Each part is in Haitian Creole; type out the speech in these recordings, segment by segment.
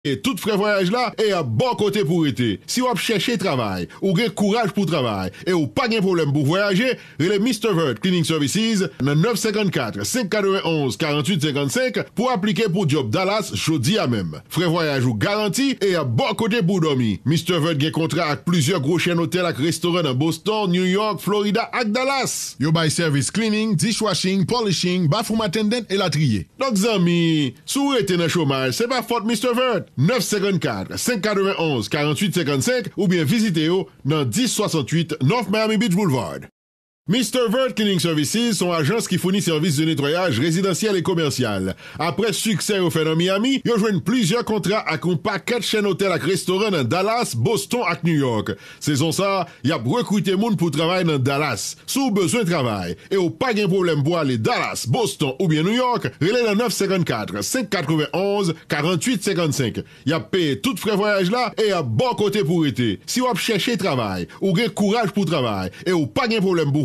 E tout fre voyaj la, e a bon kote pou rete. Si wap chèche travay, ou gen kouraj pou travay, e ou pa gen problem pou voyaje, rele Mr. Vert Cleaning Services nan 954-591-4855 pou aplike pou job Dallas jodi a mem. Fre voyaj ou garanti, e a bon kote pou dormi. Mr. Vert gen kontra ak plusieurs gros chè notel ak restoran nan Boston, New York, Florida ak Dallas. Yo bay service cleaning, dish washing, polishing, bafou matendent e latriye. Dok zami, sou rete nan chomaj, se pa fote Mr. Vert. 954-591-4855 ou bien visite yo nan 1068 North Miami Beach Boulevard. Mr. Vert Cleaning Services sont agence qui fournit services de nettoyage résidentiel et commercial. Après succès au phénomène Miami, ils rejoignent plusieurs contrats à un paquet de chaînes hôtels et restaurants dans Dallas, Boston et New York. Saison ça, y a recruté monde pour travailler dans Dallas. Sous besoin de travail et au pas de problème pour aller Dallas, Boston ou bien New York, relais dans 954 591 4855 55. Y a payé tout frais voyage là et y a bon côté pour été. Si vous cherchez travail, ou avez courage pour travail et au pas de problème pour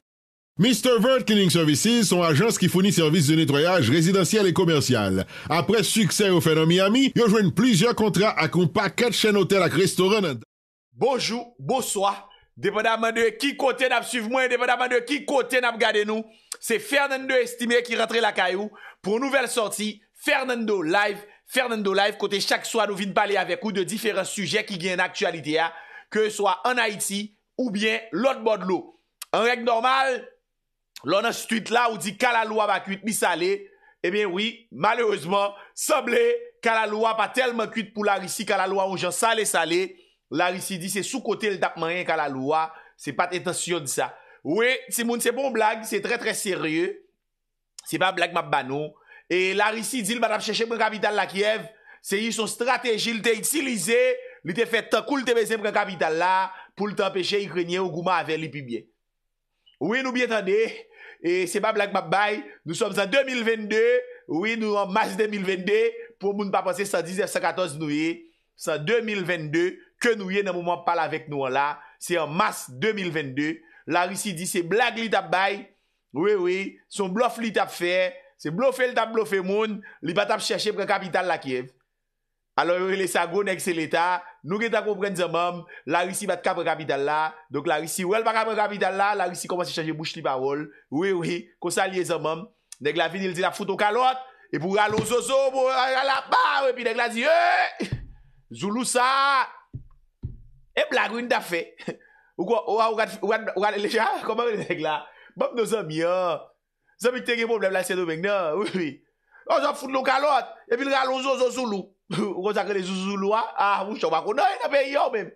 Mr. World Cleaning Services son ajans ki founi servis de netroyaj rezidansyel e komersyal. Apre suksè ou fè nan Miami, yo jwen plizèr kontra akoun pa ket chèn hotel ak restoran. Bojou, bo swa, depèdèm an de ki kote nap suv mwen, depèdèm an de ki kote nap gade nou, se Fernando Estimè ki rentre la kayou, pou nouvel sorti, Fernando live, Fernando live, kote chak swa nou vin palè avek ou de difèrens sujè ki gen aktualite ya, ke swa an Haiti ou byen lot bod lou. Lò nan stuit la ou di kalaloua ba kuit mi sale, ebyen eh wè, malèouzman, sab lè, kalaloua pa telman kuit pou Larissi kalaloua ou jan sale sale, Larissi di se sou kote l'dakman yè kalaloua, se pat etasyon sa. Wè, Timoun, se bon blag, se tre tre serye, se pa blag map banou, e Larissi di l'badap chèche mwen kapital la Kiev, se yè son strateji l'te itilize, l'te fè tan koul te bezè mwen kapital la, pou l'te anpeche ykrenye ou gouman avèl li pi bè. Wè, nou bè tanè, E se pa blag pa bay, nou som sa 2022, ouye nou an mas 2022, pou moun pa pase 110-114 nouye, sa 2022, ke nouye nan mouman pal avèk nou an la, se an mas 2022, la risi di se blag li tap bay, ouye ouye, son blof li tap fè, se blof fè li tap blof fè moun, li pa tap chèche pre kapital la Kiev. alo e rele sa go nek se leta, nou geta kompren zemam, la risi bat kape rabi dal la, dok la risi wel pa kabre rabi dal la, la risi koman se chanje mouchli parol, oui, oui, konsa liye zemam, neg la vinil zi la foute eh! ou kalot, epi ou ralo zozo, ou ralo la pa, epi neg la zi, zoulou sa, epi lagou in da fe, ou gwa, ou gwa, ou gwa le leja, koman re neg la, bop nou zan mi an, zan mi tege moun, le mla se do menk nan, oui, oui, ou zan foute ou kalot, epi l r Ou kon sakre de zouzou lwa A ah, avou chou bako non, Nan yon apè yon men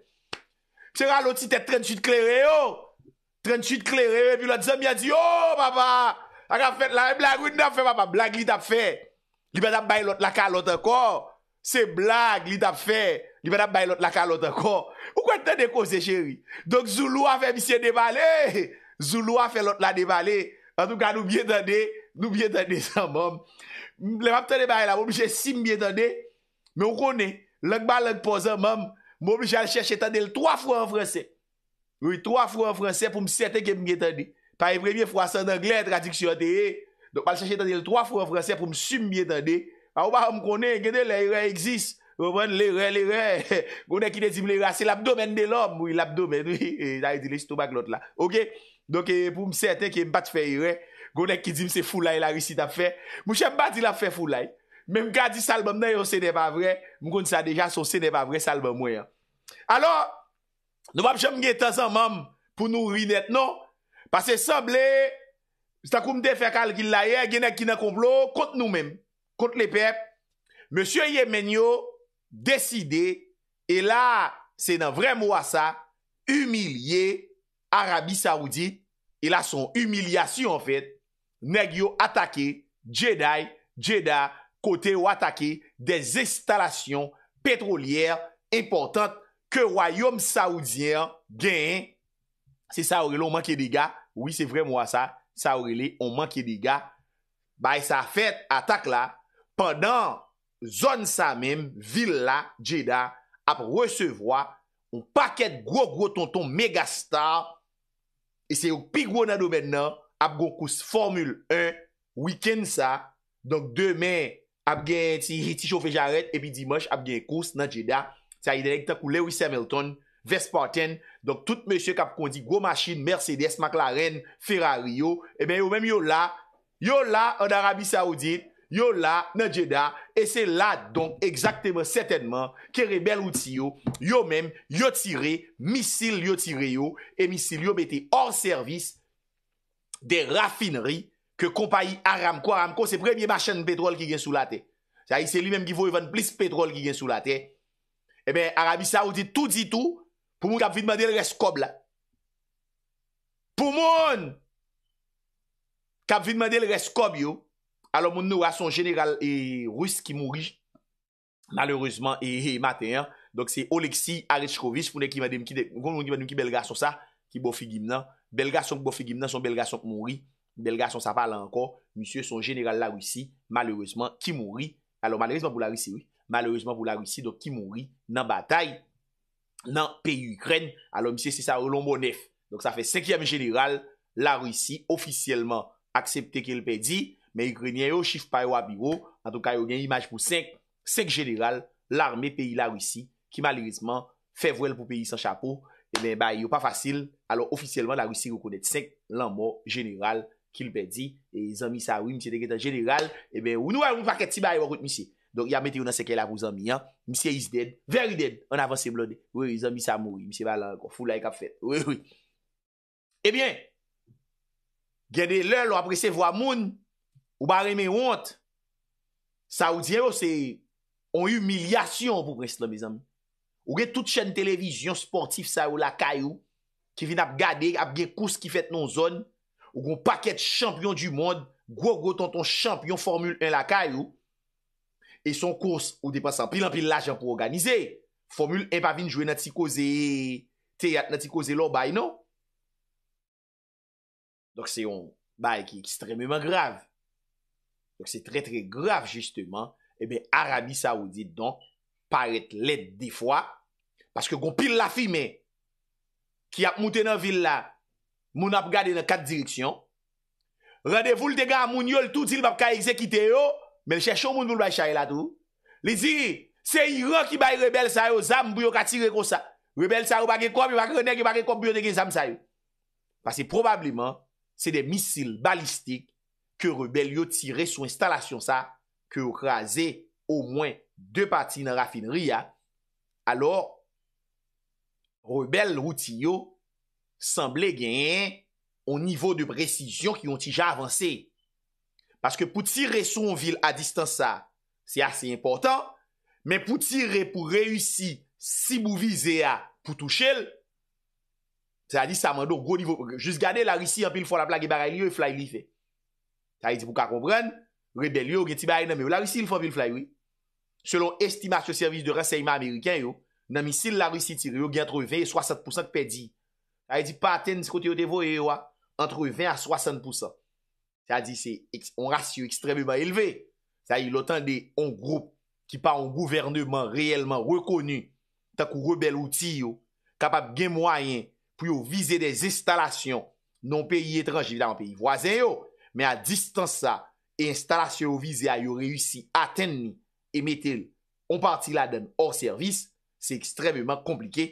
Pse kan loti tèt 38 klerè yo 38 klerè Pi lòt zèm ya di Yo oh, papa A ka fèt la Mè e blag wè nan fè papa Blag li tap fè Li bè tap bay lot la kalot an kon Se blag li tap fè Li bè tap bay lot la kalot an kon Ou kon tèdè ko zè chèri Donk zouzou a fè misye nebale Zouzou a fè lot la nebale An tou ka nou bè tèdè Nou bè tèdè sa mòm Mè map tèdè bay la Mòm jè sim bè tèdè Mwen konè, lèk ba lèk pozè mèm, mwen mèm jè lèk chèche tèndè lèk 3 fwa en fransè. Oui, 3 fwa en fransè pou mèm sète kèm mèm gè tèndè. Pa yè vremyè fwa sèndè lèk lèk tradiksyon tè. Donk pa lèk chèche tèndè lèk 3 fwa en fransè pou mèm sèm mèm gè tèndè. A ou ba mèm konè, gèdè lèk yè rè eksis. Mwen mèm lèk rè, lèk rè. Gounèk ki dè dim lèk rè, se l'abdomen de lòm. Oui, l Men mwen ka di salbam nan yo se ne pa vre, mwen kon sa dejan son se ne pa vre salbam wè. Alo, nou wap jom gen tazan mam pou nou rin et non. Pase sab le, stakoum de fekal gil la ye, gen ek ki nan konplo, kont nou men, kont le pep. Monsen Yemeno, deside, e la, se nan vre mwa sa, umilye Arabi Saoudi, e la son umilyasyon en fet, neg yo atake Jedi, Jedi Saoudi. kote ou atake des estalasyon petrolyer impotant ke royom saoudyen gen. Se Saorile, on manke de ga. Oui, se vre mwa sa. Saorile, on manke de ga. Ba, e sa fèt atak la. Pendan zon sa mèm, villa Jeddah, ap resevo ou paket gro-gro tonton megastar. E se ou pi gro nan nou men nan, ap goun kous Formule 1 wikend sa. Donk demèn ap gen ti chowfejaret, epi Dimash, ap gen kous, nanje da, sa yi denek ta kou Lewis Hamilton, Vesparten, donk tout mesye kap kondi, go machine, Mercedes, McLaren, Ferrari yo, e ben yo menm yo la, yo la an Arabi Saoudite, yo la, nanje da, e se la donk, egzakteman, setenman, ke rebel uti yo, yo menm, yo tire, misil yo tire yo, e misil yo bete or servis de rafineri, Ke kompa yi Aramko, Aramko se premye machan petrol ki gen sou la te. Sa yi se li menm ki vo yi van blis petrol ki gen sou la te. Emen eh Arabi Saoudi tout ditou pou moun kap vidman del reskob la. Pou moun! Kap vidman del reskob yo. Alon moun nou rason jeneral e rus ki mouri. Malheureseman e maten. Donk se Oleksi Arishkovic pou ne ki madem ki bel rason sa ki bofi gim nan. Bel rason ki bofi gim nan son bel rason ki mouri. belga son sa pale ankon, misye son jeneral la russi, malerese man ki mouri, alo malerese man pou la russi, malerese man pou la russi, do ki mouri nan batay, nan peyi Ukren, alo misye se sa ou lombo nef, do sa fe sekye jeneral la russi, ofisyeleman aksepte ke l pe di, men Ukrenye yo chif payo apiro, an tou ka yo gen imaj pou sek, sek jeneral, larme peyi la russi, ki malerese man fevrel pou peyi san chapo, e eh men ba yo pa fasil, alo ofisyeleman la russi yo konet sek, lombo jeneral, Kilpe di, e zanmi sa woy, msi deketan general, e eh ben, wou nou wè wou pakè tibay wò kout msi. Donk, yam meti wò nan sekè la wò zanmi, an. Msi is den, veri den, an avansè blode. Wè, zanmi sa mou, msi balan an kon, foul la ek ap fèt. Wè, wè. Ebyen, gen de lèl wò apresè vwa moun, wò barè mè wont, sa wò diè wò se, wò yu milyasyon wò pou presè la mizan. Wè, tout chèn televizyon sportif sa wò la kayou, ki vin ap gade, ap ge kous ki fèt non zon, ou goun paket champyon du moun, gwo gwo ton ton champyon formule 1 lakay ou, e son kous ou depasan pil an pil lajan pou organize, formule 1 pa vin jwe nati koze teyat, nati koze lor bay nou, dok se yon bay ki ekstrememan grav, dok se tre tre grav justeman, ebe eh Arabi Saoudi don, paret let de fwa, paske goun pil lafime, ki ap mouten nan vil la, moun ap gade nan kat direksyon, radevoul degan moun yo l toutil bab ka ekzekite yo, men l chèchou moun moun boul bay chaye la tou, li di, se yi ro ki bay rebel sa yo, zam bou yo katire ko sa, rebel sa yo bag ekop, yi bak rene ki bag ekop, bou yo dege zam sa yo. Pase probableman, se de misil balistik, ke rebel yo tire sou instalasyon sa, ke yo kaze au mwen de pati nan rafineri ya, alor, rebel routi yo, Samble gen yon O nivou de presisyon ki yon ti ja avanse Paske pou tire son vil A distan sa Si ase important Men pou tire pou reysi Si bou vize a pou touche l Sa di sa mando Go nivou, jis gane la resi Anpil fwa la plage baray liyo e fly li fe Sa yi di pou ka kompran Rebelyo gen ti baray nanme yo la resi Selon estimatio servis de raseyman ameriken yo Nanmi sil la resi tire yo Gen troveye 60% pedi A yi di pa aten disko te yo devoye yo a. Entre 20 a 60%. Sa di se yon ratio ekstremement eleve. Sa yi lotan de yon group ki pa yon gouvernement reyelman rekonu. Tak ou rebel outi yo. Kapap gen mwayen pou yo vize de zestalasyon. Non peyi etranj, evitavan peyi vwazen yo. Me a distansa e instalasyon yo vize a yo reyusi aten ni. E metel, on parti la den or servis. Se ekstremement komplike.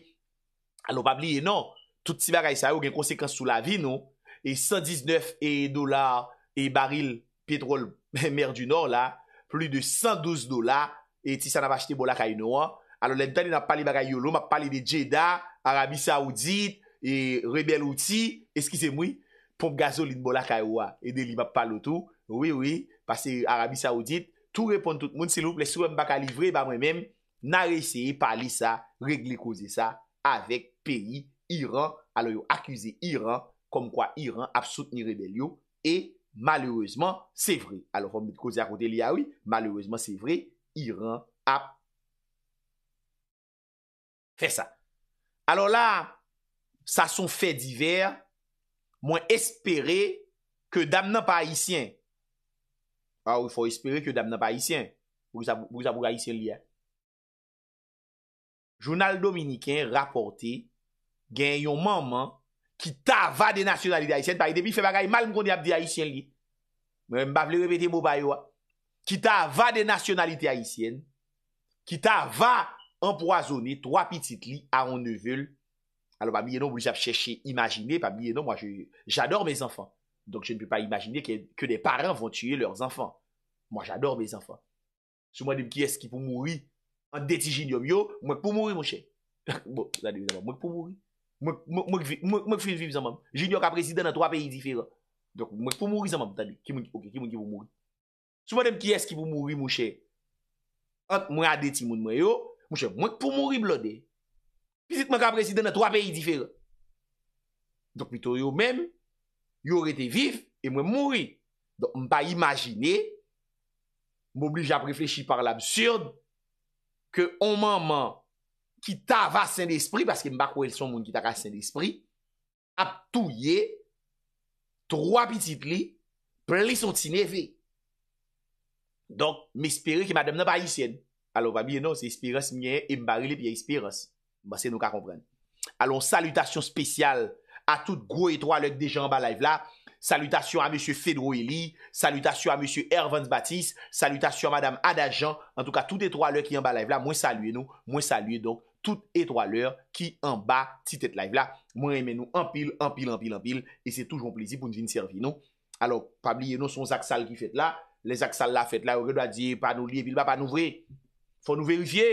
A lo pabli enon. tout ti bagay sa ou gen konsekans sou la vi nou, e 119 e dolar e baril petrol mer du nor la, pli de 112 dolar, e ti sa nan vachite bolak ay nou an, alo lèntan li nan pali bagay yo lou, map pali de Jeddah, Arabi Saoudit, e rebel ou ti, eskize mwi, pomp gazolin bolak ay ou an, e deli map palo tou, oui, oui, pase Arabi Saoudit, tou repon tout moun, se loup le soum baka livre, ba mwen men, nan reiseye pali sa, regle kouze sa, avek peyi, Iran, alo yo akuse Iran, kom kwa Iran ap soutenir rebel yo, e, malheureseman, se vre. Alo, fom mi kouze akote li awi, malheureseman, se vre, Iran ap fè sa. Alo la, sa son fè diver, mwen espere ke dam nan pa aisyen. A, ou fò espere ke dam nan pa aisyen. Ou sa pou aisyen li a. Jounal Dominikien raporte gen yon manman ki ta va de nasyonalite haisyen pa yi debi fe bagay mal mkondi ap di haisyen li mwen mbavle webe te mou baywa ki ta va de nasyonalite haisyen ki ta va empoazone 3 pitit li a on nevel alo pa miye non mwen jap cheshe imajine pa miye non mwen jador me zanfan donk jene pe pa imajine ke de paran van tue lor zanfan mwen jador me zanfan sou mwen dem ki eski pou mwoui mwen pou mwoui mwen chen mwen pou mwoui Mwenk pou mouri zanman. Je nyon ka presiden nan 3 peyi difere. Mwenk pou mouri zanman. Ki moun ki pou mouri. Soumanem ki es ki pou mouri mwenche. Mwenk pou mouri blode. Pisit mwenk ka presiden nan 3 peyi difere. Donk mito yo menm. Yo rete viv. E mwenk mouri. Donk mpa imajine. Mboblej ap reflechi par l'absurd. Ke onmanman. ki ta va sèn espri, paske mba kou el son moun ki ta ka sèn espri, ap tou ye, tro apitit li, pre li son ti ne ve. Donk, mespere ki madem nan bayi sèn. Alon, vamiye nou, sè espires miye, mba rile pi espires. Mba sè nou ka kompren. Alon, salutasyon spesyal a tout gro etro alek de jan ba live la. Salutasyon a monsye Fedro Eli, salutasyon a monsye Erwans Batis, salutasyon a madame Ada Jean, an tou ka tout etro alek ki jan ba live la, mwen salye nou, mwen salye donk, tout etroaleur ki an ba titet live la. Mwen eme nou empil, empil, empil, empil, e se toujou mplezi pou nou vin servie nou. Alors, pabliye nou son zaksal ki fet la, le zaksal la fet la, ou re do a di, panou liye, pil ba panou vre, fon nou verifye,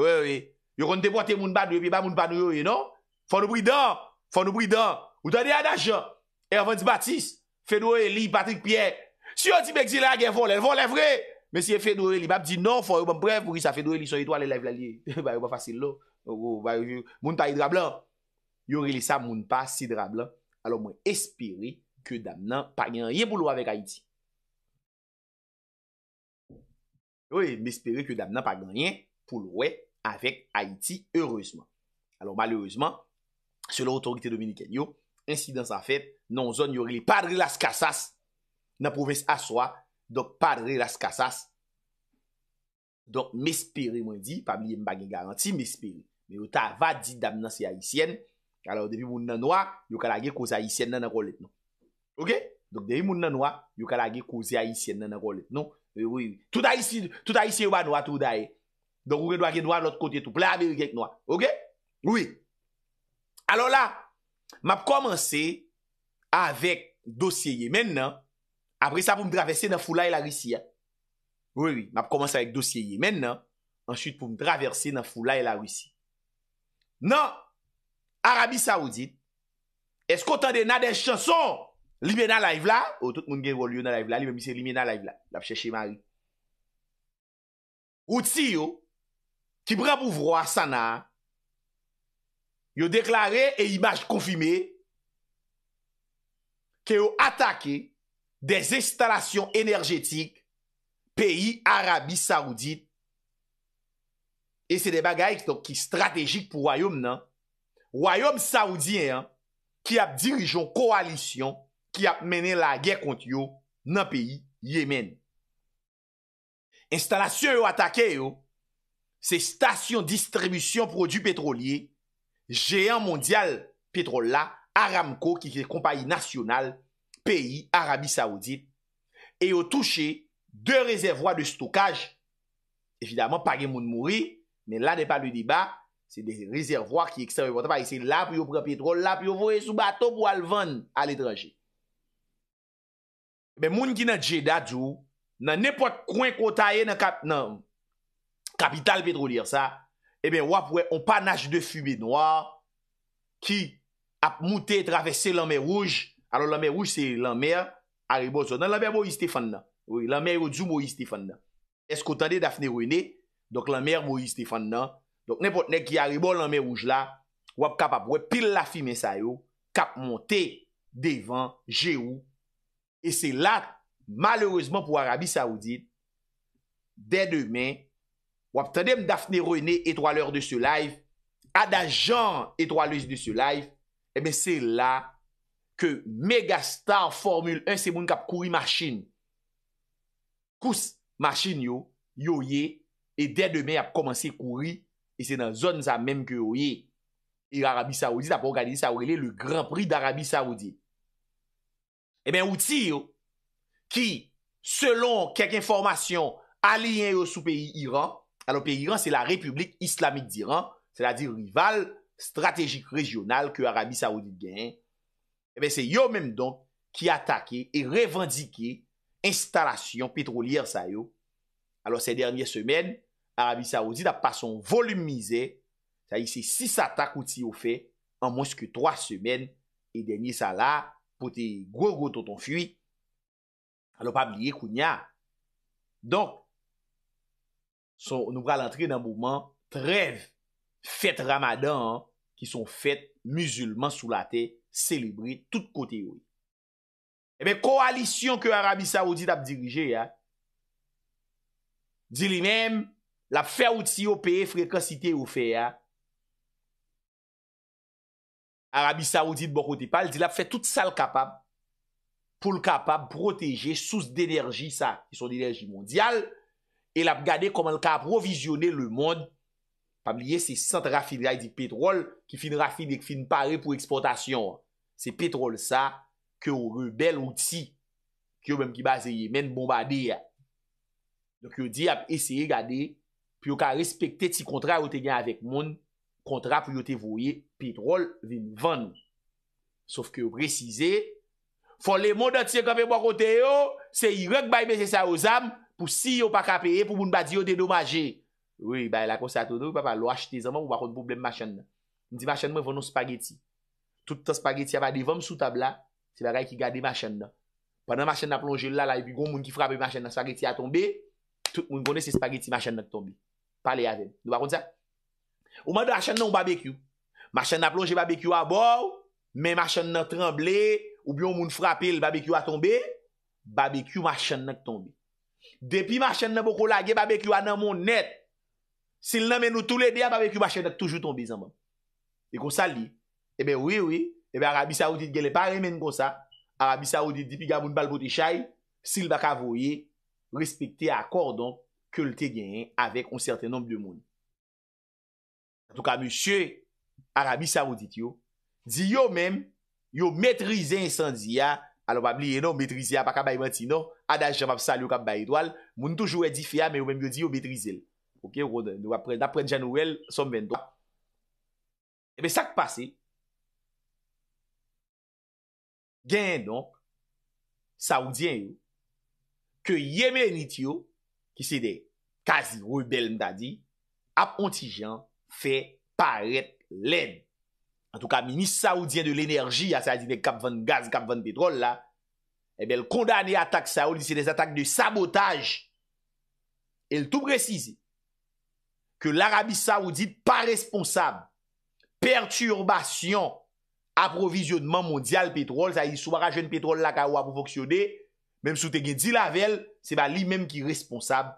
we we, yo kon te poate moun bad, ou e pi ba moun panou yoye, non? Fon nou bri dan, fon nou bri dan, ou tade an ajan, Erwans Batis, Fedorelli, Patrick Pierre, si yo ti mek zila gen fon le, fon le vre, men si e Fedorelli, mab di nan, fon yo bon brev, moun pa idra blan, yorile sa moun pa sidra blan, alo mwen espere ke dam nan pa genyen pou lwe avèk Haiti. Oui, e, mwen espere ke dam nan pa genyen pou lwe avèk Haiti, heureusement. Alo malheureusement, se lor otorite dominikanyo, insidans a feb, non zon yorile padre las kasas, nan pouves aswa, dok padre las kasas. Dok mwen espere mwen di, pabliye mbagi garanti, mwen espere. Men yo ta vadi dam nan se ayisyen Kala ou dewi moun nan wak Yo kala ge kouze ayisyen nan nan rol etnon Ok? Donk dewi moun nan wak Yo kala ge kouze ayisyen nan nan rol etnon euh, eh. non. Oui, oui, oui Tout ayisyen wak noua tout daye Donk ou gen wak gen wak l'ot kote tou Plè a veri genk noua Ok? Oui Alo la Map komanse Avèk dosyeye men nan Apre sa pou m draverse nan fulay la risi Oui, oui Map komanse avèk dosyeye men nan Ansyit pou m draverse nan fulay la risi Nan, Arabi Saoudite, esko tande nan den chanson, Libe nan laiv la, ou tout moun gen vol yon nan laiv la, libe mi se libe nan laiv la, laf chèche ma yon. Ou tsi yo, ki brem pou vro a sana, yo deklare e imaj konfime, ke yo atake des estalasyon enerjetik, peyi Arabi Saoudite, E se de bagay ki strategik pou woyom nan, woyom saoudien ki ap dirijon koalisyon ki ap menen la gen konti yo nan peyi Yemen. Enstallasyon yo atake yo, se stasyon distribusyon produt petrolier, genyant mondyal petrola Aramco ki ke kompanyi nasyonal peyi Arabi-Saudi, e yo touche de rezervoie de stokaj, evidaman Pagemoun Mouri, Men la de pa li di ba, se de rezervoak ki ekstrem, se la pou yo pran petro, la pou yo vwe sou bato pou alvan al etranje. Men moun ki nan dje da djou, nan nepo ak kwen kota e nan kapital petro dir sa, e eh ben wap wè, on pa nage de fume noa, ki ap moutè travesse lan mè rouj, alon lan mè rouj se lan mè aribo zonan, nan lan mè wou yi Stefan nan, lan mè wou djou wou yi Stefan nan. Esko tande da fne wè ne, Donk la mer Moïse Stéphane nan. Donk ne potenè ki yari bol la mer Oujla. Wap kap ap wè pil la fi men sayo. Kap monte devan Géou. E se la, malheureseman pou Arabi Saoudite, dey demen, wap tanèm Daphné René eto alèr de sou laif, ada Jean eto alèr de sou laif, e men se la, ke Megastar Formule 1 se moun kap koui machin. Kous machin yo, yo ye, E den demen ap komanse kouri... E se nan zon sa menm ke oye... E Arabi Saoudi ap organize sa ouye le Grand Prix d'Arabi Saoudi. E men outi yo... Ki... Selon kek informasyon... Aliye yo sou peyi Iran... Alors peyi Iran se la Republik Islamique d'Iran... Se la di rival... Stratejik regional ke Arabi Saoudi gen... E men se yo menm don... Ki atake e revandike... Instalasyon petrolier sa yo... Alors se denmenye semen... Arabi Saoudite ap pa son volumize, sa yi se si sata kouti yo fe, an monske 3 semen, e denye sa la, pote go go ton ton fwi. An lop ap liye kounya. Donk, son nou pral antre nan mouman, trev, fet Ramadan, ki son fet musulman sou la te, selebri tout kote yo. Ebe, eh koalisyon ke Arabi Saoudite ap dirije, di li mem, L ap fè outi yo pè, frekansite yo fè ya. Arabi saoudi de Boko Tepal, di l ap fè tout sa l kapab, pou l kapab proteje sous d enerji sa, ki son enerji mondial, e l ap gade koman l ka aprovisione le moun, pam liye se sent rafid ray di petrol, ki fin rafid e ki fin pare pou eksportasyon. Se petrol sa, ki yo rebel outi, ki yo menm ki baseye menm bombade ya. Donk yo di ap eseye gade, pi yo ka respekte ti kontra yo te gen avèk moun, kontra pou yo te voye, petrol vin van. Sòf ki yo precize, fò le moun an tse ka fe mwakote yo, se yi rèk bayme se sa ozam, pou si yo pa kapeye, pou moun badi yo denomaje. Oui, ba la konse a todo, papa, lo achete zanman, mwakote probleme machènda. Ndi machènda mwen voun nou spageti. Touta spageti a vade vòm sou tabla, se varey ki gade machènda. Panan machènda plonje lè, la yu pi goun moun ki frape machènda, spageti a tombe, pale yave. Nou bakon sa. Ou mèdè a chèn nan ou bèbèkyou. Mè chèn nan plonjè bèbèkyou a bòw, mè mè chèn nan tremble, ou byon moun frapè, lè bèbèkyou a tombe, bèbèkyou mè chèn nan tombe. Depi mè chèn nan pokolage, bèbèkyou an nan moun net. Sil nan men nou toulè de, a bèbèkyou mè chèn nan toujou tombe zanman. E kon sa li, e bè wè wè, e bè Arabi Saoudite gelè pa remen kon sa, Arabi Saoudite dipi gaboun balbouti chay, sil baka voye, respik ke lte genyen avèk an certain nomb de moun. An tou ka, Monsye Arabi Saoudit yo, di yo mèm, yo mètrize incendia, alò bab li eno mètrize apakabay bantino, adajan bab sal yo kap bayitwal, moun toujou edi fè ya, mè yo mèm yo di yo mètrize l. Ok, yo apren janouel, som ven do. Ebe sak pase, genyen donk, Saoudien yo, ke yemen it yo, ki se de kazil rebel mta di, ap ontijan fe paret led. An tou ka, Minist Saoudien de l'Energie, a sa di eh de kapvan gaz, kapvan petrol la, e bel kondane atak Saoudi se de atak de sabotaj. El tou prezise, ke l'Arabie Saoudite pa responsable, perturbasyon aprovizyonman mondial petrol, sa di soubarajen petrol la ka ou apou foksyode, Mem sou te gen di lavel, se ba li menm ki responsab,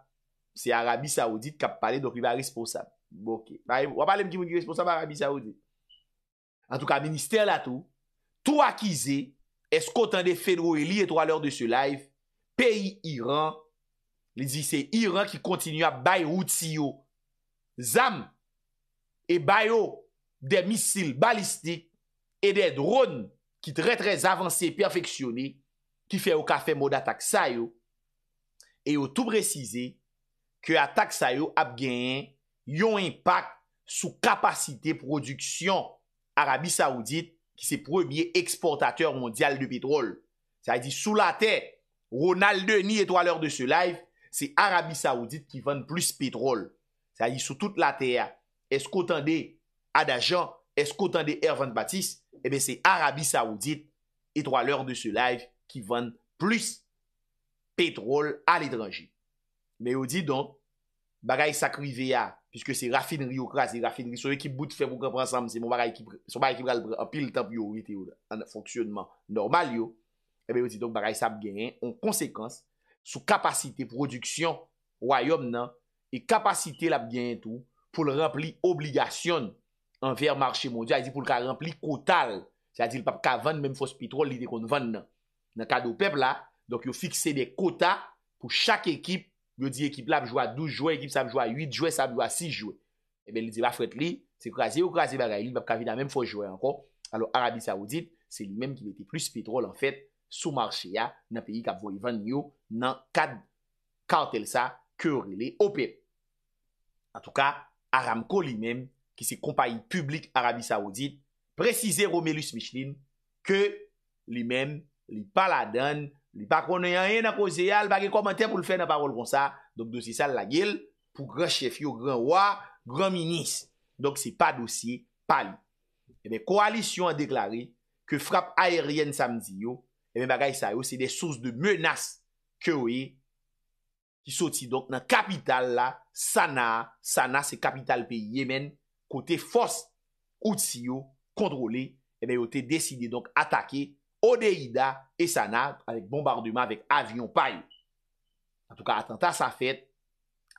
se Arabi Saoudite kap pale, dok li ba responsab. Boke, wap alem ki moun ki responsab Arabi Saoudite. An tou ka, minister la tou, tou akize, eskotan de Fedro Eli etou alor de se live, peyi Iran, li di se Iran ki kontinu a Bayrouti yo, zam, e bayo de misil balistik, e de droun ki tre tre avanse perfeksyoni, ki fè ou ka fè mod Atak Sayo, e ou tout prezize, ke Atak Sayo ap genyen, yon impak, sou kapasite produksyon, Arabi Saoudite, ki se premier eksportateur mondial de petrole. Sa y di sou la te, Ronald Denis, etoileur de se live, se Arabi Saoudite ki vende plus petrole. Sa y di sou tout la te a, eskotande Adajan, eskotande Ervan Batis, e be se Arabi Saoudite, etoileur de se live, Ki vande plus petrole al etranji. Me yo di don, bagay sakri veya, piske se rafineri yo kras, se rafineri, se yo ki bout fe, moun ka pransam, se moun bagay ki bral, an pil tap yo, an fonksyonman normal yo, ebe eh yo di don, bagay sa ap genyen, an konsekans, sou kapasite produksyon, woyom nan, e kapasite la ap genyen tou, pou l rap li obligasyon, an ver marchi modi, a di pou l ka rap li kotal, sa di l pap ka vande men fos petrole, li de kon vande nan, nan kade ou pep la, donk yo fikse de kota, pou chak ekip, yo di ekip la pou jwa 12 jwe, ekip sa pou jwa 8 jwe, sa pou jwa 6 jwe, e ben li di ba fwet li, se kwa zi ou kwa zi ba ga yi, pap kavida men fwa jwe ankon, alo Arabi Saoudite, se li men ki neti plus petrol anfet, sou marcheya, nan peyi kap vo yi van nyo, nan kade kartel sa, kure li ou pep. An tou ka, Aramco li men, ki se kompayi publik Arabi Saoudite, prezise Romelius Michelin, ke li men, li pa la dan, li pa konen yon yon na kosey al, ba ge komentè pou l fè nan parol kon sa, donk dosye sal la gel, pou gran chef yo, gran wwa, gran minis, donk se pa dosye, pali. Ebe, koalisyon a deklari, ke frap aeryen samzi yo, ebe bagay sa yo, se de souz de menas, ke we, ki soti donk nan kapital la, Sana, Sana se kapital pe Yemen, kote fos, kouti yo, kontrole, ebe yo te deside donk atake, yemen, Odeida Esanad avec bombardement avec avion paye. En tout cas, attentat sa fête,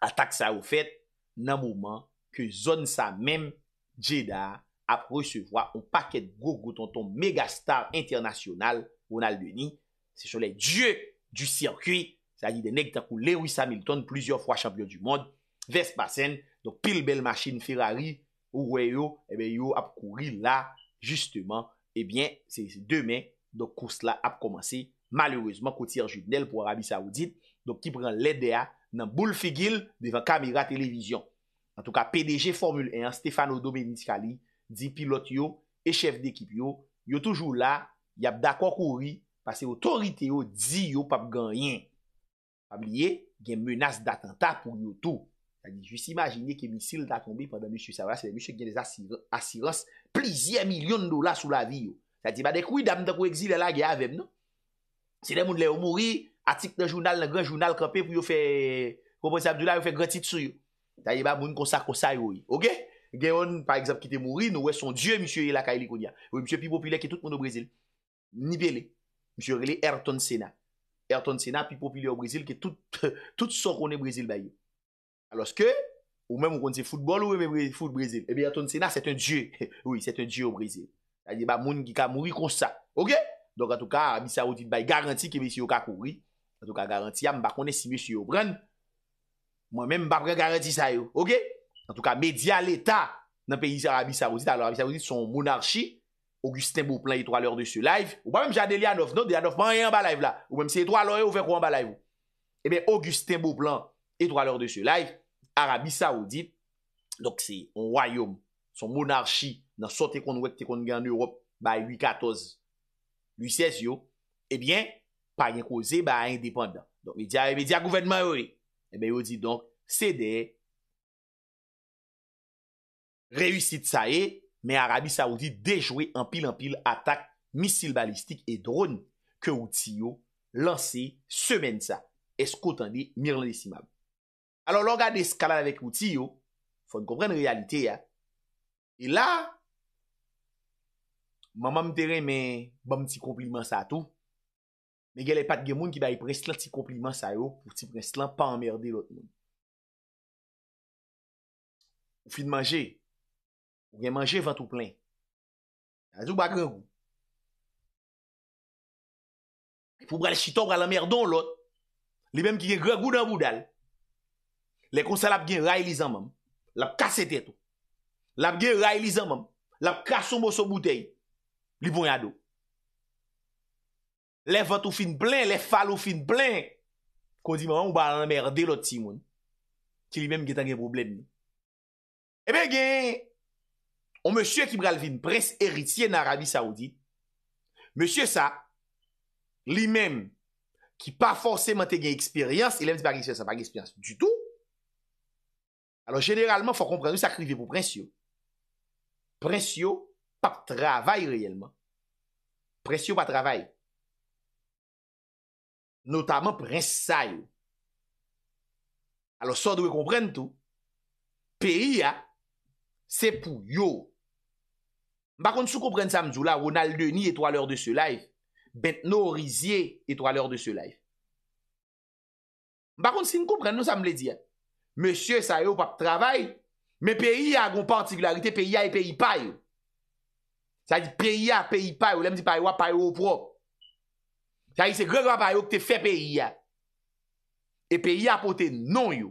attaque sa ou fête, nan moment que zone sa même Jeddah ap recevoir un paquet go-go-tonton megastar international Ronald Denis. C'est sur les dieux du circuit. Ça y est, des necks takou Leroui Samilton, plusieurs fois champion du monde, Vespasen, donc pile belle machine Ferrari, ouwe yo, et eh ben yo ap kouri la, justement, et eh bien, c'est demain Donk kous la ap komanse malereusement koti Arjun Nel pou Arabi Saoudite Donk ki pren lede a nan boule figil devan kamera televizyon En tout ka PDG Formule 1, Stefano Domenichali Di pilot yo, e chef de ekip yo Yo toujou la, yap dakwa kou ri Pase otorite yo, di yo pap ganyen Pabliye, gen menas datanta pou yo tou Jus imagine ke misil datombi pandan M. Savas M. Genes Asirans, plizye milyon dola sou la vi yo Sa di ba dekoui dam da kou exil ala ge avem nou? Se dem moun le ou mouri, atik nan jounal nan gen jounal kope pou yo fe komponsi Abdoulaye yo fe gretit sou yo. Sa di ba moun konsa konsa yo yi. Ok? Gen yon par ekzap ki te mouri nou we son dieu monsi yi la ka elikoun ya. Ou monsi pi popile ki tout moun ou Brazil. Nibélé. Monsi yi rele Erton Sena. Erton Sena pi popile ou Brazil ki tout son konen Brazil baye. Alos ke ou men moun konen se foudbol ou foud Brazil. Ebe eh Erton Sena set un dieu. Ou yi set un dieu Brazil. A ye ba moun ki ka mouri konsa. Ok? Donk an tou ka Arabi Saoudite bay garanti ki mesi yo ka kouri. An tou ka garanti ya mba kone si mesi yo pren. Mwen men mba pre garanti sa yo. Ok? An tou ka media l'Etat nan peyi Arabi Saoudite. Arabi Saoudite son monarkhi. Augustin Beauplan etro alor de se live. Ou mwen mse jade li anof. Non de anof man yon ba live la. Ou mwen mse etro alor yon vek wan ba live. Emen eh Augustin Beauplan etro alor de se live. Arabi Saoudite. Donk se yon rayom. Son monarkhi. nan sa te kon wèk te kon gè an Europe, ba 8-14-8-16 yo, ebyen, pa yon koze, ba indépendant. Don, e di a, e di a gouvenman yore, ebyen yo di don, sè de, reyusit sa e, men Arabi-Saudi, dejouè, anpil-anpil, atak, misil balistik, e droun, ke outi yo, lansè, semen sa, eskotan de, mirlen desimab. Alors, lò gade eskalade avèk outi yo, fòn kompren realite ya, e la, Maman mteren men bom ti kompliment sa tou. Men gen le pat gen moun ki bay prest lan ti kompliment sa yo. Ou ti prest lan pa emmerde lot men. Ou fin manje. Ou gen manje vantou plen. A zou bak re ou. Fou bral chitou bral emmerdon lot. Li menm ki gen gre gou dan boudal. Le konsal ap gen ray li zan mam. Lap kas ete tou. Lap gen ray li zan mam. Lap kas sou mous sou boutei. Li bon yado. Le vot ou fin plen. Le fal ou fin plen. Ko di mwen ou ba an merde lout ti mwen. Ki li menm ge tan gen problem nou. E eh ben gen. Ou monsye ki bral vin pres eritye nan Arabi Saoudite. Monsye sa. Li menm. Ki pa fonse mante gen eksperyans. Ilen di bag eksperyans sa bag eksperyans. Du tout. Alors generalman fò komprezou sa krive pou pres yo. Pres yo. Pak travay reyelman. Presyo pa travay. Notaman pres sayo. Alo so dwe kompren tou. Peyi ya, se pou yo. Bakon sou kompren sa mdjou la, Ronald Denis eto alor de se laif. Bentno Rizie eto alor de se laif. Bakon si nou kompren nou sa mle diya. Monsye sayo pap travay. Me peyi ya agon partikularite, peyi ya e peyi payo. Sa di peyi a peyi pa yo, lèm di pa yo apay yo oprop. Sa di se grek apay yo ki te fe peyi a. E peyi a apote non yo.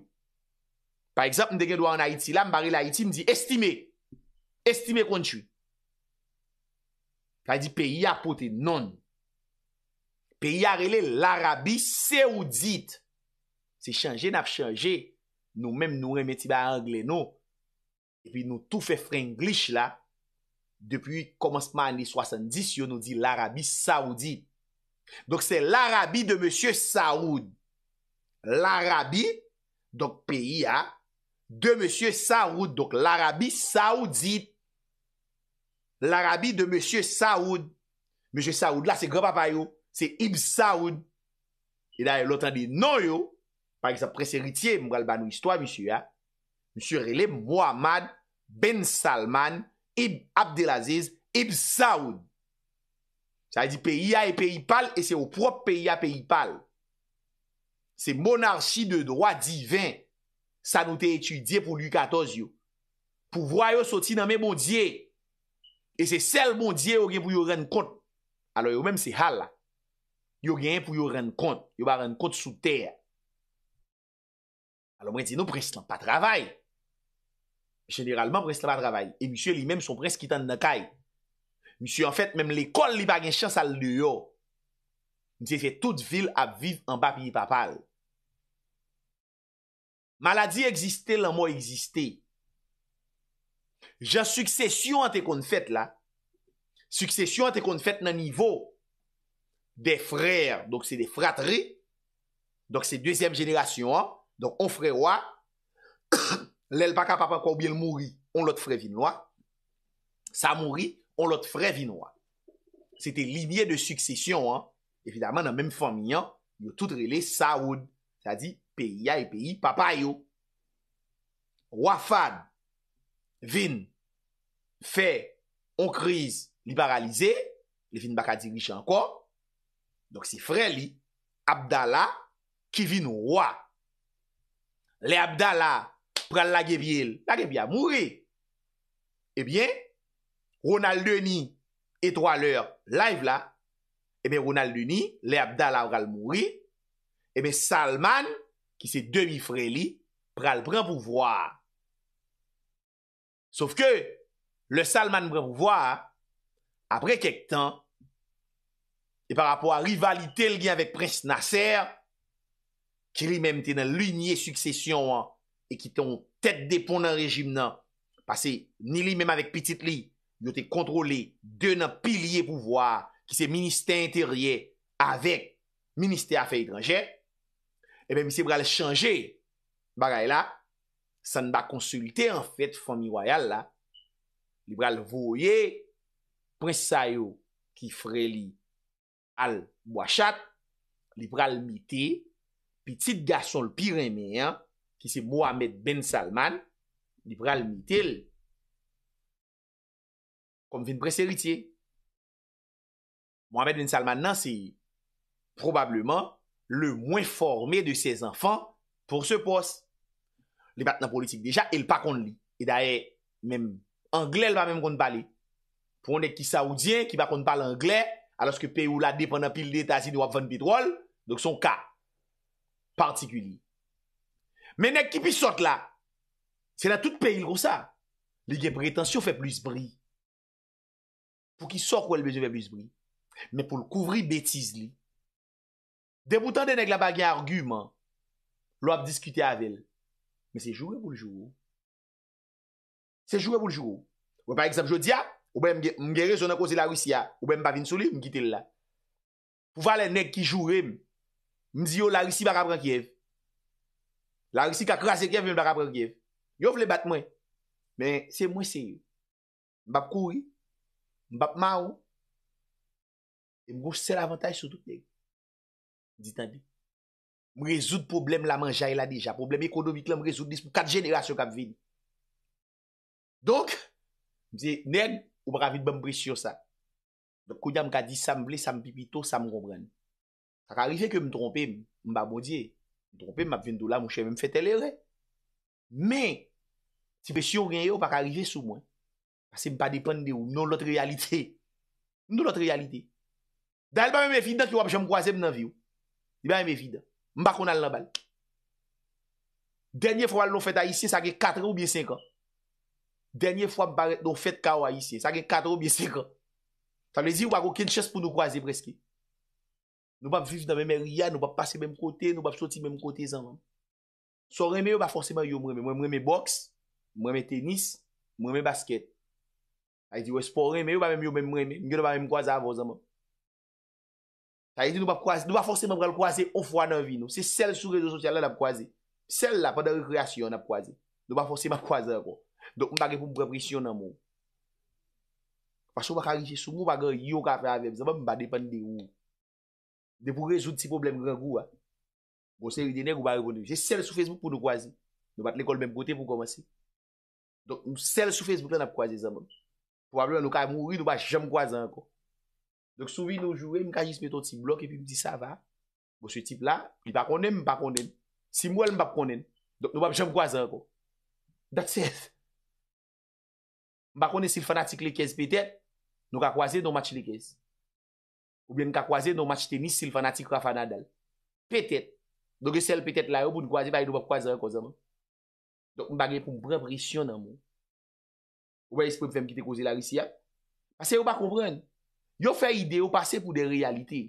Par ekzap m de gen dwa an Haiti la, m bari l'Haiti m di estime. Estime kon chwi. Sa di peyi a apote non. Peyi a rele l'Arabi Seoudite. Se chanje na f chanje, nou mèm nou remeti ba angle non. nou. E pi nou tou fe frenglish la. Depi komanseman an li 70, yon nou di l'Arabi Saoudi. Donk se l'Arabi de Monsie Saoud. L'Arabi, donk peyi ya, de Monsie Saoud. Donk l'Arabi Saoudi. L'Arabi de Monsie Saoud. Monsie Saoud, la se gre papay yo. Se Ibn Saoud. E da yon lotan di non yo. Par exemple, presse ritye, moun gal banou istwa, monsie ya. Monsie Rilem Bouhamad Ben Salmane. Ip Abdelaziz, Ip Saoud. Sa di peyiya e peyi pal, E se ou prop peyiya peyi pal. Se monarki de droit divin, Sa nou te etudie pou lui 14 yo. Pou vwa yo soti nan me mondye, E se sel mondye yo gen pou yo ren kont. Alo yo menm se hal la. Yo gen pou yo ren kont. Yo ba ren kont sou ter. Alo mwen di nou prestan pa travay. Generalman preste pa travay. E misye li menm son preste kitan nan kay. Misye an fèt, menm l'ekol li bagen chan sal du yo. Misye fèt tout vil ap viv an papi papal. Maladi eksiste, lan mo eksiste. Jan suksesyon an te kon fèt la. Suksesyon an te kon fèt nan nivou. De frèr, donk se de fratri. Donk se dwezyem jenerasyon an. Donk an frèro a. Kouf. Lè l'paka papa kwa oubyel mouri, on lot fre vinwa. Sa mouri, on lot fre vinwa. Sete libyè de suksesyon an, evidaman nan mèm fòminyan, yo tout re lè saoud. Sa di, peyi ya e peyi, papa yo. Wafad, vin, fe, on kriz, li paralize, li vin baka diri chanko, donk se fre li, Abdala, ki vin wwa. Le Abdala, pral lageby el, lageby a mouri. Ebyen, eh Ronaldoni etro aler live la, ebe eh Ronaldoni, le Abdal avral mouri, ebe eh Salman, ki se demi freli, pral pran pouvoar. Sof ke, le Salman pran pouvoar, apre kek tan, e par apwa rivalite li gen avèk pres Nasser, ki li memte nan linye suksesyon an, E ki ton tèt depon nan rejim nan. Pase nili menm avèk pitit li. Yo te kontrole de nan piliye pouvoar. Ki se ministè interye. Avèk. Ministè afèk etranjè. Ebe misi bral chanjè. Bagay la. San ba konsultè an fèt fòmiwayal la. Li bral voye. Prensayou. Ki freli. Al mwachat. Li bral mite. Pitit gason l pirèmè an. Ki se Mohamed Ben Salman li pral mi til kon fin pres eritye. Mohamed Ben Salman nan se probableman le mwen formé de se zanfan pou se pos. Li pat nan politik deja, il pa kon li. E da e, mèm, anglèl pa mèm kon balè. Pou anèk ki saoudien, ki pa kon balè anglè, aloske pe ou la deponan pil detasi di wap von pitrol, son ka, partikulie. Men ek ki pi sot la. Se la tout peyi lro sa. Li gen pretensyon fe plis bri. Po ki sot wèl bejè fe plis bri. Men pou l kouvri betiz li. Ah, de boutan de neg la bagen argume. Lo ap diskute avèl. Ah, Men se joure pou l joure. Se joure pou l joure. Ou pa ek zem jodi ya. Ou ben m gère zon akose la risi ya. Ou ben m pa vin sou li, m gite l la. Po fa le neg ki joure. M zi yo la risi baka brankyev. La resi kak rasekev yon bar apregev. Yon fle bat mwen. Men se mwen se yon. Mbap koui. Mbap ma ou. E Mbouche se la avantaj sou tout le. Di ta di. Mw rezout problem la manja e la deja. Problem ekonomik la mw rezout. Despo kat jenerasyon kap vin. Donk. Mwen se nen. Mw bar avit ban mw bresyon sa. Mwen kouya mwen ka disamble. Sam pipito. Sam rombren. Tak a rife ke mw trompe. Mwen ba modye. Dropè m ap ven do la mou chè m fè tè lè rè Mè Ti pè si yon gen yo bak a rije sou mwen Mase m pa depen de ou nou lot rialite Nou lot rialite Dè al ba mè mè vidan ki wap jè m kwaze m nan vi ou Dè al ba mè mè vidan M bak ou nan lè bal Dènyè fwa wale nou fèt a yisi Sake 4 ou bie 5 an Dènyè fwa wale nou fèt ka ou a yisi Sake 4 ou bie 5 an Samezi wak ou ken chès pou nou kwaze preski Nou pa viv nan men meriya, nou pa pase men kote, nou pa soti men kote zanman. Sò reme yo pa fòseman yo mreme. Mreme box, mreme tenis, mreme basket. A yi di we sport reme, yo pa mreme mreme. Mreme mkwaza avò zanman. A yi di nou pa fòseman mreme mkwaze ofwa nan vi nou. Se sel sou rezo sòtial la dap kwaze. Sel la pa dap rekreasyon dap kwaze. Nou pa fòseman mkwaze akò. Dok mta repou mpreprisyon nan moun. Pwa sou wakari jesou mwou pa gè yo kapè avèm. Zanman mbade pan de ou. De pou rezout ti problem gran kou a. Bo seri dene ou ba reboni. Se seri sou Facebook pou nou kwa zi. Nou bat l'ekol menm bote pou kwa masi. Donk mou seri sou Facebook la nan ap kwa zi zanman. Pou wabli an nou ka mouri nou ba jom kwa zan kon. Donk soubi nou jure mou ka jis meto ti blok. Epi mou di sa va. Bo se tip la. Li bakonnen mou bakonnen. Si mou el mou bakonnen. Donk nou ba jom kwa zan kon. Dat se. Mou bakonnen si fanatik le kez petet. Nou ka kwa zi donk machi le kez. Ou bien n ka kwaze nou mach tenis sil fanatik kwa fanat dal. Petet. Nogue sel petet la yo bout kwaze ba yon wap kwaze wak kwaze man. Donk m bagay pou m brem reisyon nan moun. Ou bay espo m fèm kite kwaze la reisyon. Asè yo pa komprèn. Yo fè ide yo pase pou de realite.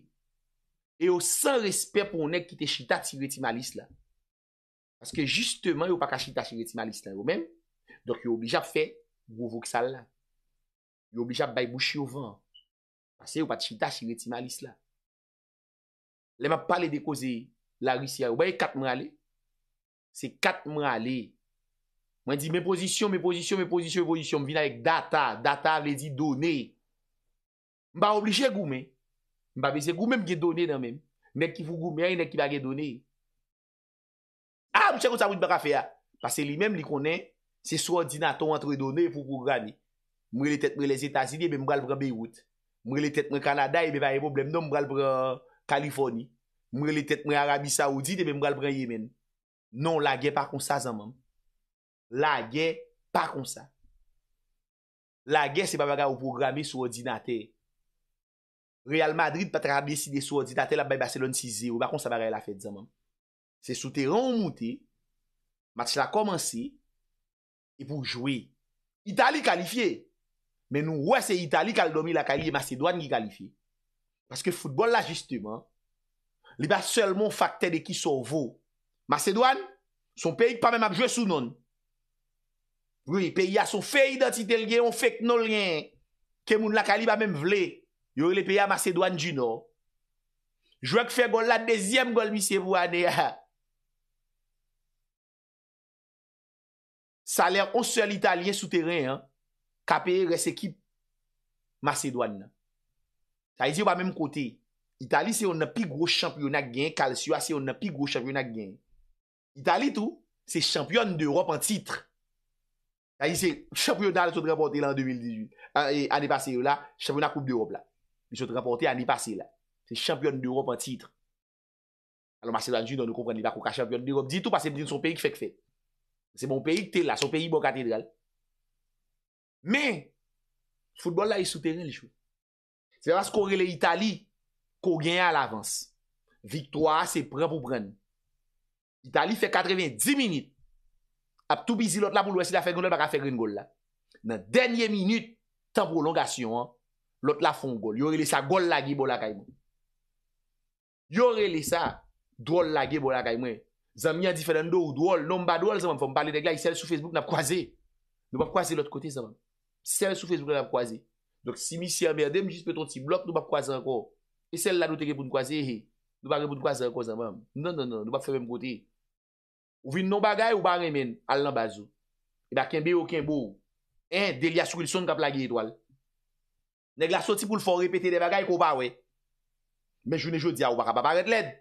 E yo san respèp pou onèk kite chita chigre ti malis la. Aske justèman yo pa ka chita chigre ti malis la yo men. Donk yo obijap fè m wou vok sal la. Yo obijap bay bouchi yo van an. Pase yo pati chita chire ti malis la. Le ma pale de koze la risi ya. Ou baye kat mrali? Se kat mrali. Mwen di men posisyon, men posisyon, men posisyon, men posisyon. Mwen vina ek data. Data vle di done. Mba oblije goumen. Mba vese goumen mge done nan men. Mwen ki fougoumen yon ek ki bagen done. A, mwen se kon sa vout baka fe ya. Pase li men li konen. Se sou ordinaton antre done fougou gane. Mwen le tet mwen le Etasiliye men mwen gale vre Beyrout. Mre letet mre Kanada e be bayevo blem non mbre albre Kaliforni. Mre letet mre Arabi Saoudi e be mbre albre Yemen. Non, la gen pa kon sa zanman. La gen pa kon sa. La gen se ba baga ou pou grame sou odi natè. Real Madrid patra abye si de sou odi. Tate la baye Barcelona 6-0. Bakon sa baga e la fet zanman. Se sou te ron ou mouti. Mati la komansi. E pou joui. Itali kalifiye. Men nou wè se Itali kaldomi lakali e Macedouan gi kalifi. Paske foudbol la jistume, an. Li ba selmon fakte de ki sou vò. Macedouan, son peyi ki pa mèm apjwe sou non. Oui, peyi a son feyi dan titelge, on fek non lyen. Kemoun lakali ba mèm vle. Yo li peyi a Macedouan di nou. Jwek fek gol la dezyem gol mi se vwane. Sa lèr on sel Italiye sou teren, an. Kaper res ekip Macedouan nan. Sa yi di ou pa menm kote. Itali se yon nan pi gros champion a gen, Kalsua se yon nan pi gros champion a gen. Itali tou, se champion d'Europe an titre. Sa yi di, champion a lè chote rempante lè an 2018. Anè pase yon la, champion a coupe d'Europe la. Lè chote rempante anè pase yon la. Se champion d'Europe an titre. Alò Macedouan ju, nan nou kompren li bakou ka champion d'Europe. Di tou pa se brin son peyi ki fek fek. Se bon peyi ki te lè, son peyi bon katedral. Men, foutbol la e sou teren li chou. Se va skorele Itali, kogenye al avans. Victoire se pren pou pren. Itali fe 80, 10 minit. Ape tou bizi lot la pou lwesi la fe grounel baka fe grounen gol la. Nan denye minit, tan prolongasyon, lot la fon gol. Yo rele sa gol la ge bol la kaymwen. Yo rele sa dwol la ge bol la kaymwen. Zanmian di fè den do ou dwol, non ba dwol zanman. Fòm pale deg la, isèl sou Facebook, nap kwaze. Nop ap kwaze lot kote zanman. Sèl sou fèz pou kèm kwa zè. Dok si mi sèl mèrdèm jis pè ton ti blok nou bap kwa zè an kò. E sèl la nou tè kèm pou kwa zè e he. Nou bap kwa zè an kwa zè an vèm. Non, non, non, nou bap fèm mèm kote. Ou vin nou bagay ou bagay men al nan bazou. E baken bè ou ken bou. En, deli asou kèl son kap la gè eto al. Nèk la soti pou l'fon repète de bagay kò ba we. Men jounè jò diya ou baka pa paret led.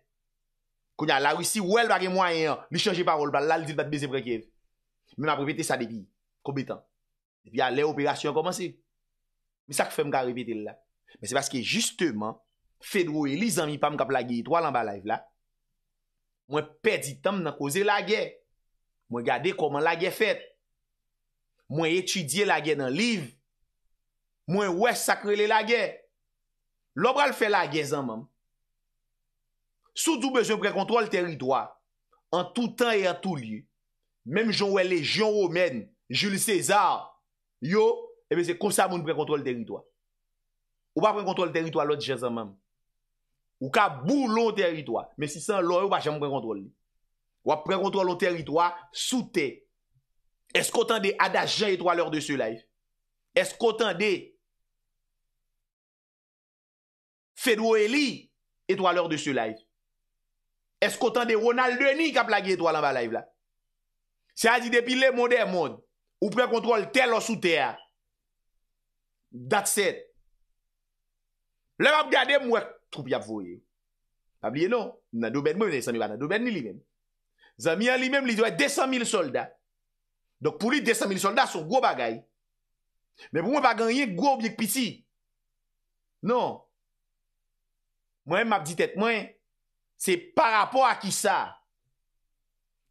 Konya la wisi ou el bagè mwa en yon. Li chanjè parol bal la Vi a le operasyon komansi Mi sa ke fe mka revite l la Men se paske justeman Fedro Elisa mi pam kap la ge itwa lan ba la ev la Mwen pedi tam nan koze la ge Mwen gade koman la ge fet Mwen etudye la ge nan liv Mwen wè sakrele la ge Lopra l fe la ge zan mam Sou djou bezon prekontrol teritoa An toutan e an tout liye Mem joun wè legyon omen Joul César Yo, ebe se konsa moun prekontrol teritwa Ou pa prekontrol teritwa lò di jazan mam Ou ka bou lò teritwa Men si san lò yo pa jèm prekontrol Ou pa prekontrol lò teritwa Sou te Eskotan de Adajan eto alòr de sè laif Eskotan de Fedou Eli Eto alòr de sè laif Eskotan de Ronald Denis Ka plage eto alòr de sè laif la Se a di depile moun de moun Ou pre kontrol tel ou sou te a. Dat set. Le mab gade mwek troupi ap voye. Pabliye non. Nan doubed mwen, nan doubed ni li men. Zan mi an li men li dwey 200.000 solda. Dok pou li 200.000 solda sou gwo bagay. Men pou mwen pa ganyen gwo obyek piti. Non. Mwen mab di tet mwen. Mwen mwen. Se par rapport a ki sa.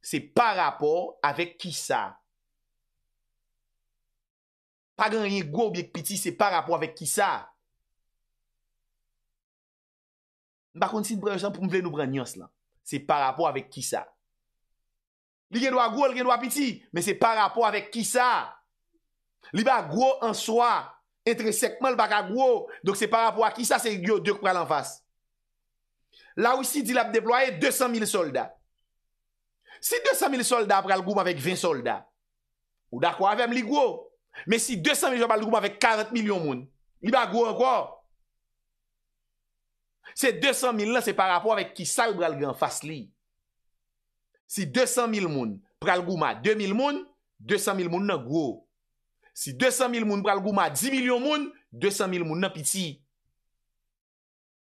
Se par rapport avek ki sa. pa gen rin gwo byek piti, se pa rapo avèk ki sa. Ba konti si nou prejan pou mwen nou prenyos lan, se pa rapo avèk ki sa. Li gen wak gwo, li gen wak piti, men se pa rapo avèk ki sa. Li ba gwo an soa, entresekman l baka gwo, dok se pa rapo avèk ki sa, se gyo dèk pral an fas. La wisi di la pdeploye 200.000 solda. Si 200.000 solda pral gwo mwen avèk 20 solda, ou da kwa avèm li gwo, Men si 200.000 moun pral goum avèk 40.000.000 moun, li ba gwo an kwa? Se 200.000 nan se par apò avèk ki sal bral gwen fas li. Si 200.000 moun pral goum avèk 2.000 moun, 200.000 moun nan gwo. Si 200.000 moun pral goum avèk 10.000.000 moun, 200.000 moun nan piti.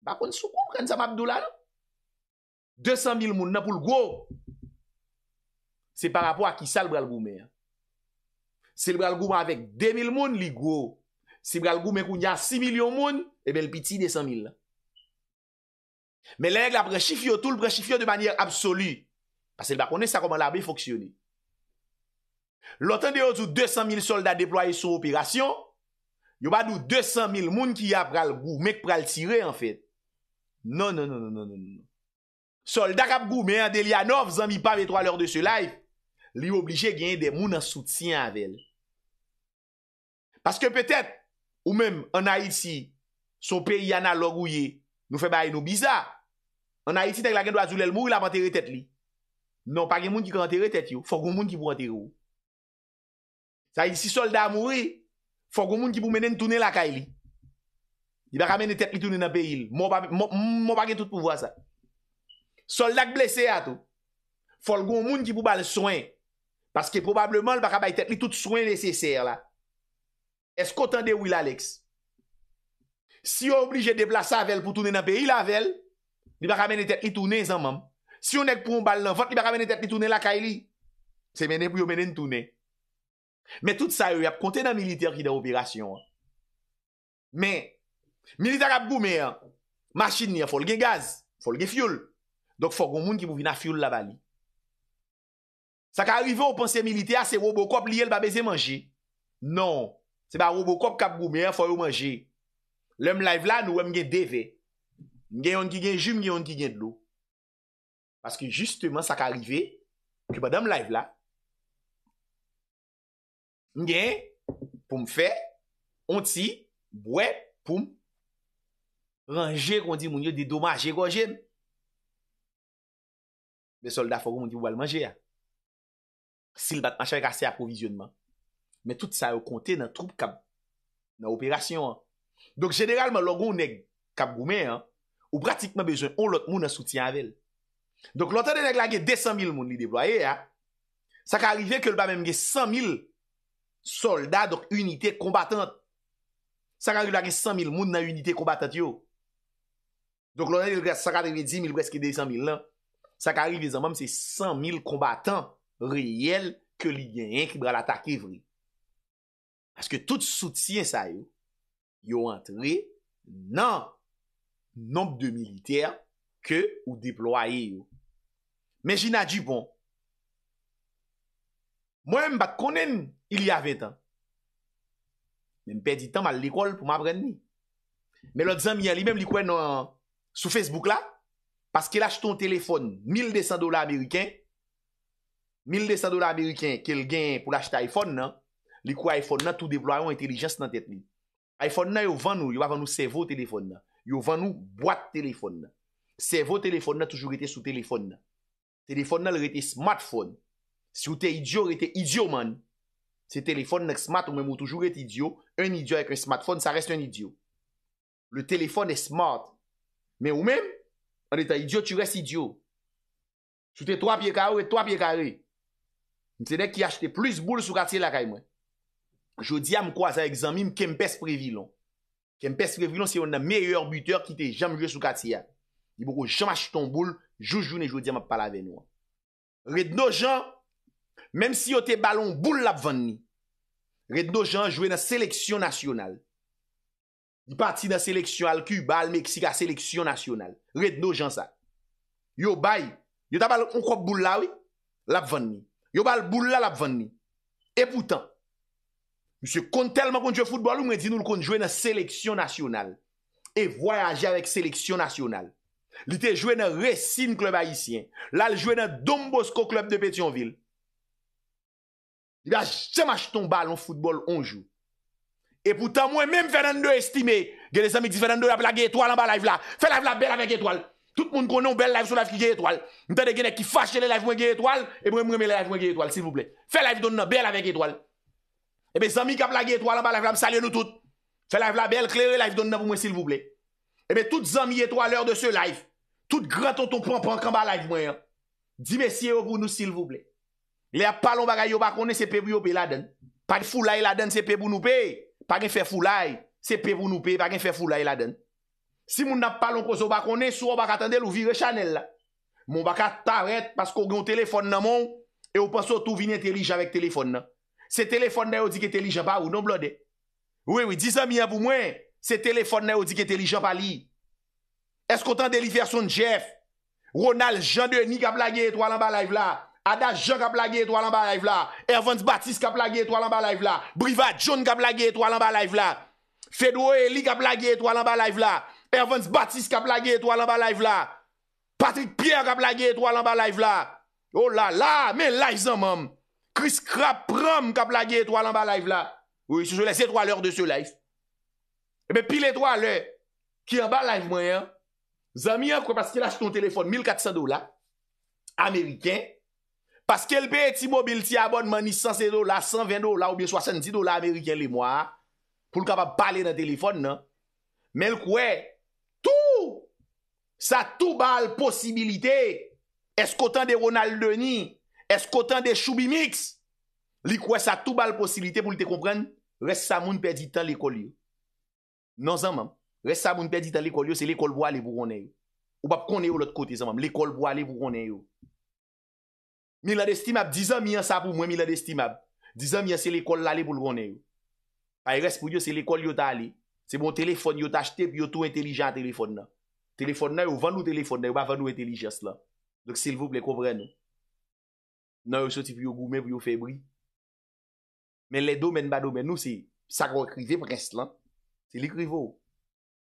Bakon soukou kwen sa mabdou la nou? 200.000 moun nan pou l gwo. Se par apò avèk ki sal bral goum avèk. Se li bral gou mwen avek 2000 moun li gwo, se li bral gou mwen kounya 6 milyon moun, e ben l piti 200 000. Men lèk la prechifyo, tout le prechifyo de manier absolu, pasè l ba konen sa koman la be foksyone. L otan de yo zou 200 000 soldat deploye sou operasyon, yo ba nou 200 000 moun ki ya bral gou, mèk pral tire en fèt. Non, non, non, non, non, non. non. Soldat kap gou men a deli anov, zan mi pav etro alor de se laif, li ou obligé genye de moun an soutien avèl. Paske petet ou mèm anayit si sou peyi yana log ou ye nou fe baye nou biza. Anayit si tek lakèndwa zoulèl mou, il ap anterè tèt li. Non, pake moun ki anterè tèt yo, fòl goun moun ki pou anterè yo. Sa yi si solda a mouri, fòl goun moun ki pou menè ntounè lakay li. I baka menè tèt li tounè nan peyi li. Mon bagè tout pou wazat. Soldak blese ato, fòl goun moun ki pou balè soyn. Paske probableman l baka baye tèt li tout soyn lese ser la. Eskotande ou ilaleks. Si yo oblije deplasa avel pou tounen nan peyi lavel, li baka menetet itounen zanman. Si yo nek pou mbal nan, vat li baka menetet itounen lakay li. Se menen pou yo menen tounen. Men tout sa yoy ap konten nan militer ki de operasyon. Men, militer ap boume, masjid ni a folge gaz, folge fioul. Dok folge moun ki mou vina fioul lavali. Sa ka arrive ou panse militer ase wobo kop li el babeze manji. Non, Se ba robo kop kap gome an fo yo manje. Lèm live la nou wèm gen devè. Ngen yon ki gen jim, ngen yon ki gen dlo. Paske justeman sa ka arrive, ki ba dam live la, ngen poum fè, onti, bwè, poum, ranje kon di moun yo di domaje kon jen. Be solda fo yo moun di wèl manje ya. Sil bat manje wèk ase aprovizyonman. Men tout sa yo konte nan troupe kab, nan operasyon an. Donk generalman logon neg kab gome an, ou pratikman bejwen on lot moun an soutyen avèl. Donk lotan de neg lage de 100.000 moun li devloye an. Sa ka arrive ke lba menmge 100.000 soldat, donk unitè kombatant. Sa ka arrive lage 100.000 moun nan unitè kombatant yo. Donk lotan de neg lage 100.000 moun li devloye 100.000 moun. Sa ka arrive zan moun se 100.000 kombatant reyel ke li gen yen ki bral atakiv li. Aske tout soutien sa yo, yo antre nan nomb de militer ke ou deploaye yo. Men jina di bon. Mwen m bak konen il y ave tan. Men m perdi tan mal likol pou m apren ni. Men lot zan mi yali, men li kwen sou Facebook la. Paske lache ton telefon, 1200 dolar Ameriken. 1200 dolar Ameriken, kel gen pou lache ta iPhone nan. Li kwa iPhone nan tou deploayon entelijans nan tèt mi. iPhone nan yo van nou, yo va van nou servo telefon nan. Yo van nou boite telefon nan. Servo telefon nan toujou rete sou telefon nan. Telefon nan rete smartphone. Si ou te idyo, rete idyo man. Se telefon nan smart ou mè mou toujou rete idyo, un idyo ek un smartphone, sa reste un idyo. Le telefon e smart. Mè ou mèm, an ete idyo, tu reste idyo. Sou te 3 piye kare, 3 piye kare. Mwen se dek ki achete plus boul sou katsi la kaj mwen. Jodi am kwa za examim kempes previlon Kempes previlon se yon na meyer buter Ki te jam jwe sou kati ya Yibo kou jama chiton boul Joujou ne jodi am apalave nou Redno jan Mem si yo te balon boul apvan ni Redno jan jwe na seleksyon nasyonal Yipati na seleksyon al kubal Meksika seleksyon nasyonal Redno jan sa Yo bay Yo ta balon kwa boul la we Lapvan ni Yo bal boul la lapvan ni Epoutan Mwen se kontelman kontjwe futbol ou mwen di nou l kontjwe na seleksyon nasyonal. E voyaje avèk seleksyon nasyonal. Li te jwene Resine Klub Ayisyen. La l jwene Dombosko Klub de Petionville. Ya jem ach ton balon futbol onjou. E poutan mwen mèm fè nan de estime. Gè de sa mèm di fè nan de la plage etoal an ba laif la. Fè laif la bel avèk etoal. Tout moun konon bel laif sou laif ki gè etoal. Mwen te de genè ki fache le laif mwen gè etoal. E mwen mwen mèm le laif mwen gè etoal. Fè laif don nan bel av Ebe eh zanmi kap lage etwa lan ba lajv la msalye nou tout. Fè lajv la bel kleri lajv don nan pou mwen silvouble. Ebe eh tout zanmi etwa lor de se lajv. Tout gran ton ton pan pan kan ba lajv mwen. Di mesye yo goun nou silvouble. Le ap palon bagay yo bakone se pebou yo pe laden. Pag foulay laden se pebou nou pe. Pag en fe foulay se pebou nou pe. Pag en fe foulay laden. Si moun nap palon koso bakone, sou wak atende lou vire chanel la. Moun wak atarete paskou goun telefon nan moun. E wap aso tou vin entelij avèk telefon nan. Se telefon nou di ke telijem pa ou non blo de Oui oui disan mi yapou mwen Se telefon nou di ke telijem pa li Eskotan de li versyon Jeff Ronald Jandeux ni ka plagye Twala mba live la Adas Jeun ka plagye twala mba live la Ervans Batis ka plagye twala mba live la Briva Joun ka plagye twala mba live la Fedoe Li ka plagye twala mba live la Ervans Batis ka plagye twala mba live la Patrick Pierre ka plagye Twala mba live la Olala oh men live zan mham Kris krap prom ka plage etwa lan ba live la. Ou yisou se lese etwa lor de se live. Ebe pile etwa lor. Ki yon ba live mwen. Zami an kwe paske la se ton telefon. 1400 dola. Ameriken. Paske elpe eti mobil ti abon mani 100 dola. 120 dola ou 70 dola ameriken li mwen. Pou l ka pa pale nan telefon nan. Men kwe. Tout. Sa tout bal posibilite. Esko tan de Ronald Denis. Eskotan de choubi miks Li kwe sa tou bal posilite pou li te kompren Res sa moun perdi tan l'ekol yo Non zan mam Res sa moun perdi tan l'ekol yo Se l'ekol bo ale pou rone yo Ou pap kone yo lot kote zan mam L'ekol bo ale pou rone yo Miladestimab Dizan mi an sa pou mwen miladestimab Dizan mi an se l'ekol lale pou rone yo Ay res pou yo se l'ekol yo ta ale Se bon telefon yo ta achete Pi yo tou intelijan telefon na Telefon na yo van nou telefon na Ou pa van nou intelijans la Lek se l vop le kompren yo nan yo soti pou yo goume, pou yo febri. Men le domen ba domen nou, se sakwa krize pres lan. Se li krivo.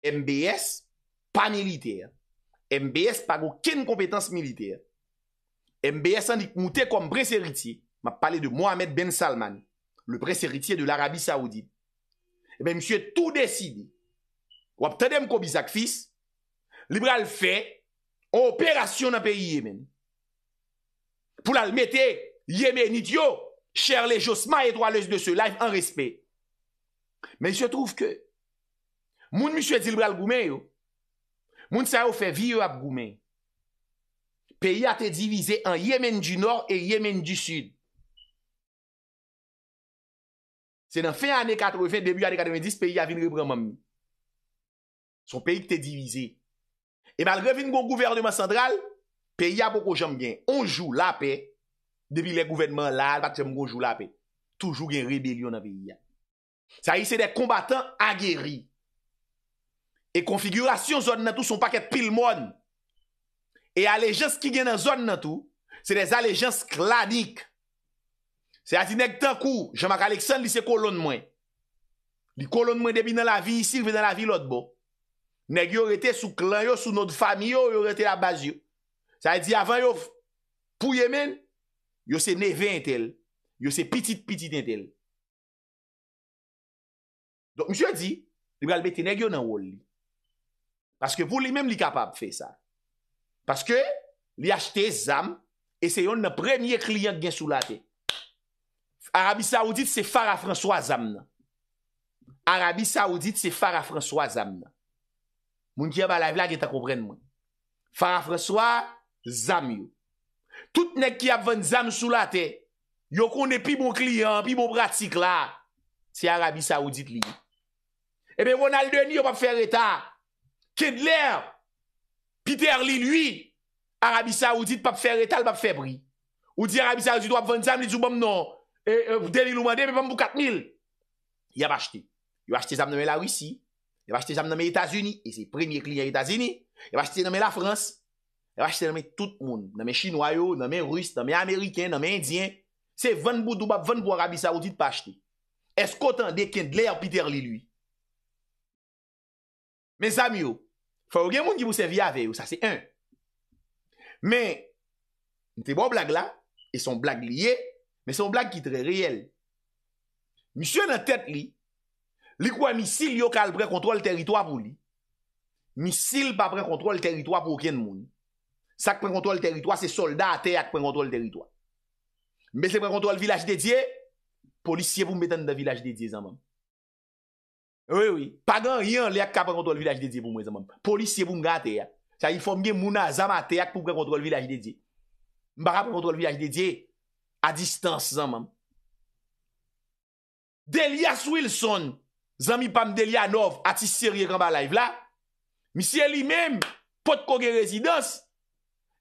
MBS, pa militer. MBS, pa gò ken kompetans militer. MBS, an dik moutè kom pres eritye. Ma pale de Mohamed Ben Salman, le pres eritye de l'Arabie Saoudite. E eh men, msye tou desidi. Wap tade mkobizak fis, libra l'fè, operasyon apè yé men. pou lal mette yemen idyo, chèr lè Josma etro alèz de se live an respè. Men se trouv ke, moun mè sè dilbral goumen yo, moun sa yo fè vi yo ap goumen, peyi a te divize an yemen di nor e yemen di sud. Se nan fè anè 80, debi anè 90, peyi a vin ribran mè mè. Son peyi te divize. E mal revin bon gouvernement sandral, alè, pe ya bo ko jom gen, onjou lape, debi le gouvenman lal, pati jom gojou lape, toujou gen rebelyon nan pe ya. Sa yi se de kombatan ageri, e konfigurasyon zon nan tou, son paket pil moun, e alejans ki gen nan zon nan tou, se de alejans kladik, se ati neg tan kou, jama kalek san li se kolon mwen, li kolon mwen debi nan la vi, si vi nan la vi lot bo, neg yo rete sou klan yo, sou not fami yo, yo rete la baz yo, Sa e di avan yo pou yemen, yo se neve entel, yo se pitit pitit entel. Donk msye di, li mkalbe tenegyo nan wol li. Paske pou li men li kapab fe sa. Paske li achete zam, e se yon na premye kliyak gen sou la te. Arabi saoudite se Farah François zam nan. Arabi saoudite se Farah François zam nan. Moun ki yon ba la vla ge ta kompren moun. Farah François, Zam yo. Tout nek ki ap ven zam sou la te, yo kone pi bon kliyan, pi bon pratik la, se Arabi Saoudite li. Ebe Ronaldoni yo pap fè reta. Kedler, Peter li lui, Arabi Saoudite pap fè reta, al pap fè bri. Ou di Arabi Saoudite wap ven zam, li djou bom non, e, e deli louman de, pe bom pou 4 mil. Yab achete. Yab achete zam nomen la Rissi, yab achete zam nomen Etasuni, e se premier kliyan Etasuni, yab achete nomen la Frans, Rache te nomen tout moun. Nomen Chinwayo, nomen Rus, nomen Ameriken, nomen Indyen. Se ven bou doubap, ven bou Arabi Saoudi te pache te. Eskotan de kendler piter li lui. Men zami yo, fè ou gen moun ki pou se vi ave yo, sa se en. Men, nte bon blag la, e son blag liye, men son blag ki tre reel. Misyon nan tet li, li kwa misil yo kal prekontrol teritwa pou li. Misil pa prekontrol teritwa pou okyen moun. Sak prekontrol teritwa, se soldat te ak prekontrol teritwa. Mbe se prekontrol vilaj dedye, polisye pou mbe ten de vilaj dedye zanman. Oui, oui. Pagan riyan li ak ka prekontrol vilaj dedye pou mbe zanman. Polisye pou mbe gate ya. Sa yi fomge mouna zanmate ak pou prekontrol vilaj dedye. Mba ka prekontrol vilaj dedye a distans zanman. Delia Swilson, zanmi pam Delia Nov, ati seri e kamba live la, misye li men, pot kogue rezidans,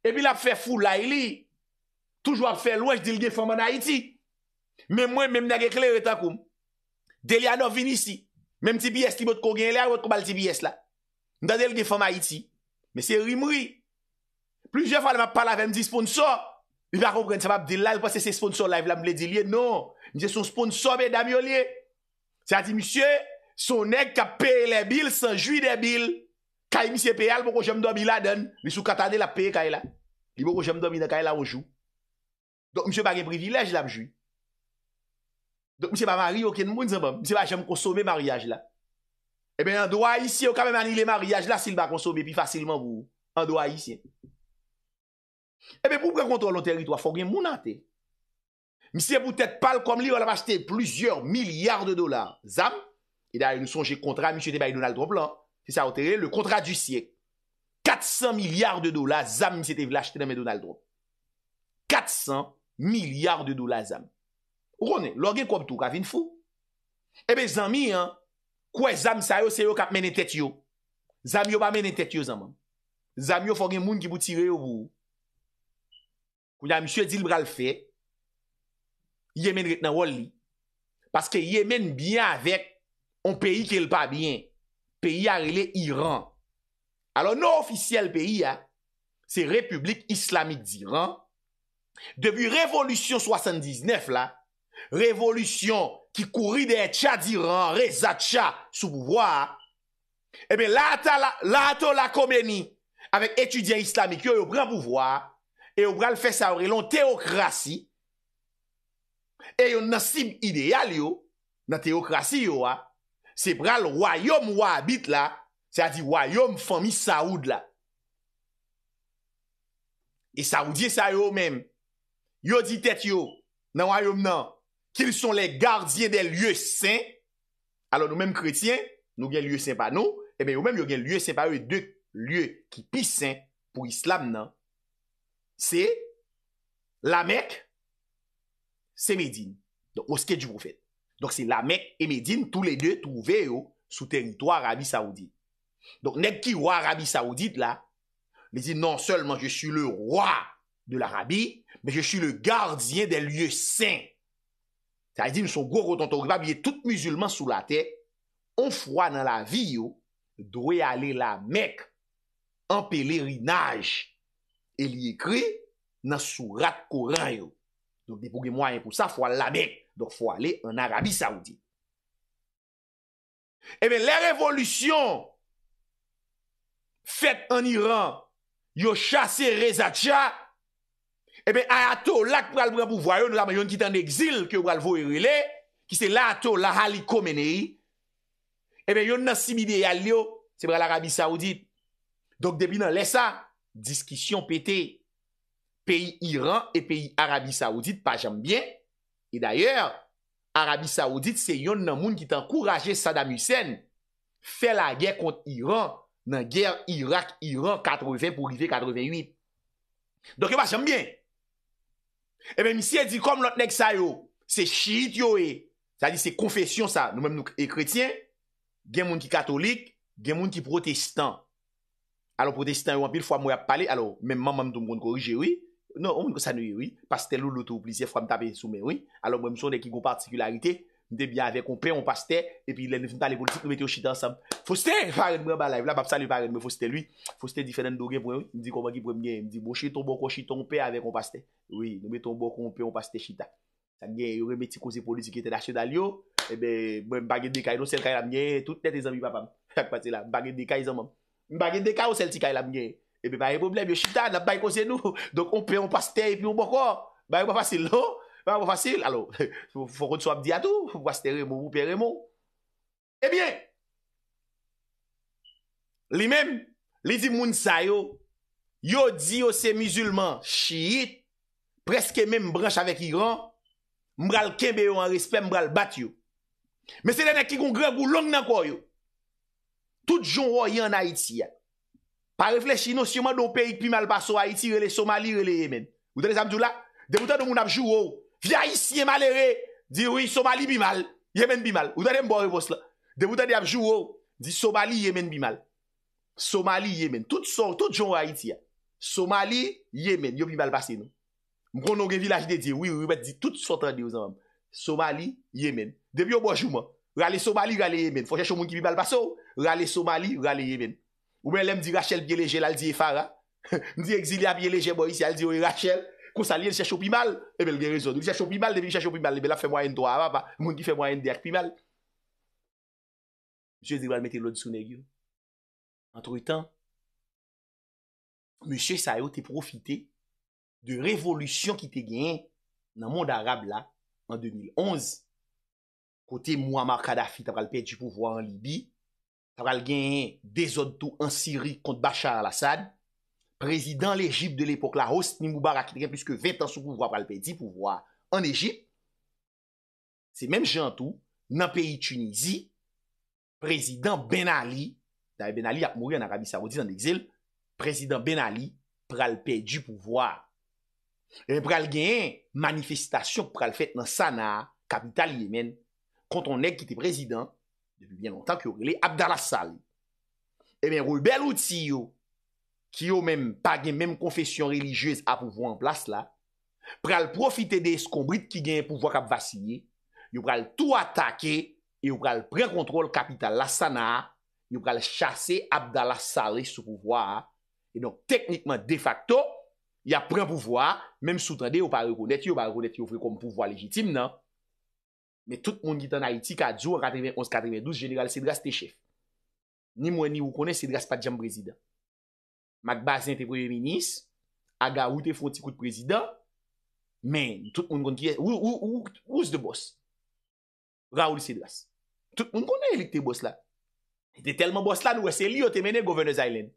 Epi non, la pfe ful la ili, toujwa pfe lwèj di lge foman Haiti. Mè mwen, mè mnè gè kler etakoum. Deli anò vini si. Mè mti piyes ki mòt kò gen lè, mòt kò bal ti piyes la. Mnè dè lge foman Haiti. Mè se rimri. Ploujè fwa lè mè pala vè mdi sponsor. I mè akopren, se mè ap di lè, lè pas se se sponsor la, i vè la mle di liye, non. Mne se son sponsor mè dami o liye. Se a di, msye, son ek ka pè le bil, san jwi debil. Kaye misye pe al bo ko jom dobi la den, misyo katane la pe kaela, li bo ko jom dobi la kaela ojou. Dok misye bagay privilèj la mjou. Dok misye ba mari okè nmoun zanbam, misye bagay jom konsome mariage la. Ebe eh yon doa isi, yo kame mani le mariage la, sil ba konsome pi fasilman bou, yon doa isi. Ebe pou eh prekontrol an teritwa, fok gen moun an te. Misye boutèt pal kom li, yo la vachte plusieurs milyard de dolar. Zam, e da yon sonje kontra, misye te bagay donal do plan. Si sa otere, le kontra du syek. 400 milyard de dola zam si te vla chete nan men Donald Trump. 400 milyard de dola zam. Rone, lor gen kwa mtou, kwa vin fou. Ebe eh zami, kwe zam sayo se yo kap menen tet yo. Zami yo ba menen tet yo zaman. Zami yo fok gen moun ki boutire yo bou. Kou ya msye Dilbral fe, Yemen retenan wol li. Paske Yemen byen avek, on peyi ki el pa byen. peyi a rile Iran. Alon nou ofisyel peyi a, se republik islamik di Iran, debi revolutyon 79 la, revolutyon ki kouri de etcha di Iran, re zatcha sou bouvoi a, ebe eh la to la komeni, avek etudyen islamik yo yo bran bouvoi a, e yo bran l fesavre lon teokrasi, e yo nasib ideal yo, nan teokrasi yo a, Se pra l woyom wabit la, se a di woyom fami saoud la. E saoudye sa yo men, yo di tet yo, nan woyom nan, kil son le gardyen de lye sen, alo nou men kretyen, eh nou gen lye sen pa nou, e ben yo men yo gen lye sen pa yo, e de lye ki pi sen, pou islam nan, se, la mek, se medin, do oske di profet. Donk se la mek e medin tout le de touve yo sou teritoi Arabi Saoudite. Donk nek ki wa Arabi Saoudite la, me di non seulement je sou le roi de l'Arabi, men je sou le gardien de l'yeu saint. Se a di m sou goro ton togwe pa biye tout musulman sou la te, on fwa nan la vi yo, dwe ale la mek en pelerinaj. E li ekri nan sou rat koray yo. Donk di pouge mwayen pou sa fwa la mek, Donk fwo ale en Arabi Saoudi. Ebe, eh le revolutyon fet en Iran yo chase Reza Tcha ebe, eh a ato lak pral bral pou vwayon laman yon kit an exil kyo bral vou e rile ki se la ato lak halikou meneyi ebe, eh yon nan simide yal yo se bral Arabi Saoudi. Donk debi nan lesa diskisyon pete peyi Iran e peyi Arabi Saoudi pa jambien E d'ayèr, Arabi Saoudite se yon nan moun ki tan kouraje Saddam Hussein fè la gèr kont Iran nan gèr Irak-Iran 80 pou rive 88. Donk e bas jom bien. E men misi e di kom lot nek sa yo, se shiit yo e. Sa di se konfesyon sa, nou menm nou e kretien, gen moun ki katolik, gen moun ki protestant. Alon protestant yo an pil fwa moun ap pale, alon menman menm nou moun korijeri, Non, om niko sa nouye, oui. Pastè loup loutou, plizye fwa m tapè soumen, oui. Alò mwen mson de ki goupartikularite, mdebyan avek on prey, on pastè, epi lè nifn ta lè politik, mwen mette yo chita ansam. Fos tè, faren mwen ba laev, la bap sa lè faren, mwen fos tè luy, fos tè difenan doge, mwen wè, mdi komwa ki pwè mwen mwen mdi, mwen chè ton bokon chita, on prey, avek on pastè. Oui, mwen mette ton bokon, on prey, on pastè chita. Sak mwen mwen mette ki kouze politik ete nache Ebi, baye pou blèm, yo chita, nab baye kose nou. Donk, on pe, on pas te, epi, on bokor. Baye pou fasil, nou. Baye pou fasil, alo. Fou kon sou ap di atou. Fou pas te remou, pou pe remou. Ebi! Li mèm, li di moun sa yo. Yo di yo se mizulman, shiit, preske mèm branche avèk yi gran, mbral kembe yo an rispe, mbral bat yo. Mè se lè nèk ki gongre, gou long nan kò yo. Tout joun yo yon ha iti ya. Pa reflech ino si yo man nou perik pi mal baso Haiti rele Somali rele Yemen Ou dan e zamdou la? De boutan nou moun apjou ou Via isi ye mal ere Di oui Somali bi mal Yemen bi mal Ou dan e mbo repos la? De boutan di apjou ou Di Somali Yemen bi mal Somali Yemen Tout son, tout joun Haiti ya Somali Yemen Yo bi mal basen nou Mkoun nou ge village de di Oui ou rebet di tout son tradi ou zanman Somali Yemen Debyon bojou mwen Rale Somali rale Yemen Fosye chou moun ki bi mal baso Rale Somali rale Yemen Ou mè lèm di Rachel biye leje lal diye Farah, mè diye Exilia biye leje boyi si al diyo e Rachel, kon sa liye l chachopi mal, e mè l biye rezon, l chachopi mal, l devini chachopi mal, lè mè la fè mwayen do araba, moun ki fè mwayen derk pi mal. Monsie Zerwal mette l lòd sou negyo. Antre ou tan, Monsie Sayo te profite de revolutyon ki te gen nan moun d'Arab la an 2011 kote Mouhamad Kadhafi ta pral pè di pouvoi an Libi pral genye de zon tou an siri kont Bachar Al-Assad, prezident l'Egypte de l'epok la host, ni mou bar akite gen, pwiske 20 ansou pouvwa pral pe di pouvwa an Egypte, se men jantou nan peyi Tunizi, prezident Ben Ali, da e Ben Ali ap mouri an Arabi Sarodi dan dekzil, prezident Ben Ali pral pe di pouvwa. E pral genye, manifestasyon pral fet nan Sana, kapital Yemen, konton neg ki te prezident, Depi bien lontan ki yo rele Abd al-Assal. Emen eh rouy bel outi yo, ki yo menm page menm konfesyon religyez a pouvo en plas la, pral profite de eskombrit ki gen pouvo ak vasyne, yo pral tou atake, yo pral pren kontrol kapital la sana, yo pral chase Abd al-Assal e sou pouvo a, e non teknikman de facto, ya pren pouvo a, menm soutran de yo pari konet, yo pari konet yo vre kon pouvo a lejitim nan, men tout moun git an Haiti ka djou 11-92, General Cedras te chef. Ni mweni wou kone Cedras pa dijam prezident. Macbazen te prezident, Aga wote fwoti kout prezident, men, wou kote, wou kote, wous de boss? Raoul Cedras. Tout moun kone elik te boss la. Ete telman boss la nou wese li yo te mene Governor's Island.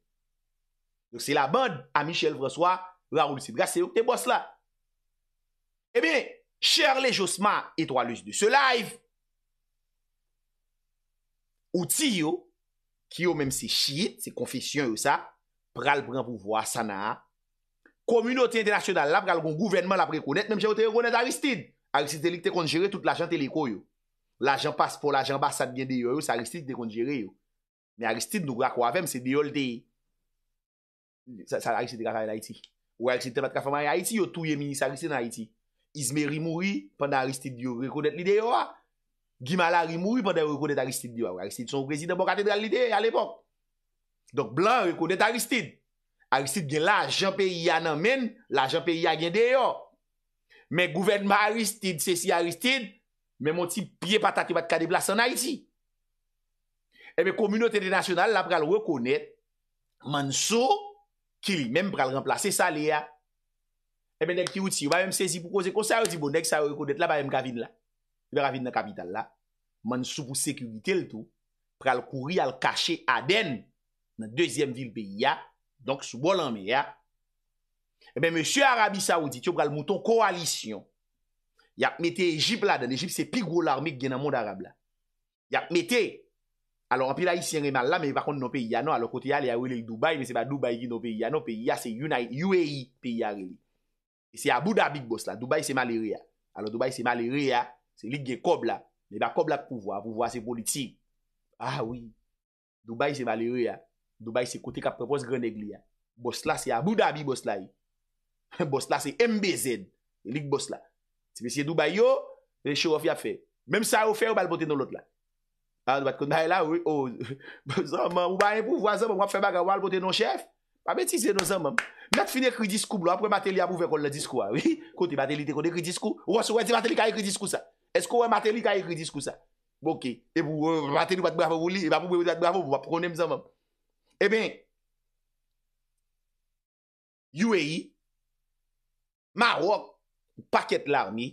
Yose la bade a Michel François, Raoul Cedras se yoke te boss la. Eben, eh Cherle Josma, etwalus de se live. Outi yo, ki yo menm se chiye, se konfisyon yo sa, pral pran pou vwa sana. Komunote internasyonal la, pral bon gouvenman la prekonet, menm jè yo te konet Aristide. Aristide te konjere, tout la jan te leko yo. La jan pas pou la jan basad gen de yo yo, sa Aristide te konjere yo. Men Aristide nou gra kwa vem, se de yol de. Sa Aristide gata yon Haiti. Ou Aristide te bat kafa man yon Haiti yo, touye mini sa Aristide n'Haiti. Izme rimouri pwanda Aristide diyo rekounet li deyo a. Gimala rimouri pwanda rekounet Aristide diyo a. Aristide son vrezi dèmbo katedral li deyo a l'epok. Donk blan rekounet Aristide. Aristide gen la ajan peyi a nan men, la ajan peyi a gen deyo a. Men gouvenman Aristide se si Aristide, men moun ti pye patati bat kade blasan a iti. E eh men komunote de nasyonal la pral rekounet man sou ki li men pral remplase sale ya Ebe nèk kiouti, yo ba mèm sezi pou koze kon saoudi bon, nèk saoudi kon det la ba mèm gavine la. Yo be gavine nan kapital la, man sou pou sekurite l'tou, pral kouri al kache aden nan dezyem vil peyi ya, donk sou bolan me ya. Ebe mèm mèsyou Arabi-Saoudi, tiyo pral mouton koalisyon. Ya mète Egypt la, dan Egypt se pigou l'armik gen nan moun arab la. Ya mète, alor anpila yi sien remal la, mè yi bakon nan peyi ya nan, alor kote ya li a ouli yi Dubaï, mè se ba Dubaï Se ya Bouda bi k'bos la, Duba yi se maleri ya. Alo Duba yi se maleri ya, se ligye kob la. Ne ba kob la pou vwa, pou vwa se politi. Awi, ah Duba yi se maleri ya, Duba yi se kote kap propos gren egli ya. Bos la se ya Bouda bi bos la yi. Bos la se MBZ, ligye bos la. Se mesye Duba yo, se shou off ya fe. Mem sa ou fe ou ba l'bote non lot la. Alo ah, Duba k'on ba yi e la, ou oh, zan man ou ba yi pou vwa zan, mwa fe baga wale bote non chef. Mwen ti zeno zan mwen. Mwen at fin ekri diskoum lò. Apre mateli ap ouve kon lè diskou a. Kon te mateli te kon ekri diskou. Ou wò sou wè te mateli kaj ekri diskou sa. Eskou wè mateli kaj ekri diskou sa. Bokè. E mwen mateli bat bravo ou li. E mwen mwen mwen bat bravo. Mwen prounem zan mwen. E ben. Yueyi. Marwop. Ou paket l'armi.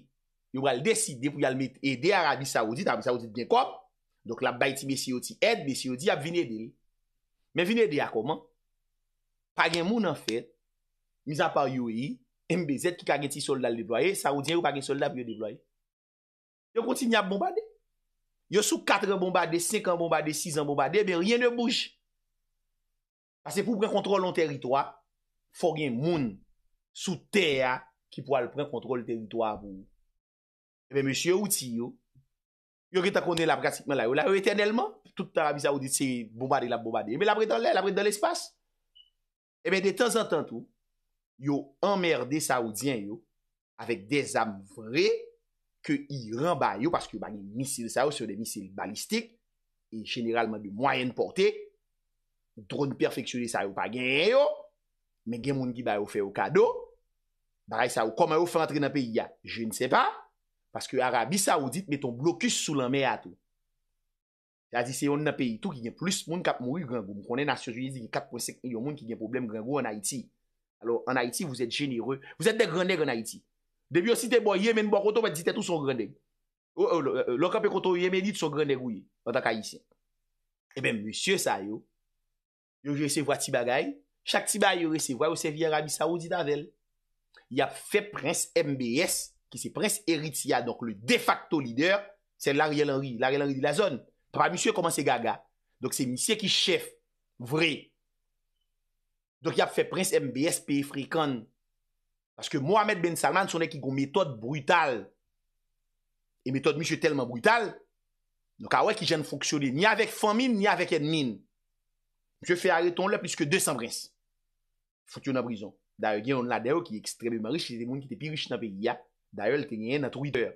Yowal deside pou yal mète. Ede Arabi Saoudi. Arabi Saoudi d'byen kop. Dok la bayti mesi oti. Ed mesi oti ap vine deli. M Fagyen moun an fet, mizan pa yo yi, mbezet ki kage ti soldal devloye, saoudyen yo kage soldal vyo devloye. Yo konti ni ap bombade. Yo sou 4 an bombade, 5 an bombade, 6 an bombade, be ryen ne bouj. Pase pou pren kontrol an teritwa, fagyen moun sou teya ki pou al pren kontrol teritwa vyo. Ebe eh monsye ou ti yo, yo reta konen la pratikman la yo, la yo etenelman. Touta avisa ou diti bombade la bombade, ebe labre dan lè, labre dan l'espace. Ebe eh de tan san tan tou, yo emmerde saoudien yo avèk dezam vre ke Iran ba yo paske yo bagen misil sa yo se yo de misil balistik e generalman de mwayen portek. Drone perfeksyon li sa yo pa genye yo, me gen moun ki ba yo fe yo kado. Baray sa yo koma yo fè antre nan peyi ya, je ne se pa. Paske Arabi saoudit meton blokus sou lan mey ato. Tè a di se yon nan peyi tou ki gen plus moun kap mou yon grenvou. Mou konen nasyon, yon moun ki gen problem grenvou en Haiti. Alors en Haiti, vous êtes généreux. Vous êtes des grenvés en Haiti. Début, si tè boye, yé men boye koto, wè di tè tou son grenvé. Oh, oh, Lò kapè euh, koto yé men dit, son grenvé wou yé. Wè tak a yisi. Eben, eh monsieur sa yo, yo jè se vwa ti bagay, chak ti bagay yo jè se vwa yo se vya rami sa ou di nan vel. Y a fè prince MBS ki se prince eritia. Donc le de facto leader, se L'Ariel Henry. L'Ariel Henry Ta pa misye koman se gaga. Dok se misye ki chef. Vre. Dok yap fe prince MBS P.F.R.I.K.AN. Paske Mohamed Ben Salman son e ki kon metode brutal. E metode misye telman brutal. Dok awe ah ki jen foksyone ni avek famin ni avek ennin. Mise fe areton le piske 200 prince. Fout yo na brison. Da yo gen yon la deyo ki ekstreme marish. Se de moun ki te pirish na pek ya. Da yo el te gen yon atro ito yo.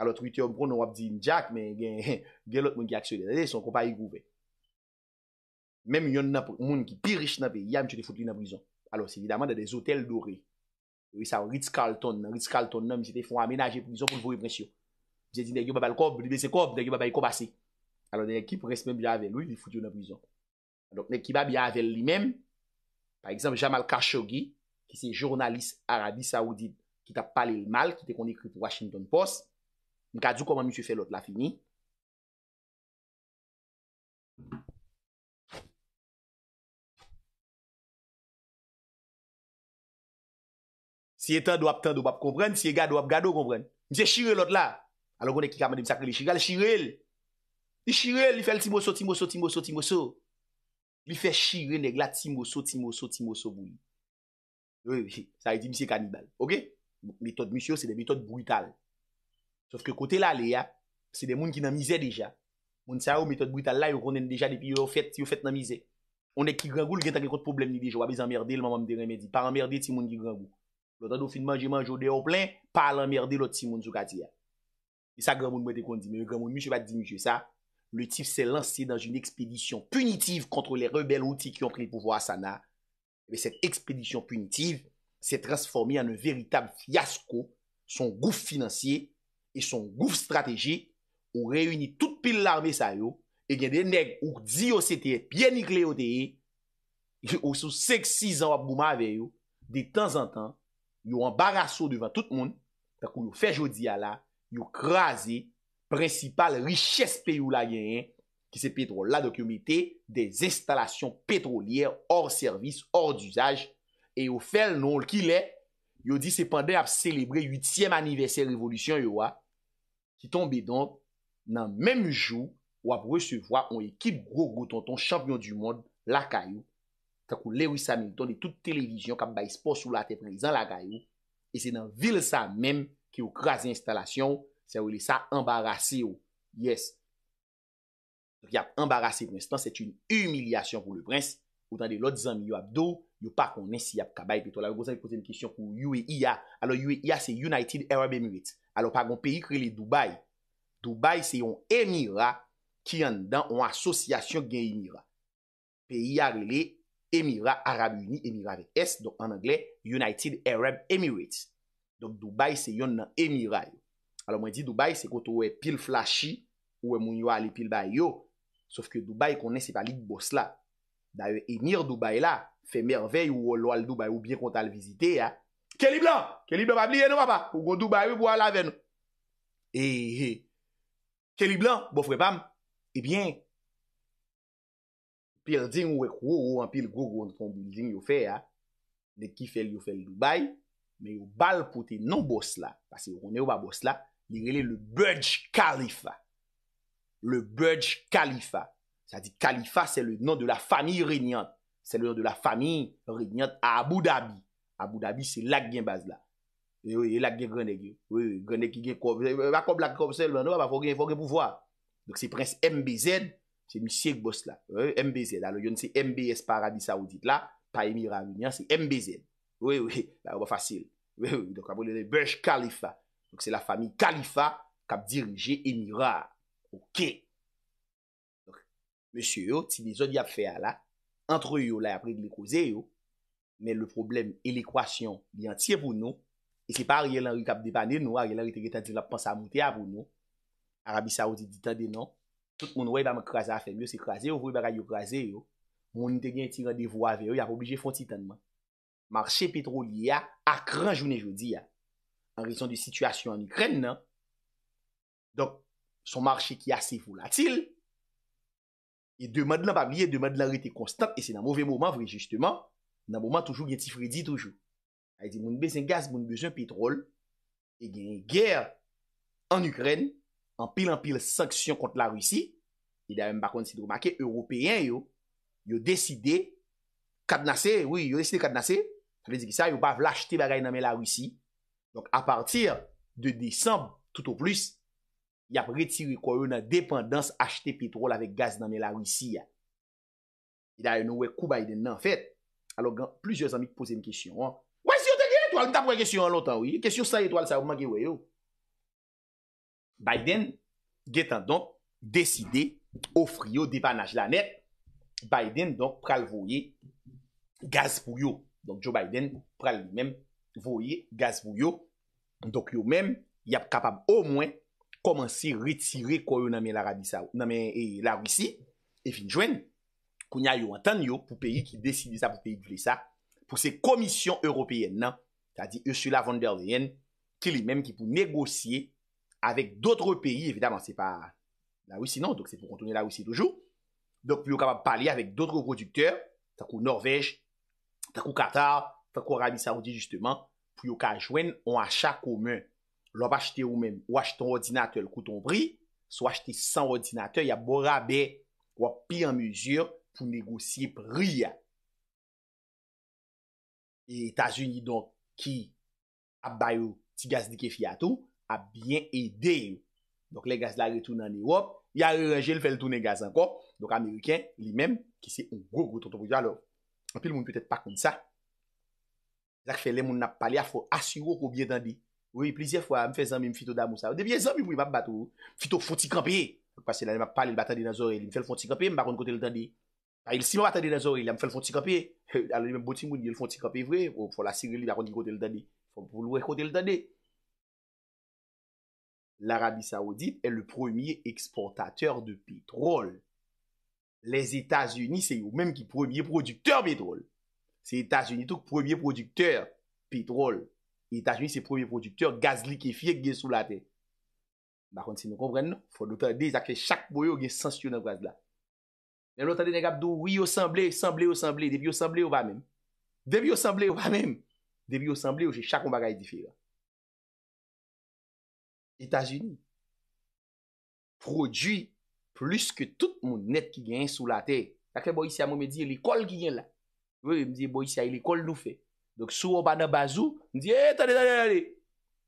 alot wite yon pron wap di yon jak men gen gen lot mwen ki aksyon son kompa yi goube menm yon moun ki pirish yon mwen ki yon mwen ki yon mwen alot evidaman de de zotel do re wisa witz Carlton witz Carlton nan mwen se te fon amenaje pou lvo yon presyon mwen se di de yon babal kob, de de se kob, de yon babal kobase alot de ekip resmen bi avel lwen yon mwen fudyo na blizon anot nekibab ya avel li men pa ekzam Jamal Khashoggi ki se jurnalist Arabi-Saudi ki ta pale lmal ki te kon ekri Washington Post Mkazou koman msye fè lot la fini. Siye tan do ap tan do ap kompren, siye ga do ap ga do kompren. Mse shire lot la. Alon konen ki kaman de msakre li shire, al shire el. Li shire el, li fè l timoso, timoso, timoso, timoso. Li fè shire negla timoso, timoso, timoso, timoso bouy. Sa yi di msye kanibal. Ok? Metode msye yo se de metode bruital. Sof ke kote la le ya, se de moun ki nan mize deja. Moun sa yo metote bouta la yo konen deja depi yo fèt nan mize. On ek ki gran goul gen tanke kote problem ni deja. Wabiz emmerde, lmanman mde remedi. Par emmerde ti moun ki gran goul. Loutan do fin manje manjode yo plen, par al emmerde lout ti moun sou kati ya. E sa gran moun mwete kon di. Me gran moun mwiche pati di mwiche sa. Le tif se lansi danj yon ekspedisyon punitiv kontre le rebel outi ki yon prel pouvo Asana. Ebe set ekspedisyon punitiv se transformi an e veritab fiasko son gouf financiye. E son gouf strategi ou reyouni tout pil larme sa yo E gen den neg ou di yo sete et piye nikle yo teye Yo sou seksizan wap goma ave yo De tan zan tan, yo ambaraso devan tout moun Fak ou yo fe jodi ala, yo krasi Principal richespe yo la genyen Ki se petro la dok yo mette des instalasyon petroliye Or servis, or d'uzaj E yo fel nou l ki le, yo di se pande ap celebre Youtièm aniversèl revolutyon yo wa Si tombe don nan menm jou, wap wè se vwa an ekip gro-gro tonton, chanpyon du moun, lakayou. Takou lè wè sa men ton de tout televizyon, kap bayi sport sou la tèt nan lisan lakayou. E se nan vil sa menm ki wè krasi installasyon, se wè lè sa embarase yo. Yes. Riyap embarase yon instant, se t'youn humilyasyon wè le prens, wotan de lot zan mi yo ap do. yo pa konen si yap kabay, peto la yo gozan yon pose yon kisyon pou UAE ya, alo UAE ya se United Arab Emirates, alo pa gon pe yikri li Dubai, Dubai se yon Emirat, ki yon dan yon asosyasyon gen Emirat, pe yi ar li, Emirat Arabi ni, Emirat es, don an angle, United Arab Emirates, don Dubai se yon nan Emirat yo, alo mwen di Dubai se koto we pil flashy, we moun yo ali pil bay yo, sof ke Dubai konen se pa lik bos la, da yo Emir Dubai la, Fè mervè, non, eh, eh. bon eh yo wò lò al-Doubaye, yo bie kontal vizite, ya. Kè li blan? Kè li blan pa bliye nou wapa? Ou gò Doubaye wè pou wala ven? E, e, e. Kè li blan, bo fwe pam? Ebyen, pèl din wè kou, wè anpèl gò gò anpèl din yo fè, ya. Dèkifèl yo fè l-Doubaye, mè yo bal pote non bòs la. Pase yonè wò pa bòs la, dirè lè le Bèj Khalifa. Le Bèj Khalifa. Sè a di Khalifa, sè le nan de la fami renyant. Se lè yon de la fami rejnian A Abu Dhabi Abu Dhabi se lak gen baz la E lak gen gwenne gen Gwenne gen gen koum Bakon blak koum se lè anwa Fok gen fok gen pouvoa Se prens MBZ Se misye k bost la MBZ A lè yon se MBS Paradis Saoudite la Pa Emirat rejnian se MBZ Ouwe ouwe La ouwe fasil Ouwe ouwe Donk apolè de Bèj Khalifa Donk se la fami Khalifa Kap dirije Emirat Ok Mèsyè yo Ti de zodi ap fè a la antre yo la apre glikoze yo, men le probleme e l'ekwasyon li an tiye pou nou, e se pa a riyel an riyel kap depane nou, a riyel an riyel teke ta dilap pan sa mouti avou nou, Arabi Saoudi ditande nou, tout moun woy ba mak krasa a fèm, yo se krasi yo, woy ba rayo krasi yo, moun nite gen tiye radevou avè yo, ya pou oblije fon titanman. Marche petroli ya, akran jounen joudi ya, an rejison di situasyon an Ukren nan, donk, son marche ki ase volatil, E demad lan pa miye, demad lan rete konstant, e se nan mouve mouman vre, justeman, nan mouman toujou, gen ti fredi toujou. Ay di, moun bez un gaz, moun bez un petrol, e gen yon ger an Ukren, an pil an pil sanksyon kont la Rusi, e da yon bakwant si drou makè, Européen yo, yo deside, kadnase, oui, yo deside kadnase, se le zikisa, yo bav lachte bagay nan men la Rusi. Donc, a partir de Desembe, tout au plus, yap retiri kwa yo nan dependans achte petrol avèk gaz nan el a rwisi ya. Da yon wè kou Biden nan fèt, alò gen, plizye zanmi k posè m kèsyon an, wè si yo te gè etoal, nou ta pwè kèsyon an lontan wè, kèsyon sa etoal sa wè man gè wè yo. Biden, gè tan don, deside, ofri yo depanaj lanèp, Biden don pral vòye gaz vòyo. Don Joe Biden, pral mèm vòye gaz vòyo, don yo mèm, yap kapab o mwen komanse ritire kwa yo nanmen e, la rabi sa ou, nanmen la rwisi, e fin jwen, kwen ya yo an tan yo pou peyi ki desidi sa pou peyi ki vle sa, pou se komisyon europen nan, ta di yo sou la von derden, ki li menm ki pou negosye avèk dotre peyi, evidaman se pa la rwisi nan, dok se pou kontonye la rwisi toujou, dok pou yo kabab pali avèk dotre produkteur, ta kou Norvej, ta kou Qatar, ta kou rabi sa ou di justeman, pou yo ka jwen an achat koumen, lop achete ou men wach ton ordinateur kouton pri, sou achete san ordinateur, ya bora be wap pi an mesur pou negosye pri ya. E Etasuni don ki ap bayou ti gaz dike fiyatou, ap bien ede yo. Donk le gaz la retounan e wop, ya re-rejel fel toune gaz anko, donk Ameriken li men, ki se ou go go ton tovouja lop. Anpil moun pwetet pa koun sa, zak fele moun nap pale a fo asyo kou biedan bi. Oui, plizye fwa, m fe zanmi m fito dam ou sa. Debyen zanmi m ap bat ou, fito fontikampeye. Kwa se la ne map pale, il batande nazore, il me fel fontikampeye, m bakon kote l dani. A il si ma batande nazore, il ya me fel fontikampeye. A le men botim ou ni, el fontikampeye vwe, ou fola sigre li bakon di kote l dani. Fon pou lou ek kote l dani. L Arabi Saoudite e le premier eksportateur de petrole. Les Etats-Unis, se yo menm ki premier produkteur petrole. Se Etats-Unis touk premier produkteur petrole. Etajouni se premier produkteur gaz li ke fye gye sou la te. Bakon se mè kompren nou, fò doutan dè, zak fè chak boyo gye sensiyon nan gaz la. Mè loutan dè nè gap dou, wè yo semblé, semblé yo semblé, debi yo semblé yo va mèm. Debi yo semblé yo va mèm. Debi yo semblé yo, chè chak mwa bagay di fye. Etajouni, produy plus ke tout moun net ki gye sou la te. Zak fè boyisya mou mè di, l'ikol ki gye la. Mè mè di, boyisya, l'ikol nou fè. Sou ou pa nan bazou, mwen diye, ee, eh, tade, tade, tade,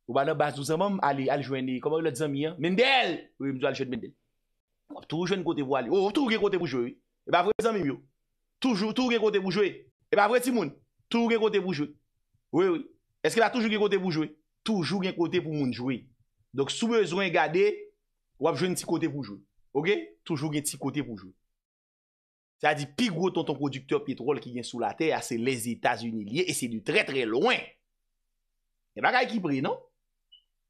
ou pa nan bazou, sa mwen, ale, ale, jwen, ee, koman ou lè djan mi an, Mendel, ou e mwen diye ale jwen Mendel. Ou ap toujwen kote pou ale, ou e toujwen kote pou jwe, e pa vre zan mi myo, toujwen kote pou jwe, e pa vre ti moun, toujwen kote pou jwe. Ou e, ou, eske la toujwen kote pou jwe, toujwen kote pou moun jwe. Dok sou bezwen gade, ou ap jwen ti kote pou jwe, ou e, toujwen kote pou jwe. Ta di pigou ton ton produkteur pietrol ki gen sou la te, non? a se les Etats-Unis liye, e se du tre tre loyen. E bagay ki pri, non?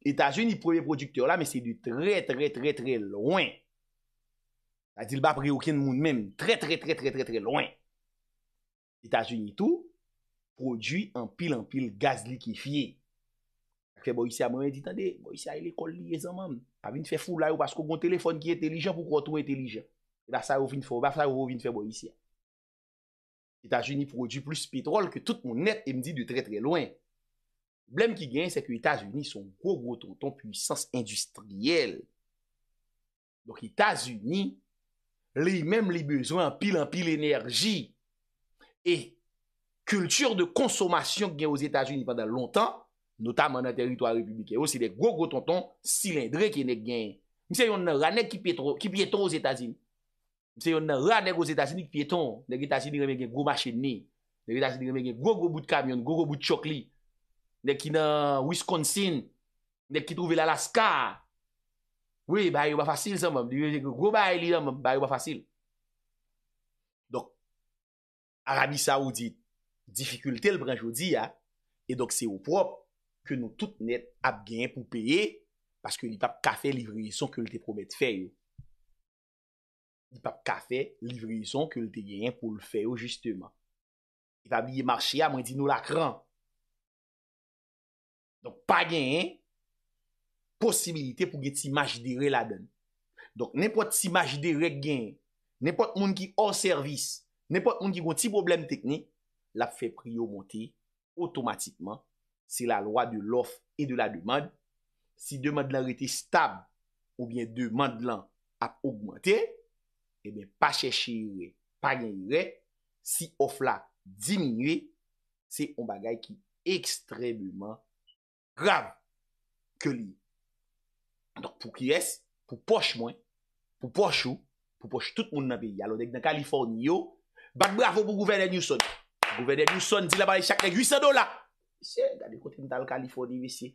Etats-Unis, premier produkteur la, me se du tre tre tre tre loyen. Ta di lbapri ou ken moun menm, tre tre tre tre tre loyen. Etats-Unis tou, produye an pil an pil gaz likifiye. A fe bo yisi a moun, e di tande, bo yisi a el ekol liye zan man, pa vin te fe foul la yo, pasko kon telefon ki etelijan pou kontou etelijan. La sa ou vin fè ou bè, sa ou vin fè ou bè isi. Etat-Unis produ plus pétrole ke tout moun net, e mdi de trè trè loin. Blem ki gen, se ke Etat-Unis son gwo gwo tonton puissance industriel. Donk Etat-Unis, li menm li bezwen an pil an pil enerji e kultur de konsomasyon ki gen ou Etat-Unis pandan lontan, notam an an territo a republiké ou, se de gwo gwo tonton silendré ki gen. Mi se yon nan rane ki pi eto ou Etat-Unis. Mse yon nan rade neg o zetasi ni k pieton, neg zetasi ni reme gen gwo machin ni, neg zetasi ni reme gen gwo gwo bout kamyon, gwo gwo bout chok li, neg ki nan Wisconsin, neg ki touve l'Alaska. Oui, ba yon ba fasil san mwen, neg yon gwo ba el li nan mwen, ba yon ba fasil. Dok, Arabi Saoudi, difficulte l'bran jodi ya, e dok se ou prop, ke nou tout net ap gen pou peye, paske li pap kafe livriye son ke l'te promette feye. I pap kafe livrizon ke l te genyen pou l fè yo justeman. I pap biye marchè ya mwen di nou la kran. Donk pa genyen, posibilite pou genye ti majide re la den. Donk nepot ti majide re genyen, nepot moun ki or servis, nepot moun ki kon ti problem teknik, la pfe priyo monte otomatikman. Se la loa de lof e de la deman, si deman la rete stab, ou bien deman lan ap augmente, Ebe, eh pa chèche ywe, pa gen ywe, si of la diminwe, se yon bagay ki ekstremlyman grav ke li. Donk pou ki res, pou poch mwen, pou poch ou, pou poch tout moun nan pe yalonek nan Kaliforni yo, bak bravo pou Gouverneur Newson. Gouverneur Newson, di la bari chakre gwi se do la. Se, gade kote m dal Kaliforni wesey.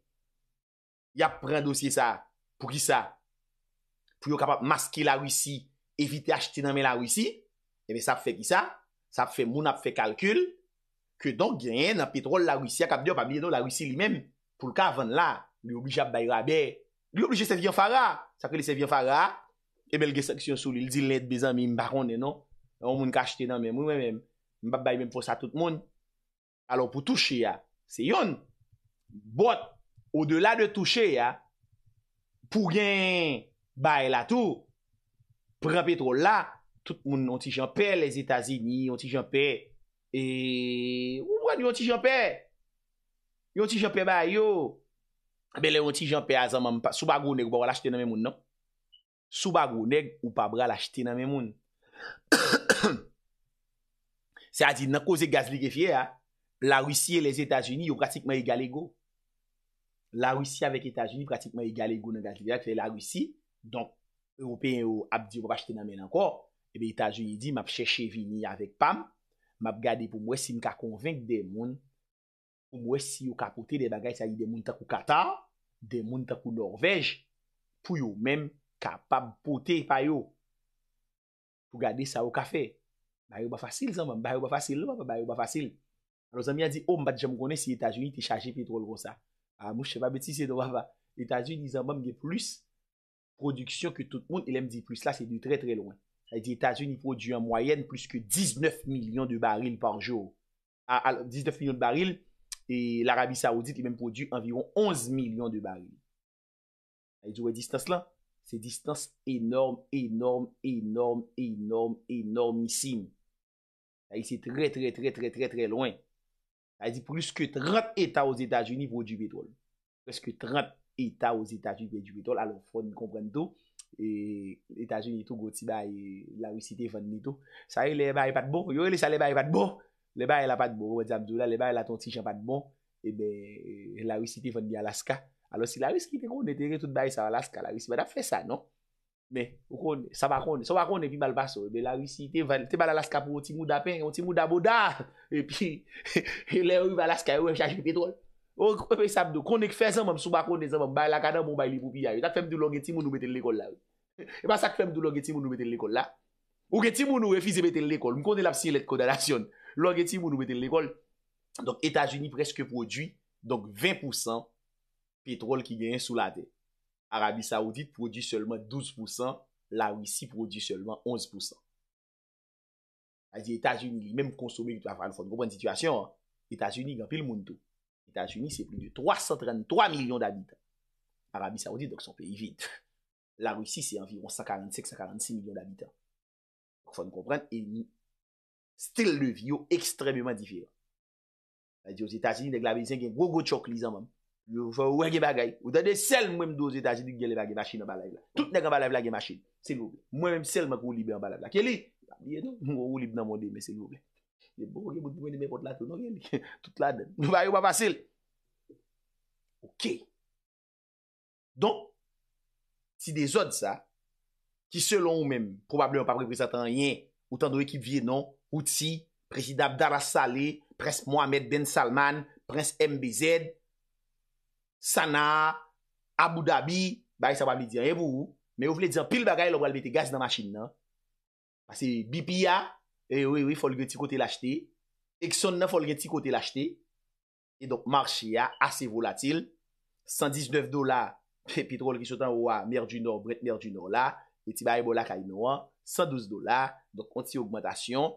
Ya pren dosye sa Pou ki sa Pou yo kapap maske la wisi Evite achete nan men la wisi Ebe eh sa ap fe ki sa Sa ap fe moun ap fe kalkul Ke don gen nan petrol la wisi A kap diyo oh, pa miye nou la wisi li men Pou lka avan la Li oblije ap bayra be Li oblije seviyan fara Sakre li seviyan fara Ebe eh lge saksyon sou li Il di lèd bezan mi mbaron e non Moun ka achete nan men mwen men Mbap baymen fosa tout moun Alo pou touche ya Se yon Bot Ou de la de touche ya, pou gen baye la tou, pran petro la, tout moun yon ti jenpe les Etats-Unis, yon ti jenpe, ee, ou an yon ti jenpe, yon ti jenpe baye yo, be le yon ti jenpe a zanman, sou bagou neg ou pa bra la chite nan men moun, non? Sou bagou neg ou pa bra la chite nan men moun. Se a di nan kouze gaz lig e fye ya, la rissi e les Etats-Unis yo pratikman yi gale go. La rwisi avèk Etajouni pratikman yi gale gounen gajlida kwe la rwisi. Donk, Européen yo oh, ap di wap achete nan men eh ankor. Ebe Etajouni di map chèche vini avèk pam. Map gade pou mwè si mka konvenk de moun. Pou mwè si yo kapote de bagay sa yi de moun ta kou Qatar, de moun ta kou Norvej. Pou yo mèm kapab pote pa yo. Pou gade sa yo kafe. Bayo wap fasil zan mwen, bayo wap fasil, bayo wap fasil. Ano zan mi a di, oh mba dija mkone si Etajouni ti chaje pi trol wosa. A mou chè pa bèti se do wava. Etasouni zan mèm gè plus produksyon ke tout moun. Elè mèm di plus la, se dè tre tre loun. Etasouni produy en moyèn plus ke 19 milyon de baril par jò. 19 milyon de baril. Et l'Arabie Saoudite mèm produy environ 11 milyon de baril. Elè dò wè distans la? Se distans enorm, enorm, enorm, enorm, enormissim. Elè se tre tre tre tre tre tre loyn. Ay zi pluske 30 etat ou zi ta jini pou du petrol. Pluske 30 etat ou zi ta jini pou du petrol. Alon, fon yon kompren tou. E, etat jini tou gouti baye, la wisi te fon ni tou. Sa yon, le baye pat bon. Yo, yon sa le baye pat bon. Le baye bon. bon. eh la pat bon. Ou, wè zi amdoula, le baye la ton si jen pat bon. E, be, la wisi te fon ni Alaska. Alon, si la wisi te kon de te re tout baye sa Alaska, la wisi pa da fe sa, non? Mè, sa bakon, sa bakon e vi mal baso. Mè la wisi, te balalaska pou otimou da pen, otimou da boda. E pi, e le wou balaska e wèm chaje petrol. O, kwen pe sab do, kwen ek fè zan mèm sou bakon de zan mèm bay lakadan mèm bay li poupi ya. E tat fèm do log etimou nou bete l l'ekol la wou. E pa sak fèm do log etimou nou bete l l'ekol la. O getimou nou refize bete l l'ekol. Mè konde la psilet kodadasyon. Log etimou nou bete l l'ekol. Donk, Etat-Unis preske prodwi. Donk, 20% petrol Arabi-Saudi produc seulement 12%, la Russi produc seulement 11%. A zi, Etat-Unis, li menm konsome, li tou avran, fòn kòpren situasyon, Etat-Unis, yon pil moun tou, Etat-Unis, se pli de 333 milyon d'abitans. Arabi-Saudi, dok son peyi vide. La Russi, se environ 146-146 milyon d'abitans. Fòn kòpren, e mi, stil le viyo ekstremèman difire. A zi, os Etat-Unis, deg la bizen gen gwo-gwo chok li zan manm. Ou dene sel mwen mdo zetajit dik gel eva ge machin an balay la. Tout nek an balay vla ge machin. Se nou. Mwen mwen sel mwen kou libe an balay vla. Keli? Mwen mwen libe nan mwode. Mwen se nou. Mwen mwen ne mwen pot la tout nan gen. Tout la den. Nou va yo mwa fasil. Ok. Don. Si de zon sa. Ki selon mwen mwen. Probable mwen pa preprisatan yin. Ou tan do ekip vye non. Ou ti. Presidap Daras sale. Pres Mohamed Ben Salman. Pres MBZ. Pres Mbz. Sana, Abu Dhabi, ba yi sa pa mi di enye bou ou. Me ou vle di an pil bagay lopal bete gaz nan masjin nan. Pase BP ya, e wè wè fol gen ti kote lachete. Ekson nan fol gen ti kote lachete. E donk marshi ya ase volatil. 119 dola petrol ki chotan wwa merdi nor bret, merdi nor la. E ti ba yi bo la kay nou an. 112 dola, donk anti-augmentation.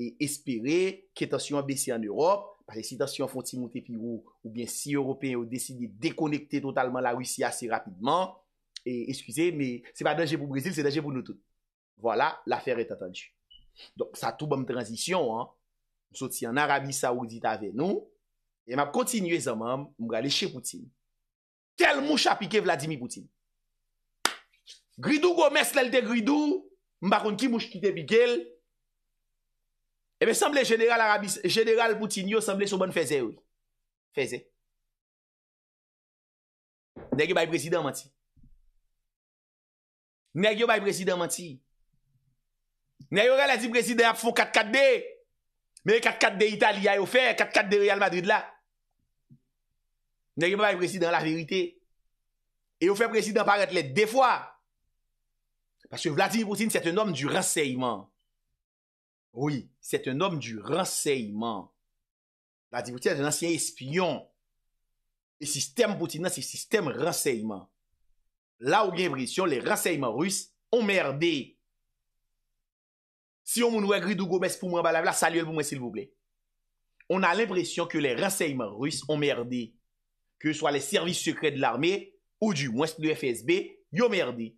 E espere ki etasyon besi an Europe. Pari si dans si yon fon ti mouti pi ou Ou bien si Européen ou deside Dekonekte totalman la Ouissi ase rapidman E eskize, me se pa denje pou Brésil Se denje pou nou tout Vola, lafer et attendu Don sa tou bom transisyon M soti an Arabi Saoudite ave nou E map kontinye zanman M gale che Poutine Tel mouch apike Vladimir Poutine Gridou gwo mes lel de gridou M bakoun ki mouch kite bigel M bakoun ki mouch kite bigel Ebe, eh semblè General Poutinio semblè sou bon fè zè ou. Fè zè. Nè gè baye presidèm an ti. Nè gè baye presidèm an ti. Nè yon re la di presidèm ap fò 4-4-D. Mè yon 4-4-D Italiye a yo fè. 4-4-D Real Madrid la. Nè gè baye presidèm la verite. E yo fè presidèm parèt lè. De fwa. Pase Vladimir Poutin c'è te nom du raseyman. Oui, c'est un homme du renseillement. La diplomatie, c'est un ancien espion. Le système potentiel, c'est le système renseillement. Là où il y a l'impression que les renseillements russes ont merdé. Si on m'envoie gris de gomès pour moi, ben là, salut, elle m'envoie s'il vous plaît. On a l'impression que les renseillements russes ont merdé. Que ce soit les services secrets de l'armée ou du moins de l'FSB, y'ont merdé.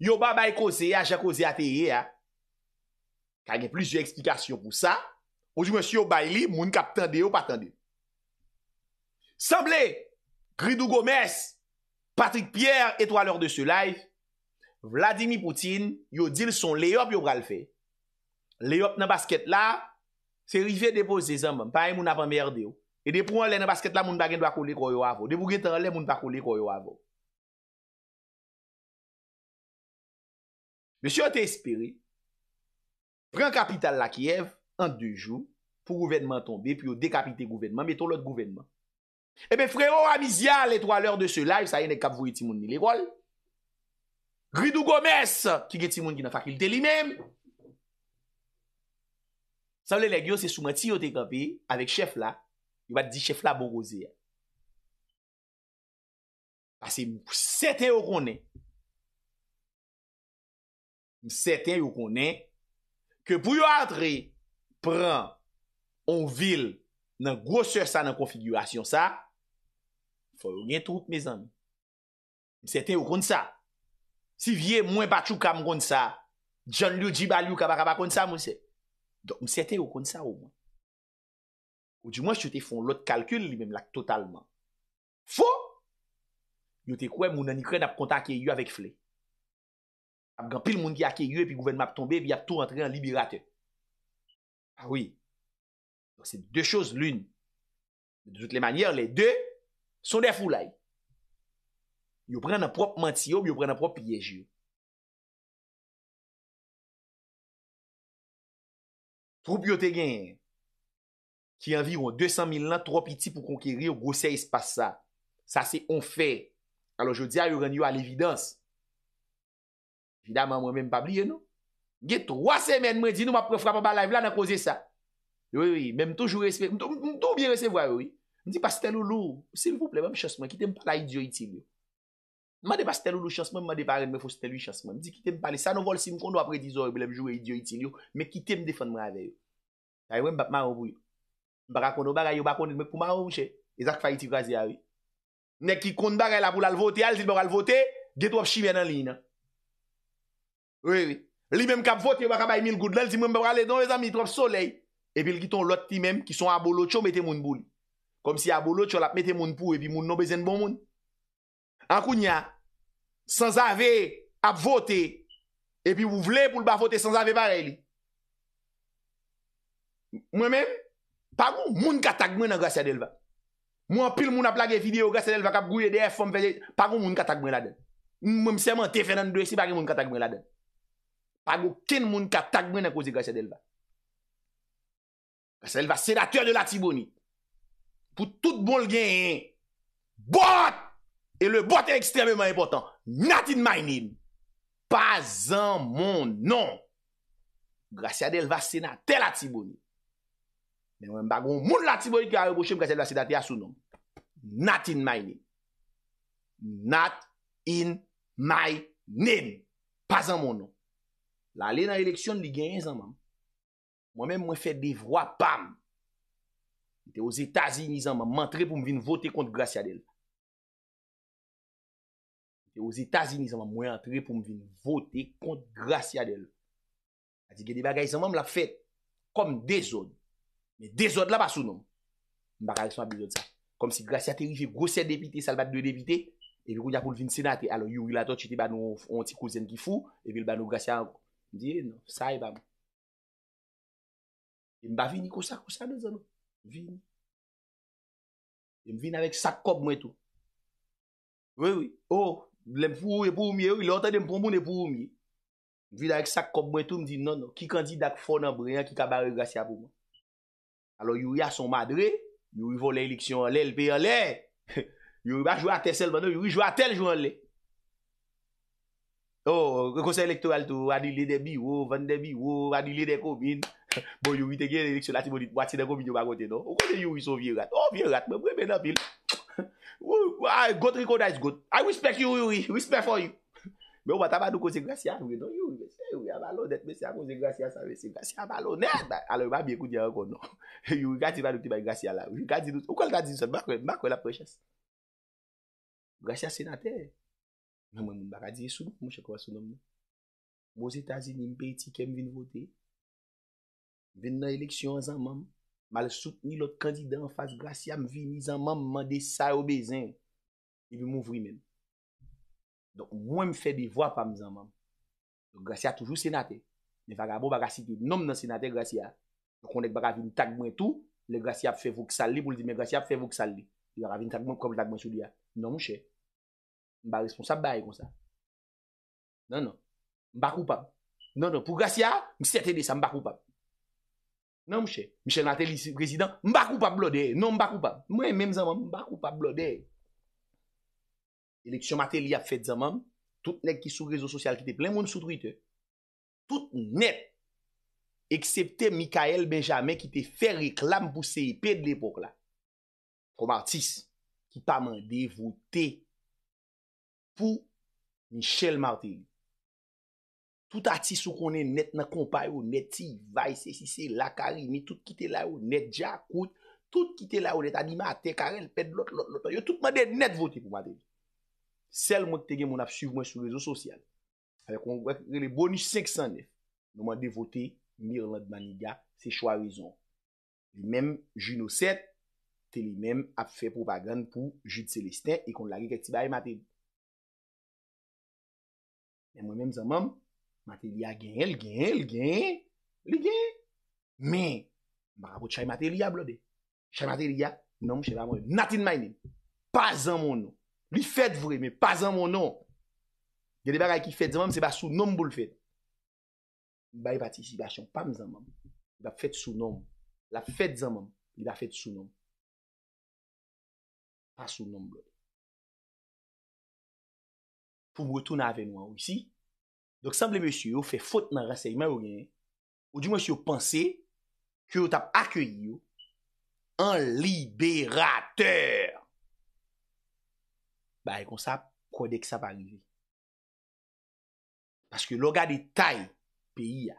Y'ont pas mal causé, j'ai causé à théier, hein. Kage plisye eksplikasyon pou sa, ouj monsi yo bay li, moun kap tende yo patende. Sable, Gridou Gomez, Patrick Pierre, etwa lor de se laif, Vladimir Poutine, yo dil son leop yo bral fe. Leop nan basket la, se rife depo zizan moun, pa e moun avan merde yo. E depo anle nan basket la moun bagen dwa kou li kou yo avon. Depo getan anle moun dwa kou li kou yo avon. Monsi yo te espiri, pren kapital la Kiev, an eh de joun, pou gouvenman tombe, pi yo dekapite gouvenman, meton lot gouvenman. Ebe, freyo, amizya, lè to alèr de se la, yon sa yon e kapvou yon timoun ni lè gwal. Ridou Gomes, ki gè timoun ki nan fakilte li mèm. Sa ou lè lè gyo, se souman ti yo dekapi, avèk chef la, yon va di chef la bon goze. Pase mpou setè yon konen, mpou setè yon konen, Ke pou yo adre pren on vil nan gwo sè sa nan konfigurasyon sa, fò yon gen tout, me zan. Mse te yon kon sa. Si vie mwen bachou kam kon sa, djan liyo, djiba liyo, kabaraba kon sa mwen se. Donk mse te yon kon sa ou mwen. Ou di mwen jote fon lote kalkyul li men lak totalman. Fò! Yote kwen moun nan ikren ap kontakye yon avèk flè. ap gan pil moun ki ake yoy, pi gouven map tombe, pi ap tou rentre an liberate. A wii, se de chose loun, de tout le manyer, le de, son def ou lay. Yo pren an prop mantiyo, yo pren an prop yejyo. Frou pi yo te gen, ki anviron 200.000 nan, 3 piti pou konkeri, yo gosey espasa. Sa se on fe. Alo, yo diya, yo ren yo al evidans. Evidaman mwen menm pa bliye nou. Ge touwa semen mwen di nou mwen pre fra pa balay vla nan koze sa. Yo yo yo, menm toujou reseve, menm tou mwen resevwa yo yo. Mwen di pastel ou loup, se loup pouple mwen chasman, kite mwen palay idyo itil yo. Mwen de pastel ou loup chasman, mwen de pare mwen fostel ou chasman. Mwen di kite mwen palay, sa nou vol si mwen kondo apre 10 ori blem jowe idyo itil yo. Mwen kite mwen defan mwen aveyo. Ayo mwen batman ou vwi. Barakon nou baray ou bakon, mwen kouman ou vwi che. E zak fay ti kazi awi. Mwen ek ki konde Oui, oui. Li mèm kap vote, wak a bay mi l gout lèl, zi mèm bè bralè don lè zan mi tròp soley. Epi l giton lot ti mèm, ki son abolo tchò mètè moun boul. Kom si abolo tchò l ap mètè moun pou, epi moun nou bezèn bon moun. An kou nyan, sans ave ap vote, epi wou vle pou l bavote sans ave bareli. Mwen mèm, pa goun moun katak mè nan Gassi Adelva. Mwen pil moun ap lage video Gassi Adelva kap gouye de FOM, pa goun moun katak mè la dèl. Mwen mseman te fè nan Pago ken moun katak mwen ak wazik Grasya Delva. Grasya Delva, sedatèr de la tibouni. Poutout bon lgen, bot! E le bot e ekstremèman important. Not in my name. Pas an moun non. Grasya Delva, sedatèr de la tibouni. Men wè bagon moun la tibouni ki a reboche mwen Grasya Delva sedatè asounon. Not in my name. Not in my name. Pas an moun non. La alè nan l'eleksyon li gen yon zanman. Mwen mè mwen fè de vwa, pam! Yte o zétazin yon zanman, mwen antre pou mwen vin vote kont Gratia del. Yte o zétazin yon zanman, mwen antre pou mwen vin vote kont Gratia del. A di gen de bagay zanman, mwen la fèt kom de zon. Me de zon la basoun, mwen baka yon zon api yon zan. Kom si Gratia te rifi, grosè depite, salbat de depite, evi kou ya pou lvin senate, alon yon yon lato chite ban nou onti kouzen ki fou, evi l ban nou Gratia... Diye eh, nou, sa e ba mwen. E mba vin ni kousa kousa de zan nou. Vin. E m vin avek sak kob mwen tou. We oh, we, ou, lem pou ou e pou ou mi e ou, lè anta dem pou moun e pou ou mi e. Vin avek sak kob mwen tou m di nan nou. Ki kandida k fò nan breyan ki tabare krasi a pou mwen. Alo yu yi a son madre, yu yi vo le eleksyon anle, lpe anle. Yu yi ba jwa atel sel ban nou, yu yi jwa atel jwa anle. O, oh, rekon se elektoral tou, anilide mi ou, vande mi ou, anilide kou bin. Bon, yu wi te gen releksyon ati mouni, mwati de kou bin yu bagote nou. O, kon se yu wi soviye rat. O, viye rat, mwen mwen apil. God rekon a is good. I respect you yu wi, respect for you. Men wata man nou kon se grasyan yu wi, nou yu wi. Se yu wi a balonet, mwen se a kon se grasyan sa, mwen se grasyan balonet. Alo, yu ba biye kou diya yu kon nou. Yu wi gati man nou ti ba yu grasyan la. Yu kal gati yu se, bakwe la prejase. Grasyan Mwen mwen baradze sou mwen chakwa sou nom mwen. Mwen zi tazi mwen pe iti kem vin voti. Vin nan eleksyon an zanman. Mwen al souten li lot kandidan an fasi. Gratia mwen vin an zanman. Mwen de sa ou bezan. E bin mwen vwi men. Donk mwen mwen fè de vo apan an zanman. Gratia toujou senate. Ne fagabo baga siti. Nom nan senate gratia. Donk mwen ek baradze mwen tag mwen tou. Le gratia pfe vok saldi. Mwen di me gratia pfe vok saldi. Yon ravin tag mwen kom tag mwen sou dia. Non mwen chek. Mba responsab bay kon sa. Non, non. Mba koupab. Non, non. Pou kasi a, mse te de sa mba koupab. Non mche. Mche natel, mba koupab blode. Non mba koupab. Mwen menm zanman, mba koupab blode. Eleksyon mater li ap fet zanman, tout nek ki sou rezo sosyal ki te plen moun sou truite. Tout net. Eksepte Mikael Benjamè ki te fer reklam pou se ipè de l'epok la. Kom artis ki pa man devote mwen. pou Michèle Martelly. Tout ati sou konen net nan kompa yo, net ti, vay se, si se, la kari, mi tout ki te la yo, net ja, kout, tout ki te la yo, net anima, te karel, ped lot, lot, lot, yo tout mwen den net vote pou mwen den. Sel mwen te gen moun ap suv mwen sou rezo sosyal. Adekon wek, rele boni 500 ne, nou mwen de vote, mi rlan de maniga, se chwa rezon. Li men, Juno 7, te li men ap fe propagand pou Jude Celestin, ekon lage kek ti baye mwen den. E mwen men zanman, materya gen, gen, gen, li gen. Men, mwen apot chay materya blode. Chay materya, nanm chay materya. Nothing my name. Pas zanmon non. Li fèt vre, men pas zanmon non. Gen de bagay ki fèt zanman, se ba sou nom bou l fèt. Baye patisi, ba chanpam zanman. La fèt sou nom. La fèt zanman, la fèt sou nom. Pas sou nom blode. pou mwotou na ave mwen wisi. Dok sanple mwosyo, ou fe fote nan raseyman ou gen, ou di mwosyo panse, ki ou tap akyeyi yo, an liberateur. Ba e kon sa, kwa dek sa pa gize. Paske loga detay, peyi ya.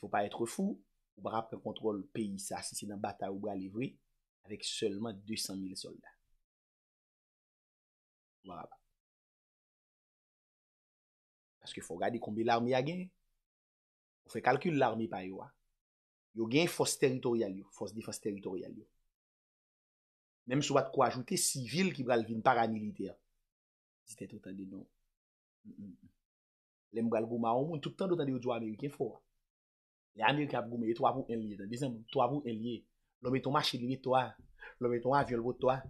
Fou pa etre fou, ou brap te kontrol peyi sa, si si nan bata ou ga livri, avek selman 200.000 soldat. wap paske fwo gade konbe l'armi a gen fwe kalkyul l'armi pa yon yo gen fos teritorial yo fos di fos teritorial yo menm sou bat kwa ajoute sivil ki bral vin paramiliter zite tout an de nou lem bral goum a oum tout an do tan de yon jwa ame yon ken fwo yon ame yon kap goum e to avou en liye to avou en liye lome ton ma chidini to a lome ton aviolvo to a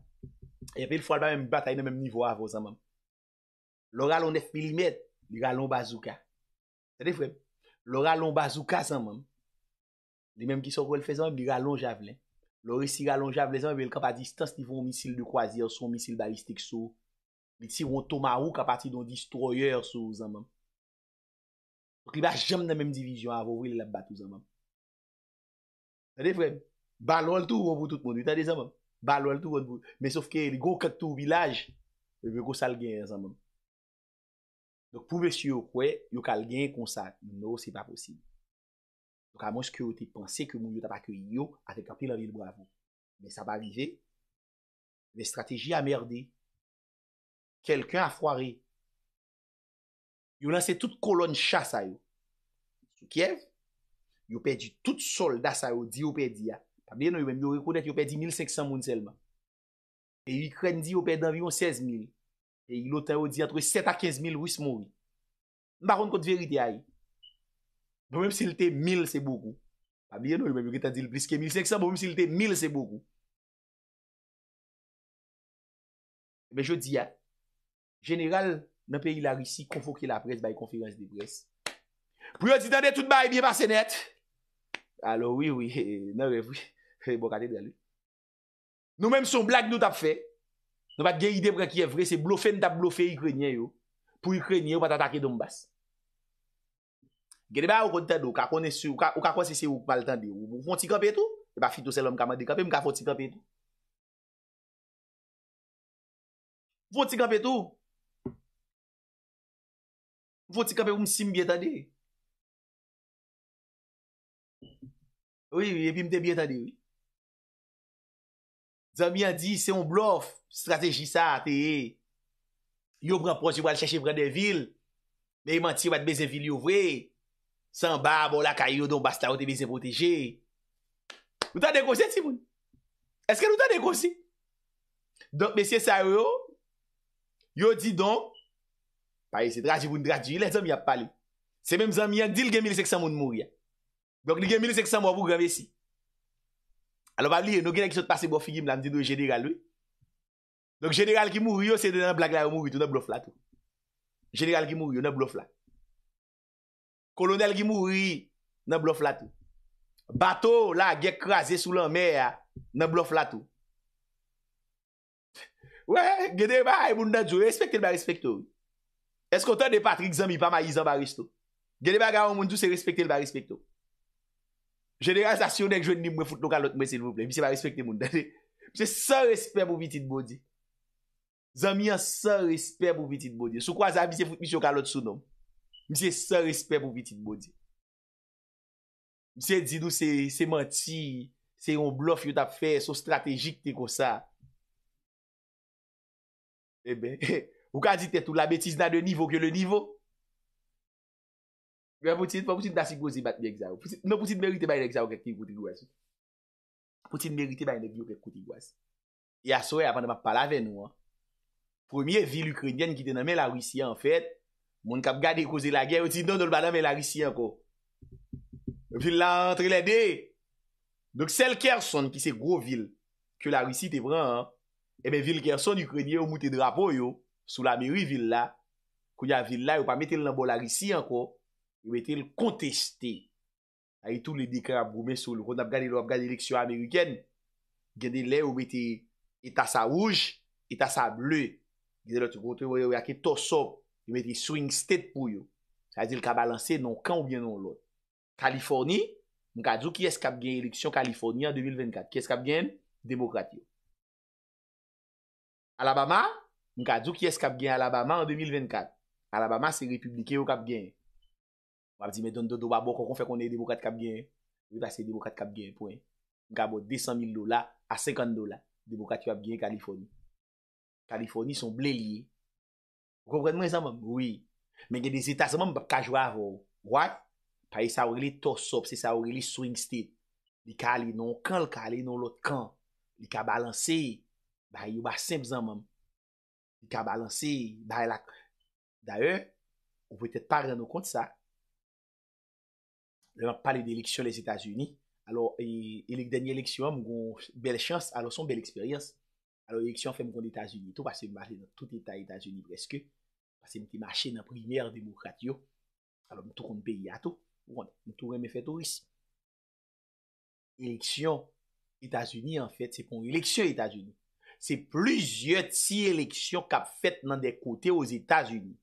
Y apil fwal ba mèm batay nan mèm nivou avou zanman Lo ralon 9 mm Li ralon bazouka Tade frem Lo ralon bazouka zanman Li mèm ki sou kou el fe zanman li ralon javle Lo resi ralon javle zanman Bi el kap a distans li voun misil de kwa zir Sou misil balistik sou Li tir wotou marou kapati don distroyer sou zanman Ok li ba jem nan mèm divijyon avou Li la batou zanman Tade frem Balon l tou wou tout moun Tade frem Bal wèl tou wèl dvou. Mè sof ke li gò kèd tou wilaj. Lè vè gò sal gen yè zan mèm. Lè pou mèsy yo kwe, yo kal gen konsa. No, se pa posib. Lè kwa mèsy yo te panse ke moun yo tapakè yo atè kèpè lè ril bo avou. Mè sa pa rive. Lè strategi a mèrdi. Kèlken a fwari. Yo lanse tout kolon chas a yo. Sou Kiev, yo pedi tout soldat sa yo di yo pedi ya. Pabliye nou yon mwen mwen rekounet yon pe di 1.500 moun selman. E yon kren di yon pe di avyon 16.000. E yon lote yon di atre 7.000 a 15.000 wis moun. Mba kon kote verite a yon. Mwen mwen si lte 1.000 se boku. Pabliye nou yon mwen mwen reta di lbiske 1.500 mwen mwen si lte 1.000 se boku. Mwen jyo di ya. General, mwen pe yon la risi konfo ki la pres ba yon konferansi di pres. Pou yon di dade tout ba e biye pa senet. Alo wii wii, nan rev wii. Nou menm sou blag nou tap fe Nou pat gen ide prek ye vre Se blofen tap blofe ikrenye yo Pou ikrenye yo pat atake Donbass Gede ba ou kon tade ou Ou ka kwa se se ou mal tan de Ou vwonti kape tou E pa fitou sel om kamade kape Mka vwonti kape tou Vwonti kape tou Vwonti kape ou msi mbieta de Oui, oui, epi mte mbieta de yo Zan mi an di, se yon blof, strategi sa te e. Yo pranpros yon wale chèche pran de vil. Me yon manti wate beze vil yon vwe. San bab, wala kaya yon don bastar wate beze poteje. Nou tan dekosye, Siboun? Eske nou tan dekosye? Donk mesye sa yo, yo di donk. Paye se dras di voun, dras di voun, le zan mi ap pale. Se menm zan mi an di, l genmili sek san moun moun moun ya. Donk li genmili sek san moun wapou grave si. Alon pa liye, nou genen ki sot pase bo figi mla mdi nou general wè. Donk general ki mwou yon oh, se dene nan blag la yon mwou yon nan blof la tou. General ki mwou yon nan blof la. Kolonel ki mwou yon nan blof la tou. Bato la gek krasi sou lan mè ya nan blof la tou. Wè, genen ba yon moun nan jou, respektel ba respektou. Eskotan de Patrick Zami pa ma yon zan baristou. Genen ba yon moun tou se respektel ba respektou. Generas asyonèk jwen ni mwen fout nou kalot mwen sil moun ple. Mwen se pa respekte moun. Mwen se se respek pou vitit moun di. Zan mi an se respek pou vitit moun di. Sou kwa zan mi se fout misyon kalot sou nom. Mwen se se respek pou vitit moun di. Mwen se di nou se menti. Se yon blof yon tap fe. So strategik te kosa. E eh ben. Ou kan di te tout la betiz nan de nivou ke le nivou. Mwen poutit pas poutit basi gwozi bat mwen egzavou. Mwen poutit merite ba yon egzavou kèk kouti gwozi. Poutit merite ba yon egzavou kèk kouti gwozi. Ya soye apan de map pala ve nou an. Premier vil Ukrenyen ki te nanmen la Risi an fèt. Mwen kap gade kouze la gèw ti nan don banan men la Risi an kò. Vil la antre le de. Dok sel kerson ki se gro vil. Ke la Risi te vran an. Emen vil kerson Ukrenyen ou mouti drapo yo. Sou la meri vil la. Kou ya vil la yo pa metel nanbo la Risi an kò. Yon bete yon konteste A yon tou le dikran aboume sou Yon kon ap gade yon ap gade eleksyon Ameriken Yon gade le yon bete E tasa ouj, e tasa ble Yon bete yon konteste Yon bete swing state pou yon Sa zil ka balanse yon kan ou bien yon lot Kaliforni Yon ka djou ki es kap gen eleksyon Kaliforni an 2024 Ki es kap gen demokrate Alabama Yon ka djou ki es kap gen Alabama an 2024 Alabama se republike yon kap gen yon Mw ap di me don do do ba bo kon kon fe kon e devokat kap gen, yo la se devokat kap gen, pwen. Mwen ka bo 200.000 do la, a 50 do la, devokat yo ap gen Kaliforni. Kaliforni son ble liye. Mwen kon pren mwen zan mwen, woy. Men gen de zita, zan mwen mwen pa ka jwa vwo. Woy, pa yi sa woy li tossop, se sa woy li swing state. Li ka alen yon kan, li ka alen yon lot kan. Li ka balanse yi, ba yi yon ba sem zan mwen. Li ka balanse yi, ba yi la. Da yon, woy te par nan kont sa, Leman pale de leksyon les Etats-Unis Alo, elik e denye leksyon Mwen gon bel chans, alo son bel eksperyans Alo, leksyon fe mwen kon Etats-Unis To pase mwen base nan tout etat Etats-Unis preske Pase mwen ki mache nan primer demokrat yo Alo, mwen tou kon beya to Mwen tou reme fet ou ris Leksyon Etats-Unis en fet Se pon leksyon Etats-Unis Se pluzyot si leksyon kap fet Nan de kote ou Etats-Unis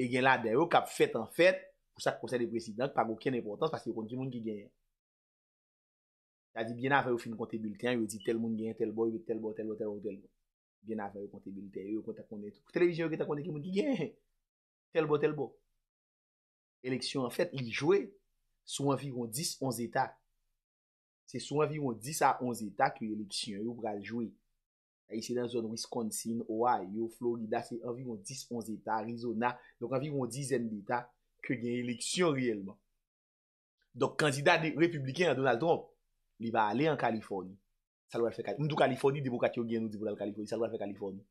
E gen la deyo kap fet en fet pou sa konsey de presidant, pa mou ken importans, pas se yon konti moun ki genyen. Ta di, bien avè yon film konti bilten, yon di tel moun genyen, tel bo, tel bo, tel bo, tel bo, bien avè yon konti bilten, yon konti akonde, pou televizyon yon konti akonde, ke moun ki genyen. Tel bo, tel bo. Eleksyon, an fèt, yon jwè, sou anviron 10, 11 etat. Se sou anviron 10 a 11 etat, ki yon eleksyon, yon pral jwè. A yon se dan zon Wisconsin, Hawaii, yon Florida, Ke gen eliksyon riyelman. Dok kandida republiken a Donald Trump, li ba ale an Kalifoni. Salwa fe Kalifoni. Mdou Kalifoni, debokat yo gen nou debokat Kalifoni. Salwa fe Kalifoni.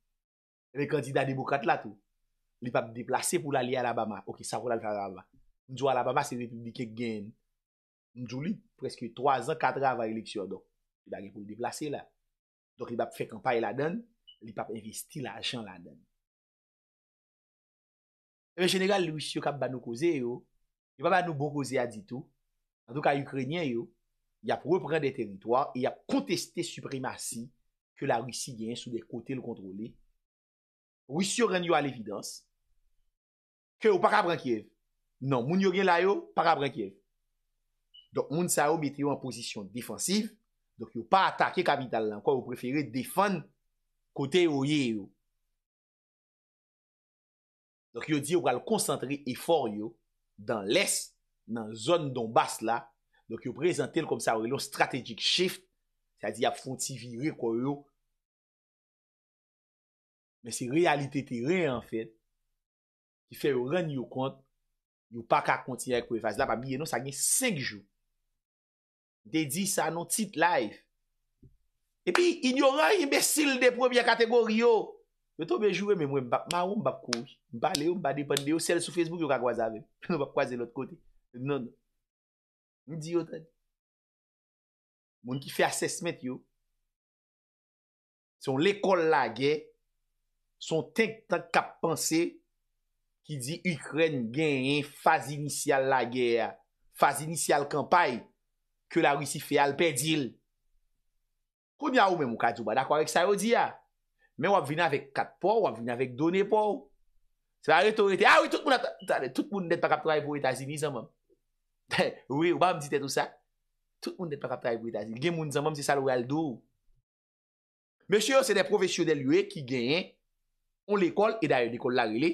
Le kandida debokat la tou, li pa deplase pou la li Alabama. Ok, sa pou la li Alabama. Mdou Alabama se republiken gen, mdou li, preske 3 an, 4 an avan eliksyon. Dok, li ba ale pou deplase la. Dok, li ba fe kampaye la den, li pa investi la ajan la den. Eh en general, l'Russi yo kap ban nou koze yo, yo pa ban nou bon koze a ditou. En tout ka Ukrenyen yo, y ap repren de teritoir, y ap konteste supremasi ke la Russi gen sou de kote l kontrole. Russi yo ren yo al evidans, ke yo pa ka brankyev. Non, moun yo gen la yo, pa ka brankyev. Donk moun sa yo met yo an posisyon difansiv, donk yo pa atake kapitalan, kwa yo preferi defan kote yo ye yo. Donk yo di yo gwa l koncentre e for yo dan les nan zon don bas la. Donk yo prezante l kom sa o relo strategik shift. Sa di ap foun ti viri kwa yo. Men se realite te re en fet ki fe yo ren yo kont yo pa ka konti re kwa evaz la. Ba miye nou sa gen 5 jou. De di sa anon tit live. E pi inyo ran imbesil de premier kategori yo. Yo! Yo toube jouwe men mwen bak, ma ou m bak kouz, m bade ou m bade, m bade ou, sel sou Facebook yo kak wazave. M nan wap waze l ot kote. Non. Ni non. di yo ten. Moun ki fe asesmet yo. Son l ekol la ge, son tenk tenk kap panse ki di Ukren genyen faz inisyal la ge ya. Faz inisyal kampay. Ke la wisi fe al pe dil. Koun ya ou men mou kajouba, dakwa wek sa yo di ya. Men wap vina avèk kat pou, wap vina avèk donè pou. Se la retorite, ah a wè, tout moun net pa kapta avèk pou etazini zanmèm. Ouè, ou ba mdite tout sa? Tout moun net pa kapta avèk pou etazini. Gen moun zanmèm, se sal wè al dou. Mèche yo, se de provèche yo de lue ki genyen, on l'école, e da yon l'école la wè lè,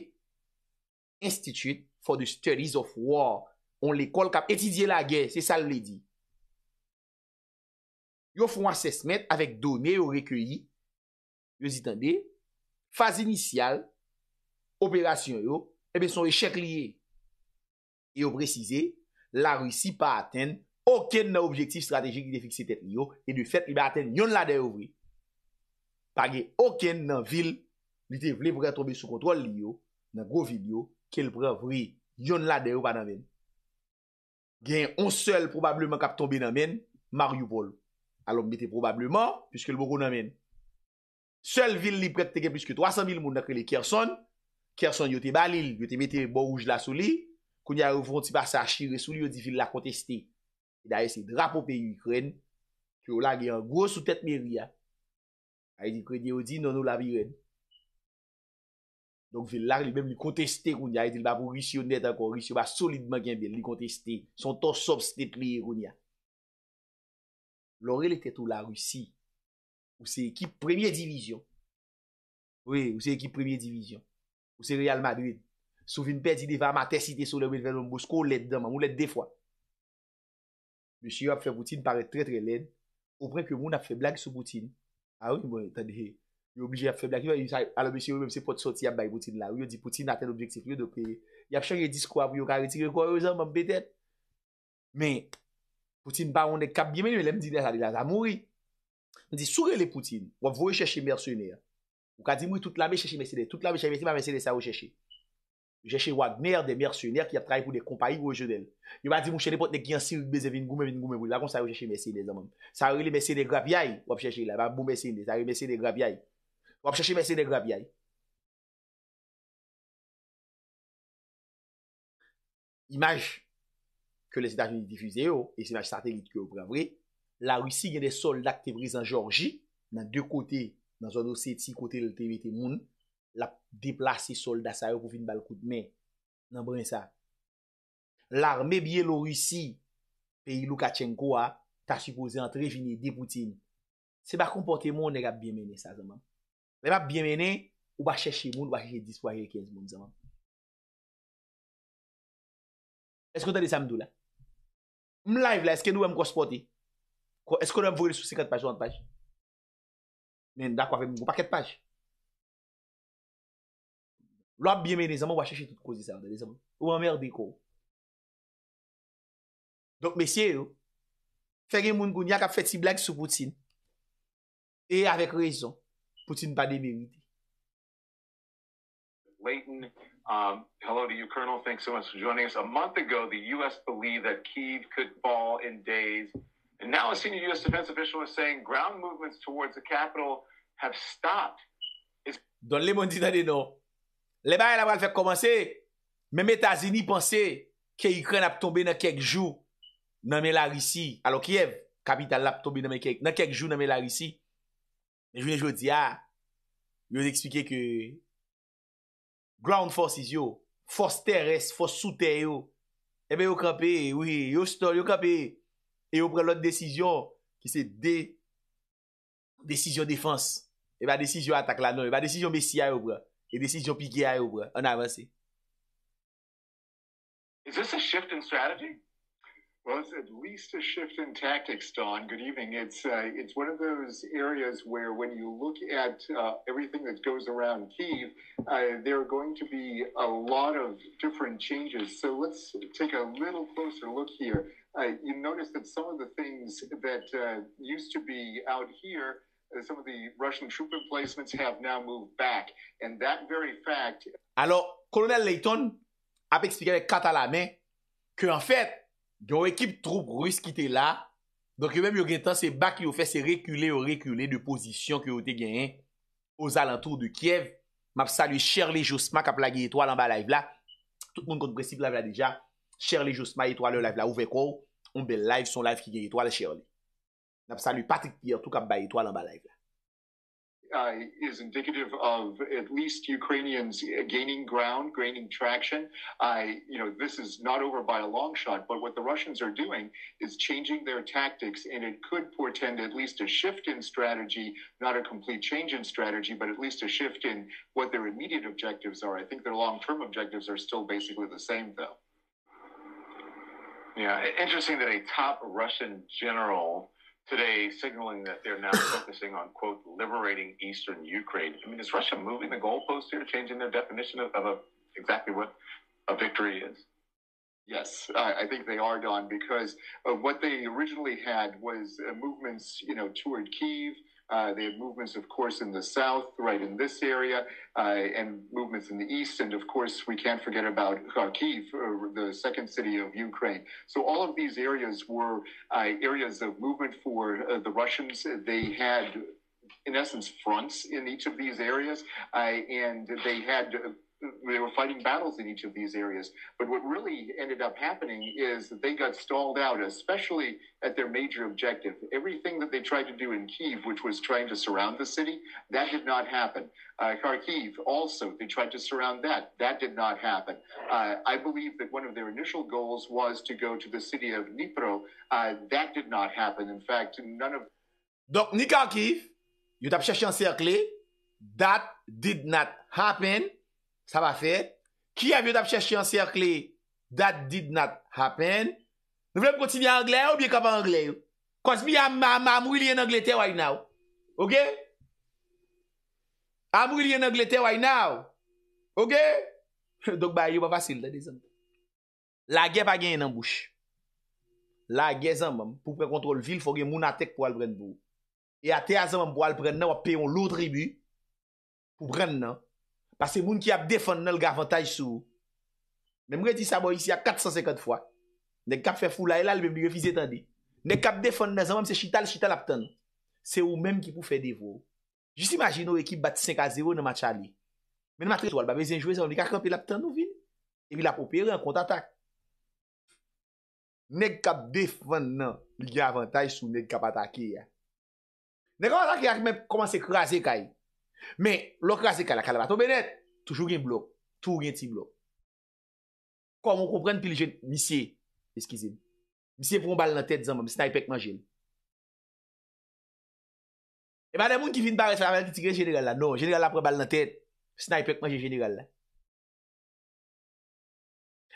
Institute for the Studies of War. On l'école kap etidye la gè, se sal lè di. Yo fwa 16 mète avèk donè ou re kèyi, Yo zitan de, faz inisyal, operasyon yo, ebe son e chek liye. Yo prezize, la rwisi pa aten, oken nan objektif strategik li defikse tet li yo, e de fet li ba aten yon la deyo vwe. Page, oken nan vil, li te vle pou re trombe sou kontrol li yo, nan grov vwe yo, kel prè vwe yon la deyo pa nan men. Gen, on sel probableman kap trombe nan men, Mario Paul. Alon, li te probableman, pwiskel boko nan men. Sel vil li prek tege plus ke 300.000 moun na krele Kersan. Kersan yo te balil, yo te mette borouj la sou li. Koun ya revonti pa sa chire sou li yo di vil la konteste. Da ye se drapo pe yu kren. Kyo la gen yon gwo sou tet me ria. A ye di kren yon di nono la vi ren. Donk vil la li bem li konteste koun ya. A ye di l bapou risyon net an kon risyon ba solidman gen bel li konteste. Son ton sop se te kliye koun ya. Lore le tet ou la risyi. Ou se ekip premye divizyon. Ou se ekip premye divizyon. Ou se Real Madrid. Sou fin pe di deva mater si te sou le mwen venon. Mwen sko ou led dan. Mwen led defwa. Mwen si yo ap fè Poutine pare tre tre led. Ou pre ke moun ap fè blak sou Poutine. A ou yon ah mwen tade he. Yon oblije ap fè blak. Yon alo mwen si yo mwen se pot soti ap bay Poutine la. Yon di Poutine naten objektif. Yon ap chan yon disko ap yon karitik yon kwa yo zan mwen petet. Men. Poutine pa yon dek kap gime. Yon lem di dek sa li la. Sa mouri. Ndi soure le Poutine, wap vou e cheche mersyoner. Ou ka di mou tout la me cheche mersyoner, tout la me cheche mersyoner sa ou cheche. Cheche wad mer de mersyoner ki ap traye pou de kompa yi ou e jenel. Yon va di mou cheche pou te gen si yon beze vingoume vingoume moun, lakon sa ou cheche mersyoner la man. Sa ou li mersyoner grabyay wap cheche la, wap mou mersyoner, sa ou mersyoner grabyay. Wap cheche mersyoner grabyay. Imaj ke le Sida Jouni difuze yo, e si maj satelit ki yo grabyay, la russi gen de soldak te brez an Georgi, nan de kote, nan zonou seti kote lte vete moun, la deplase solda sa yo pou vin bal kout me, nan bren sa. La rme biye lo russi, peyi Loukachenko a, ta supose antre vini di Poutine. Se ba kompote moun, ne gap biye mene sa zanman. Ne map biye mene, ou ba cheshe moun, ou ba cheshe dispo a ye kens moun zanman. Eskou ta de samdou la? M live la, eske nou wèm kospote? Est-ce qu'on a envoyé sur 50 pages ou 30 pages Mais d'accord avec un paquet de pages. L'homme bien mené, les on va chercher toute cause de ça, les amis. Ou emmerder, quoi. Donc, messieurs, fait que monde qui a fait des blagues sur Poutine. Et avec raison, Poutine pas démérité. Leighton, um, hello to you, Colonel. Thanks so much for joining us. A month ago, the U.S. believed that Kyiv could fall in days. Now a senior U.S. defense official is saying ground movements towards the capital have stopped. Don le moun di nan e nou. Le bayan la wak fèk komanse, mè mè tazini panse ke yi kren ap tombe nan kekjou nan mè la risi. Alo Kiev, kapital la ap tombe nan kekjou nan mè la risi. E jounen joun di a, jounen di ekspike ke ground forces yo, force terres, force souter yo, e mè yo kapè, yo store, yo kapè, E yo pren lot desisyon ki se de desisyon defans. E ba desisyon atak la non. E ba desisyon Messi a yo pren. E desisyon Piqué a On pren. An Is this a shift in strategy? Well, it's at least a shift in tactics, Don. Good evening. It's uh, it's one of those areas where, when you look at uh, everything that goes around Kiev, uh, there are going to be a lot of different changes. So let's take a little closer look here You notice that some of the things that uh, used to be out here, uh, some of the Russian troop emplacements have now moved back. And that very fact... Alors, Kolonel Layton ap eksplike ve kat a la men, ke an fèt, yon ekip troupe rus ki te la, donk yo mèm yo gen tan se bak yo fès se rekule yo rekule de posisyon ki yo te gen yen oz alantou de Kiev. Map saluye Shirley Josma kap la ge etwa lan ba la ev la. Tout moun kont presib la ve la deja. Shirley Etoile Live la on bel live son live Etoile Shirley. Patrick Pierre Etoile live la. Uh, is indicative of at least Ukrainians gaining ground, gaining traction. I, you know, this is not over by a long shot, but what the Russians are doing is changing their tactics, and it could portend at least a shift in strategy, not a complete change in strategy, but at least a shift in what their immediate objectives are. I think their long term objectives are still basically the same, though. Yeah, interesting that a top Russian general today signaling that they're now focusing on quote liberating eastern Ukraine. I mean, is Russia moving the goalposts here, changing their definition of, of a, exactly what a victory is? Yes, I think they are, Don, because uh, what they originally had was uh, movements, you know, toward Kiev uh, they have movements, of course, in the south, right in this area, uh, and movements in the east. And of course, we can't forget about Kharkiv, uh, the second city of Ukraine. So all of these areas were uh, areas of movement for uh, the Russians. They had in essence, fronts in each of these areas, and they had they were fighting battles in each of these areas. But what really ended up happening is that they got stalled out, especially at their major objective. Everything that they tried to do in Kiev, which was trying to surround the city, that did not happen. Uh, Kharkiv also, they tried to surround that. That did not happen. Uh, I believe that one of their initial goals was to go to the city of Dnipro. Uh, that did not happen. In fact, none of. Donc, ni Kharkiv, you tap cherché encerclé. That did not happen. Sa va fet. Ki avyo tap chè chè an serkle? That did not happen. Nou vlem kontinye Anglè ou bie kap Anglè ou? Kwa sbi amam amou ili en Anglè te waj nou. Ok? Amou ili en Anglè te waj nou. Ok? Dok bayou wap asil. La gè pa gen yon an bouch. La gè zan mam pou prekontrol vil fò gen mounatek pou albren nou. E ate a zan mam pou albren nou apè yon lout tribu pou bren nou. Pase moun ki ap defon nan lga vantaj sou. Men mwen di sa bo yisi a 450 fwa. Nek kap fe fulay la, lwen mi refize tande. Nek kap defon nan zan wèm se chital, chital ap tan. Se ou menm ki pou fe devou. Jis imagine ou ekip bat 5-0 nan mat chali. Men mat reto al, ba vezen jwè zan wèm di ka kampi l ap tan nou vin. E mi la pou peri an kontatak. Nek kap defon nan lga vantaj sou, nek kap atake ya. Nek ap atake ak menm komanse krasi kaj. Men, lo kras e kalak, kalabato benet, toujou gen blok, tou gen ti blok. Kwa moun kompren pil jen, misye, eskizim, misye proun bal nan tet zanman, bon, snay pekman jen. Eman, den moun ki fin baret sa amal ki tigre general non, la, non, general la proun bal nan tet, snay pekman jen general la.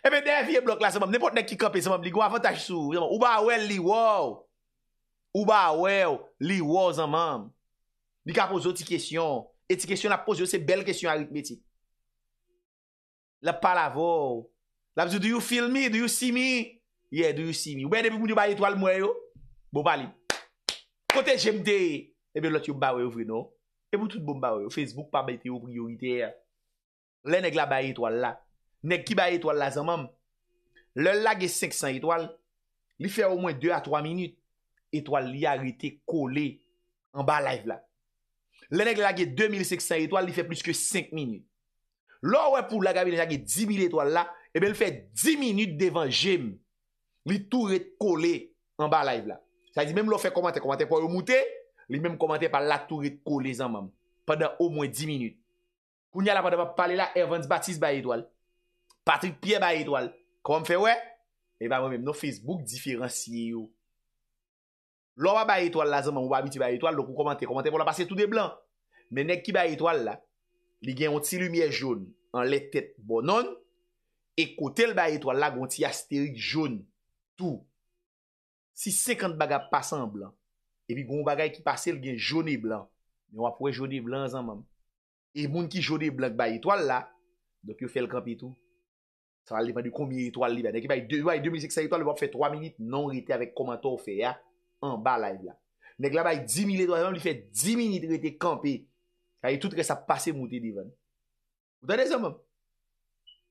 Emen, den fye blok la, seman, nepot nek ki kope, seman, li gwa vantaj sou, seman, ou ba wew li waw, ou ba wew li waw, seman. Eti kesyon apoz yo, se bel kesyon aritmeti. La pala vo. La mzou, do you feel me? Do you see me? Yeah, do you see me. Ou ben epi mouni ba etoal mwen yo? Bo bali. Kote jemde. Ebe lot yo mbawe yo vre no. Ebe tout mbawe yo. Facebook pa ba ete yo priorite. Le neg la ba etoal la. Neg ki ba etoal la zanman. Le lag e 500 etoal. Li fe au mwen 2 a 3 minut. Etoal li arite kole. An ba live la. Lè nèk lage 2,500 etoile, lè fè plus ke 5 min. Lò wè pou lage 10,000 etoile la, e eh bè lè fè 10 min devan jem, lè touret kole en ba live la. Sè a di mèm lò fè komante, komante pou yo moutè, lè mèm komante pa la touret kole zan mèm, padan o mwen 10 min. Pou nè la pa dè pa pale la, Evans Baptiste ba etoile, Patrick Pierre ba etoile, kwa m fè wè? E bè mèm, nou Facebook diferenciye yo. Lo wap ba etoal la zanman, moun wap biti ba etoal, lo kou komante, komante, moun wap pase tout de blan. Men ek ki ba etoal la, li gen yon ti lumye joun, an letet bonon, e kote l ba etoal la, gen yon ti asterik joun, tout. Si sekant baga pase an blan, e bi goun bagay ki pase, li gen joun e blan. Yon wap pou e joun e blan zanman. E moun ki joun e blan k ba etoal la, do ki yo fel kampi tout, sa va li vande koumi etoal li. Men ek ki baye 2005 etoal, yon wap fè 3 minute, non rete avèk komanto ou fè ya. An balay di la. Nèk la baye 10.000 etoal. Mèm li fè 10.000 nite wè te kampe. Kaye tout kè sa pase moutè di ven. Mwen tanè zan mèm?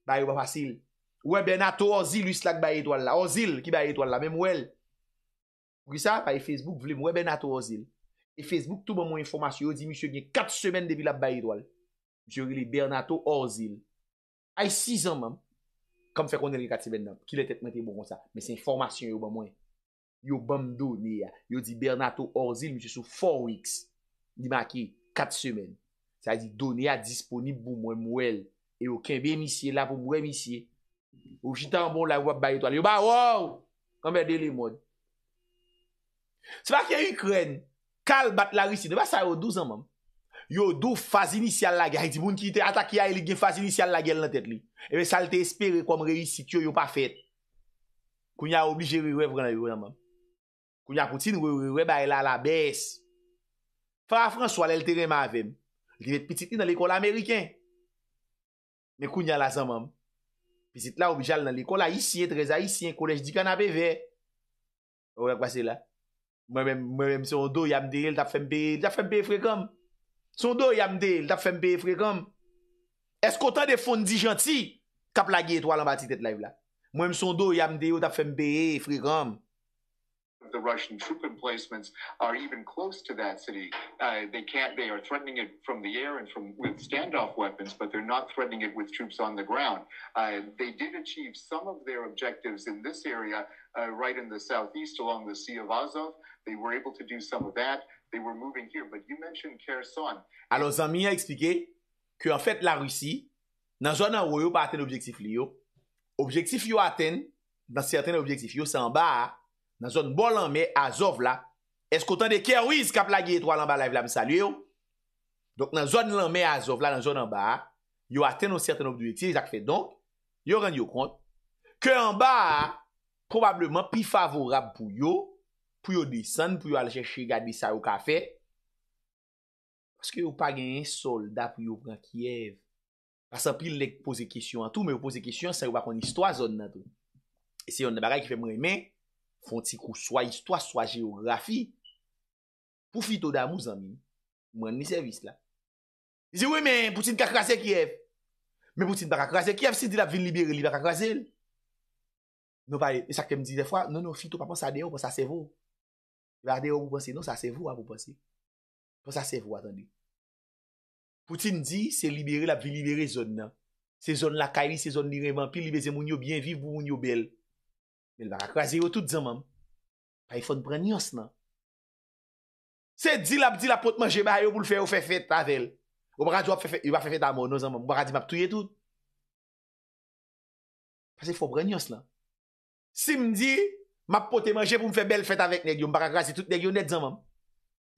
Baye ou ba fasil. Ou wè Bernato Orzil luis lak baye etoal la. Orzil ki baye etoal la. Mèm wèl. Mwen ki sa? Paye Facebook vle mwen wè Bernato Orzil. E Facebook tou mwen mwen informasyon. Yo di mi chè gwen 4 semen debi la baye etoal. Jè wè li Bernato Orzil. Ay 6 an mèm. Kam fè konnen li kat semen nan. Ki le tèt mwen te mwen kon sa. Yo bom do ne ya, yo di Bernato Orzil mi chesou 4 weeks Ni maki 4 semen Sa yi di do ne ya disponibou mwen mwel E yo kenbe misye la pou mwen misye Ou jitan mwen la wap baye to al Yo ba wow, kame de le mwen Se baki yon Ukren, kal bat la risi Ne ba sa yo do zan mam Yo do faz inisyal la gen Hay di bon ki te atakia yon faz inisyal la gen nan tet li Ewe sal te espere koum reisik yo yo pa fet Kounya obli jere revre nan yo nan mam Koun jan koutin, wè bè la la bès. Fè a François lè l terèm avèm. Lè vè piti ti nan l ekol Amerikèn. Mè koun jan la san mèm. Pisit la obijal nan l ekol Aisyen, trez Aisyen, kolej dik an apè vè. Ou wè kwa se la? Mwen mèm son do yamde, l tap fèm bè, l tap fèm bè frekèm. Son do yamde, l tap fèm bè frekèm. Eskoutan de fondi janti, kaplage etwa lan bati tèt la yv la. Mwen mèm son do yamde, l tap fèm bè, frekèm. the Russian troop emplacements are even close to that city. Uh, they can't. They are threatening it from the air and from with standoff weapons, but they're not threatening it with troops on the ground. Uh, they did achieve some of their objectives in this area, uh, right in the southeast along the Sea of Azov. They were able to do some of that. They were moving here, but you mentioned Kherson. Alors Zami a expliqué que en fait la Russie, dans zone où pas atteindre objectif liyo, objectif yo atteint dans certains objectifs yo c'est en bas nan zon bon lanme, azov la, eskotan de kèwiz kap la gèy etwa lanba la ev la msalye ou, donk nan zon lanme azov la, nan zon lanba, yo aten nou sèrten nou pdou eti, zak fè donk, yo rend yo kont, kè anba, probableman pi favorab pou yo, pou yo disan, pou yo alè chèk chèk gade bi sa ou ka fè, paske yo pa genye soldat pou yo pran Kiev, pasan pil le pose kèsyon an tou, pou yo pose kèsyon sa yo bakon nistwa zon nan tou, e se yon nan bagay ki fè mwen menk, Fonti kou, swa histwa, swa geografi, pou fito da mou zanmi, mwen ni servis la. Dize, wè men, Poutine kakrase Kiev, men Poutine bakakrase Kiev, se di la bin libere libakakrase. Non, e sakèm di defwa, nan nan, fito pa pon sa deyo, pon sa sevo. La deyo pou pon se, nan sa sevo a pou pon se. Pon sa sevo atan di. Poutine di, se libere la bin libere zon nan. Se zon la kari, se zon liren van, pi libeze moun yo byen, viv pou moun yo bel. El bak ak razye yo tout zanman. Pa yi fote prenyos nan. Se di la pote manje, ba yo pou l fè ou fè fèt avel. Ou ba fè fèt a mon nou zanman. Ou ba radi map touye tout. Pas e fote prenyos nan. Si mdi, map pote manje pou m fè bel fèt avèk negyo, m bak ak razye tout negyo net zanman.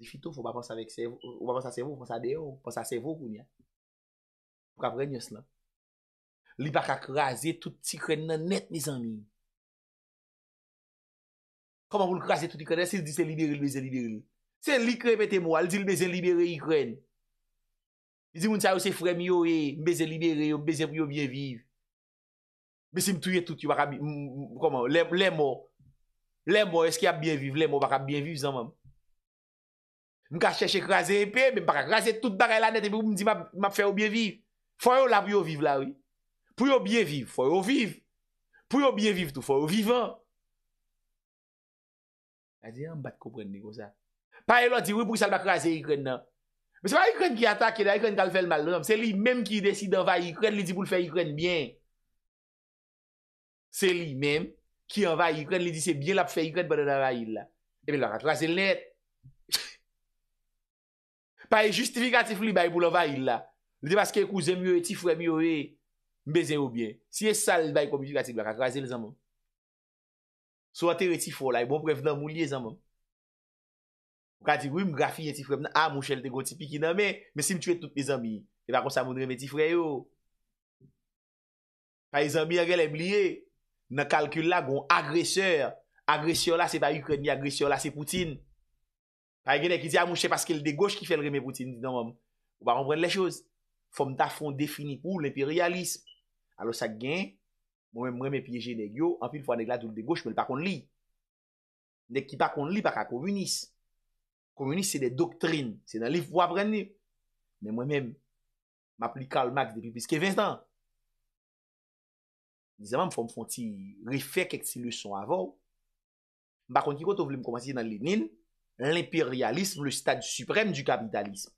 Di fitou, ou ba fòs avèk sèvou, ou ba fòs avèk sèvou, fòs adè yo, fòs avèk sèvou goun ya. M bak prenyos nan. Li bak ak razye tout tikren nan net mi zanmini. Koman pou l krase tout y krene, se l di se libere l beze libere l. Se l li krepe te mou, al di l beze libere y krene. Di zi moun sa yo se frem yo e, beze libere yo, beze pou yo biye vive. Be se m touye tout yo baka biye, mou koman, lè mò. Lè mò eski ap biye vive, lè mò baka biye vive zan moun. Mou ka chèche krase epè, mou baka krase tout dare la nette, mou m di m ap fè yo biye vive. Foye yo la biye vive la wè. Pou yo biye vive, foye yo vive. Pou yo biye vive tou, foye yo vivan. A zi an bat koupren nego sa. Pa e lò di wè pou sal bak krasè yikren nan. Mè se pa yikren ki atakè nan, yikren kal fèl mal nan. Non, se li mèm ki yi desi d'envay yikren, li di pou l'fè yikren byen. Se li mèm ki yi envay yikren, li di se byen la pou fè yikren pou l'envay yil la. E mi lò akrasè lèt. Pa e justifikatif li bay pou l'envay yil la. Li di paske kou zèm yò, ti fwèm yò, e, mbezen wò byen. Si e sal bay kou justifikatif, lò akrasè lèt. Swa te retifo la, e bon prevenan moun liye zanman. Mwen ka di groum, grafi yeti frem nan amouche, ah, el te gote tipi ki nanmen, men si mtue tout me zanmi, e bako sa moun reme titi freyo. Ka e zanmi agel em liye, nan kalkul la goun agreseur, agresyon la se pa Ukreni, agresyon la se Poutine. Ka e genen ki di amouche, ah, paske el de goche ki fel reme Poutine, nanman, ou ba rempren le chouz. Fom ta fon defini pou l'imperialisme. Alo sa gen, Mwen mwen me piyeje yon, anpil fwa neg la doul de goch men pa kon li. Nek ki pa kon li pa ka komunis. Komunis se de doktrin, se nan li fwa brenne. Mwen mwen mwen më aplik Karl Marx depi piske vinstant. Dizaman fwa mfon ti rifek ek ti luson avon. Mwen pa kon ki koto vle mkonmase den Lenin, l'imperialisme, le stad suprèm du kapitalisme.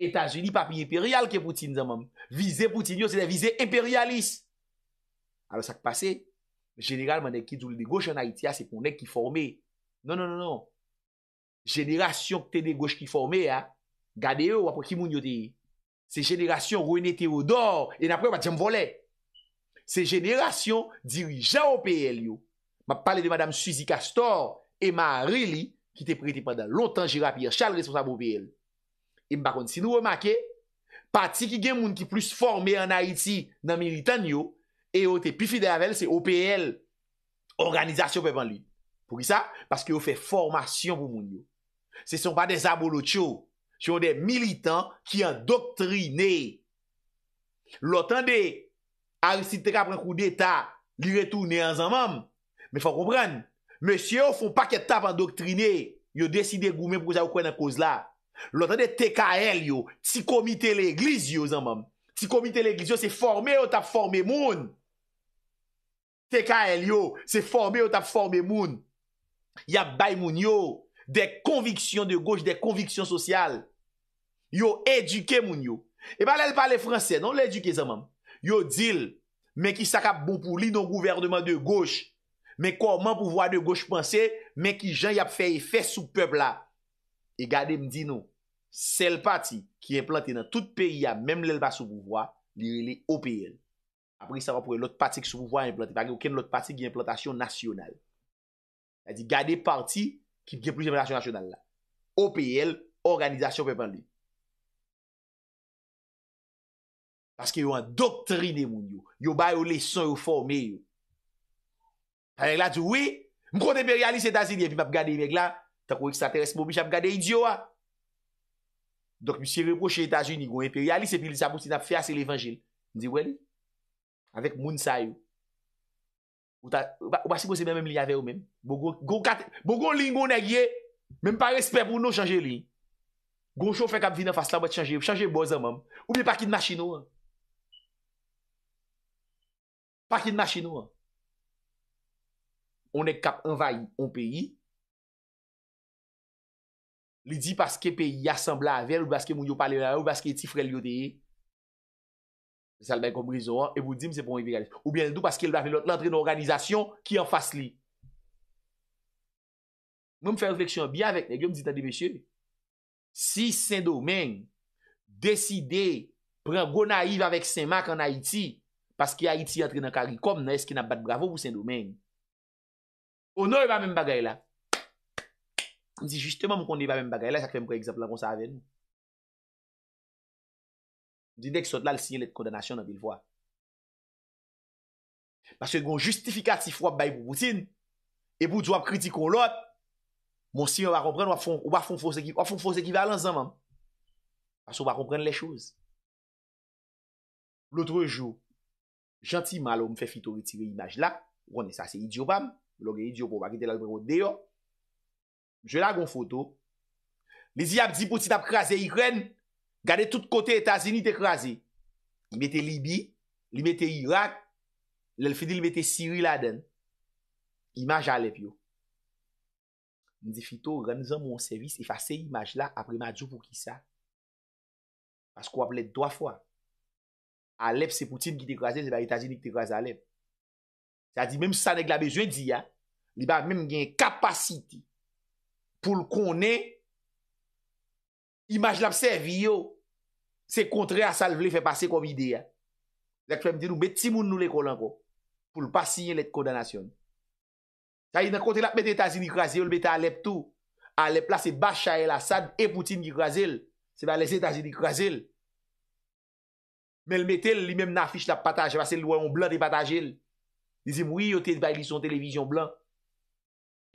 Etan geni papi imperial ke poutin zanman. Vize poutin yo, se de vize imperialis. A lo sak pase, general manen ki doul de goche an Haitia, ah, se pou nen ki formé. Non, non, non, non. Generasyon kte de goche ki formé, gade yo wap wak ki moun yote. Se generasyon rouenete yo dor, en apre wap jam vole. Se generasyon dirija o PL yo. Ma pale de madame Suzy Castor, e ma a reli ki te prete pandan lontan jirapir chal responsabou PL. I e mba kon si nou wè makè, pati ki gen moun ki plus formè an Haiti nan militan yo, e yo te pifi de avel se OPL, Organizasyon Pèpèn Lui. Pou ki sa? Paske yo fè formasyon pou moun yo. Se son pa de zabolot yo, se yon de militant ki an doktrine. Lo tan de, al si te ka pren kou de eta, li retou ne an zan mam, me fò kou pren, me si yo fò pa ke tap an doktrine, yo deside goumen pou zavou kwen an kouz la. Lò tanè te ka el yo, ti komite l'egliz yo zanman. Ti komite l'egliz yo, se forme yo tap forme moun. Te ka el yo, se forme yo tap forme moun. Yab bay moun yo, de konviksyon de goch, de konviksyon sosyal. Yo eduke moun yo. E eh ba lèl pale franse, non l'eduke zanman. Yo dil, men ki sakap boupou li don gouvernman de goch. Men koman pou vwa de goch panse, men ki jan yap fey fey sou peb la. E gade m di nou, sel pati ki implante e nan tout periya, menm lèl pa sou pouvoi, li lè OPL. Apre li sa va pou lout pati ki sou pouvoi implante, e bagi ou ken lout pati ki implantasyon nasyonal. E di gade pati ki m gen plus implantasyon nasyonal la. OPL, Organizasyon Pépandé. Paske yo an doktrine moun yo, yo bayo leson yo fòmè yo. A yon la tou, oui, m kote periya li setasyon, yon pi pap gade yon yon la, Tak wèk sa teres mou mi jap gade idyo wè. Dok mi si reposhe etajouni gwen. Peri alis epi lisa bouti nap fè ase l'evangel. Di wè li? Avèk moun sa yo. Ou basi mou se mè mèm li avè ou mèm. Bo gwen lingon e gye. Mèm pa respèp ou nou chanje ling. Gon chou fèk ap vin an fas la ou bat chanje. Ou chanje boz an mèm. Ou bi pakid machino wè. Pakid machino wè. On e kap envayi. On peyi. Li di paske peyi y asembla avèl ou paske moun yo pale la ou paske y ti frel yoteye. Salbe kombrison an, e vou di mse pou mwen y vikalise. Ou bèndou paske l'entrè nan organizasyon ki y an fas li. Mwen m fè refleksyon biy avèk, nek, yon m di ta non, de bèche. Si Sendo men, deside, pran go naiv avèk Sema kan Haiti, paske Haiti y entrè nan karikom, nan, eske nan bat bravo pou Sendo men. O nou y va mèm bagay la. M di, justeman m kon li ba men bagay la, sa kwen m pre-example la kon sa aven. M di, dek sot la, l sinye let kondanasyon nan bil vwa. Bas se yon justifikatif wap bay pou poutin, e pou djwa pritiko lot, monsi yon va kompren, wafon fos ekivalansan man. Bas yon va kompren lè chouz. Loutre jou, janti malo m fe fito viti vye imaj la, wone sa se idyo bam, log e idyo pou bagite la kwen yon deyo, Je la gon foto. Le zi ap di pouti tap krasi. Y kren, gade tout kote Etasini te krasi. Li mette Libi, li mette Irak, le fidi li mette Syri la den. Imaj alep yo. Ni zi fito, ren zan moun servis, ifa se imaj la apre madjou pou ki sa. Pas kwa ap let doa fwa. Alep se pouti mki te krasi, zi ba Etasini te krasi alep. Zi a di, menm sa nek la bejwen di ya, li ba menm gen kapasiti. Poul konen, imaj la psevi yo, se kontre asal vle fe pase koum ide ya. Zek chwe mdi nou, beti moun nou le kolan kou, poul pa sinye let kou danasyon. Sa yi nan kontre la pwede etasi di krasil, pwede alep tou, alep la se bach a el asad e poutin di krasil, se ba les etasi di krasil. Men l metel li menm nan afish la pataj, vase l woyon blan di patajil. Dize mwi yo te dva ili son televizyon blan.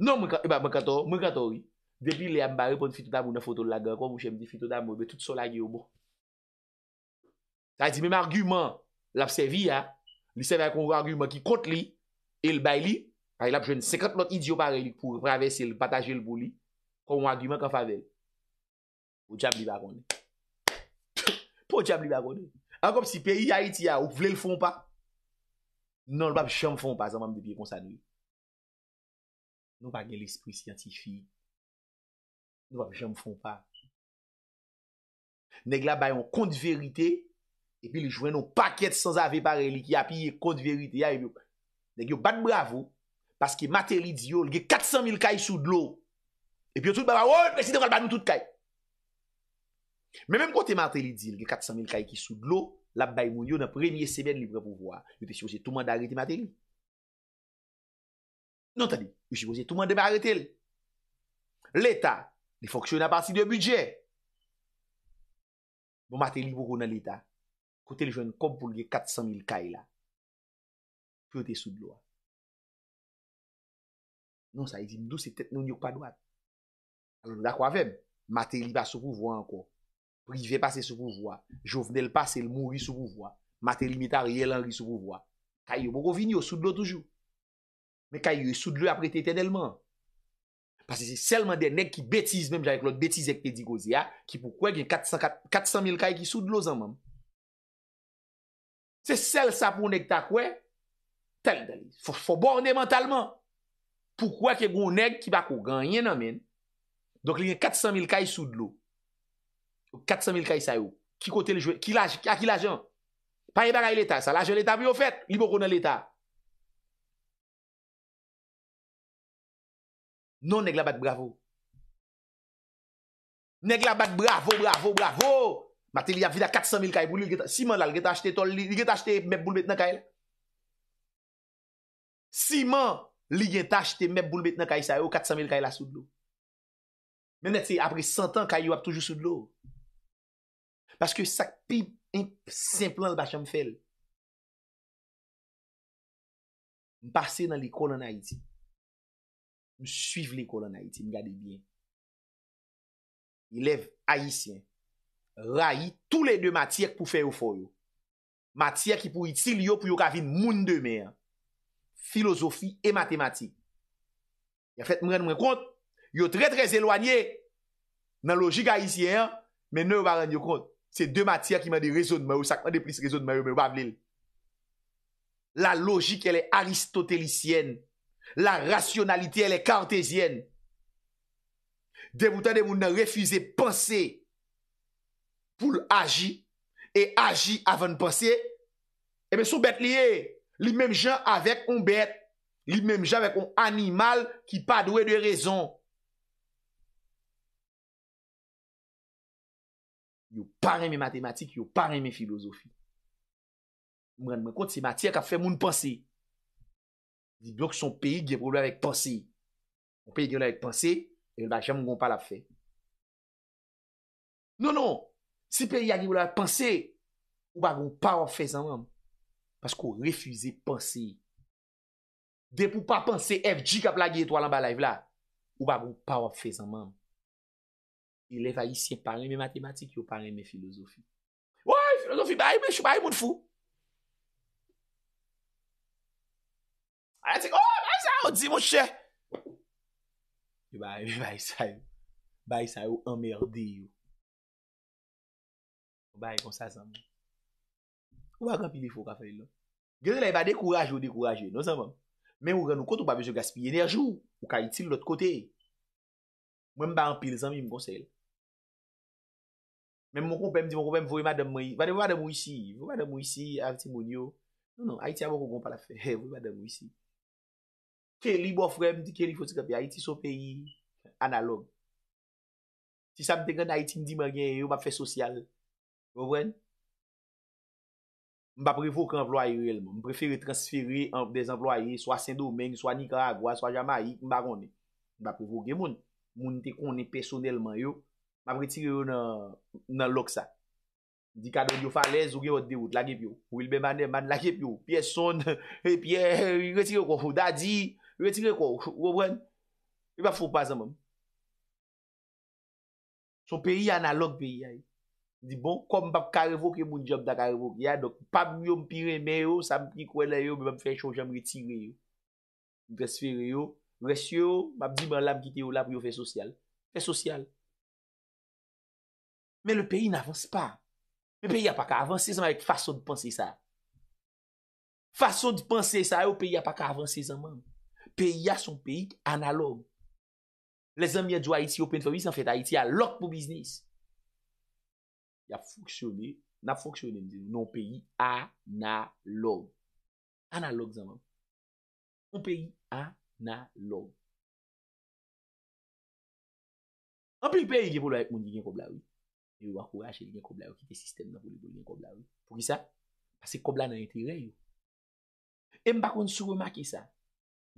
Non mwen kato, eh mwen kato yi, depi le yam bare pon fitot amou nan fotol la gen, kon mwen jem di fitot amou, be tout sola yi yo mwen. Bon. Ta di men mwen argumen, la psevi ya, li seve akon mwen argumen ki kont li, el bay li, a yi la pjen sekat lot idyo pare li pou rave si el bataje el bou li, kon mwen argumen kon fave. Po jab li bagone. Po jab li bagone. An kom si peyi ya iti ya, ou vle l fon pa, non l bab chan fon pa, zan mwen mwen depi yi konsan yi. Nou pa gen l'esprit siyantifi. Nou pa gen l'esprit siyantifi. Nou pa gen l'esprit siyantifi. Nèk la bayon kont verite, epi lè jwen nou paket sans ave pareli ki api kont verite. Nèk yo bat bravo paske mater li diyo lge 400.000 kay sou d'lo. Epi yo tout ba ba oh, wè si deval banou tout kay. Mè mèm kote mater li diyo lge 400.000 kay ki sou d'lo, la bay moun yo nan premiye semen li vre pou vwa. Yote siyo se touman dare ti mater li. Non ta di. Ou jipoze tout mwen deme arete l. L eta, li foksyon nan patsi de budget. Bon, ma te li boko nan l eta, kote l joun kom pou liye 400.000 kai la. Pyo te sou dlo. Non, sa yon dou se tet nou nyok padwad. A joun nou da kwa veb. Ma te li ba sou kouvo anko. Prive pase sou kouvo. Jou vene l pase, l mou ri sou kouvo. Ma te li mita riyelan ri sou kouvo. Kaya yo boko vini yo, sou dlo toujou. Mè kay yo sou dlo apre te tenelman. Pase se selman de neg ki betize mèm jan ek lot betize ek pedi gozi ya ki pou kwe gen 400.000 kay ki sou dlo zan mèm. Se sel sa pou neg ta kwe tel dal. Fou borne mentalman. Pou kwe ke goun neg ki bako ganyen nan men. Donk li gen 400.000 kay sou dlo. 400.000 kay sa yo. Ki kote le jwe? A ki la jan? Panye bagay l'Etat sa. La jan l'Etat pou yo fet. Li bo konan l'Etat. Non neg la bak bravo Neg la bak bravo, bravo, bravo Mate li ap vida 400.000 kaye Simon la li gen ta achete tol Li gen ta achete mep bulbet nan kaye Simon Li gen ta achete mep bulbet nan kaye Sa yo 400.000 kaye la sou dlo Men net se apre 100.000 kaye Ou ap toujou sou dlo Paske sak pi Simplon alba chanm fel Mpase nan li kolon ha iti Ou suive l'école en Haïti, mi gade bien. Ilève Haïtien. Raï, tout les deux matières pou fè ou fo yo. Matières ki pou itile yo pou yo gavine moun de mer. Filosofie et mathématique. Ya fèt mren mwen kont. Yo tre tre zéloanye. Nan logik Haïtien, men nou va ren yo kont. Se de matières ki mè de rezon mè yo, sak mè de plis rezon mè yo, mè yo bavlil. La logik, elè Aristotelisyen. la rasyonalite el e kartezyen, deboutan de moun nan refize pense, pou l'agi, e eh agi avan pense, ebe sou bet li e, li menm jan avek on bet, li menm jan avek on animal, ki pa dwe de rezon, yo parem e matematik, yo parem e filosofi, mwen mwen kont se matyak ap fe moun pense, Di blok son peyi ge pou lou avèk panse. Mon peyi ge lou avèk panse, e wè ba jèm moun goun pa la fè. Non, non, se peyi a ge lou avèk panse, ou ba goun pa wò fè zanman. Pas kou refüze panse. De pou pa panse, ev di ka plage etwa lan ba la ev la, ou ba goun pa wò fè zanman. E lev a yisye parren mè matematik, yo parren mè filozofi. Wè, filozofi, ba yi mè, yo pa yi moun fou. A ti koum, a sa ou di monshe. E baye, baye sa yon. Baye sa yon, anmerde yon. Baye konsa zanm. Ou ba kanpili fok a fe yon? Gyoze la, yon ba dekouraje ou dekouraje, nou zanm. Men ou ren nou kont, ou ba vez yo gaspil yon yon jou. Ou ka iti lout kote. Mwen ba anpili zanm, yon konsa yon. Men mwen konpèm, di mwen konpèm, vou yon madem mwen. Vade mwen madem mwen si, vou madem mwen si, avti moun yo. Non, non, a iti a mwen konpèm pa la fe, vou madem mwen si. Kè li bo frem di kè li fote kè pi a iti so peyi analogue. Ti sa mte gen a iti mdi mè gen yo mbap fè sosyal. Mbap revok anvloye yon. Mbap preferi transferi anvloye yon. So a Sendo ou men, so a Nicaragua, so a Jamaik. Mbap revok gen moun. Moun te koni personelman yo. Mbap retire yon nan lok sa. Di kado yon falez ou gen yon deyout. Lagep yo. Ou il bemane man lagep yo. Piè son, piè retire yon. Kou fouda di... Yon retire kwa? Yon rebran? Yon pa fwo pa zanman. Son peyi analog peyi a. Di bon, kom pa karevok yon moun job da karevok. Ya, dok. Pam yon pireme yo, sa mpik wè la yo, mwen pa m fè yon jom retire yo. Mwen fè sfer yo, mwen fè sfer yo, mwen ap di mè an lam kite yo la pou yo fè sosyal. Fè sosyal. Men le peyi nan avanse pa. Men peyi a pa ka avanse zanman yon fason de panse yon sa. Fason de panse yon sa, yon peyi a pa ka avanse zanman. Peyi a son peyi analogue. Le zan mi a djou a iti open for me, san fèt a iti a lok pou biznis. Ya foksyone, na foksyone mizini, non peyi analogue. Analogue zan man. Non peyi analogue. An peyi peyi ki pou lò ek moun di gen kobla ou. E wak wache di gen kobla ou, ki te sistem lò pou lò di gen kobla ou. Foky sa? Pase kobla nan ete re yo. E mba kon sou remaki sa.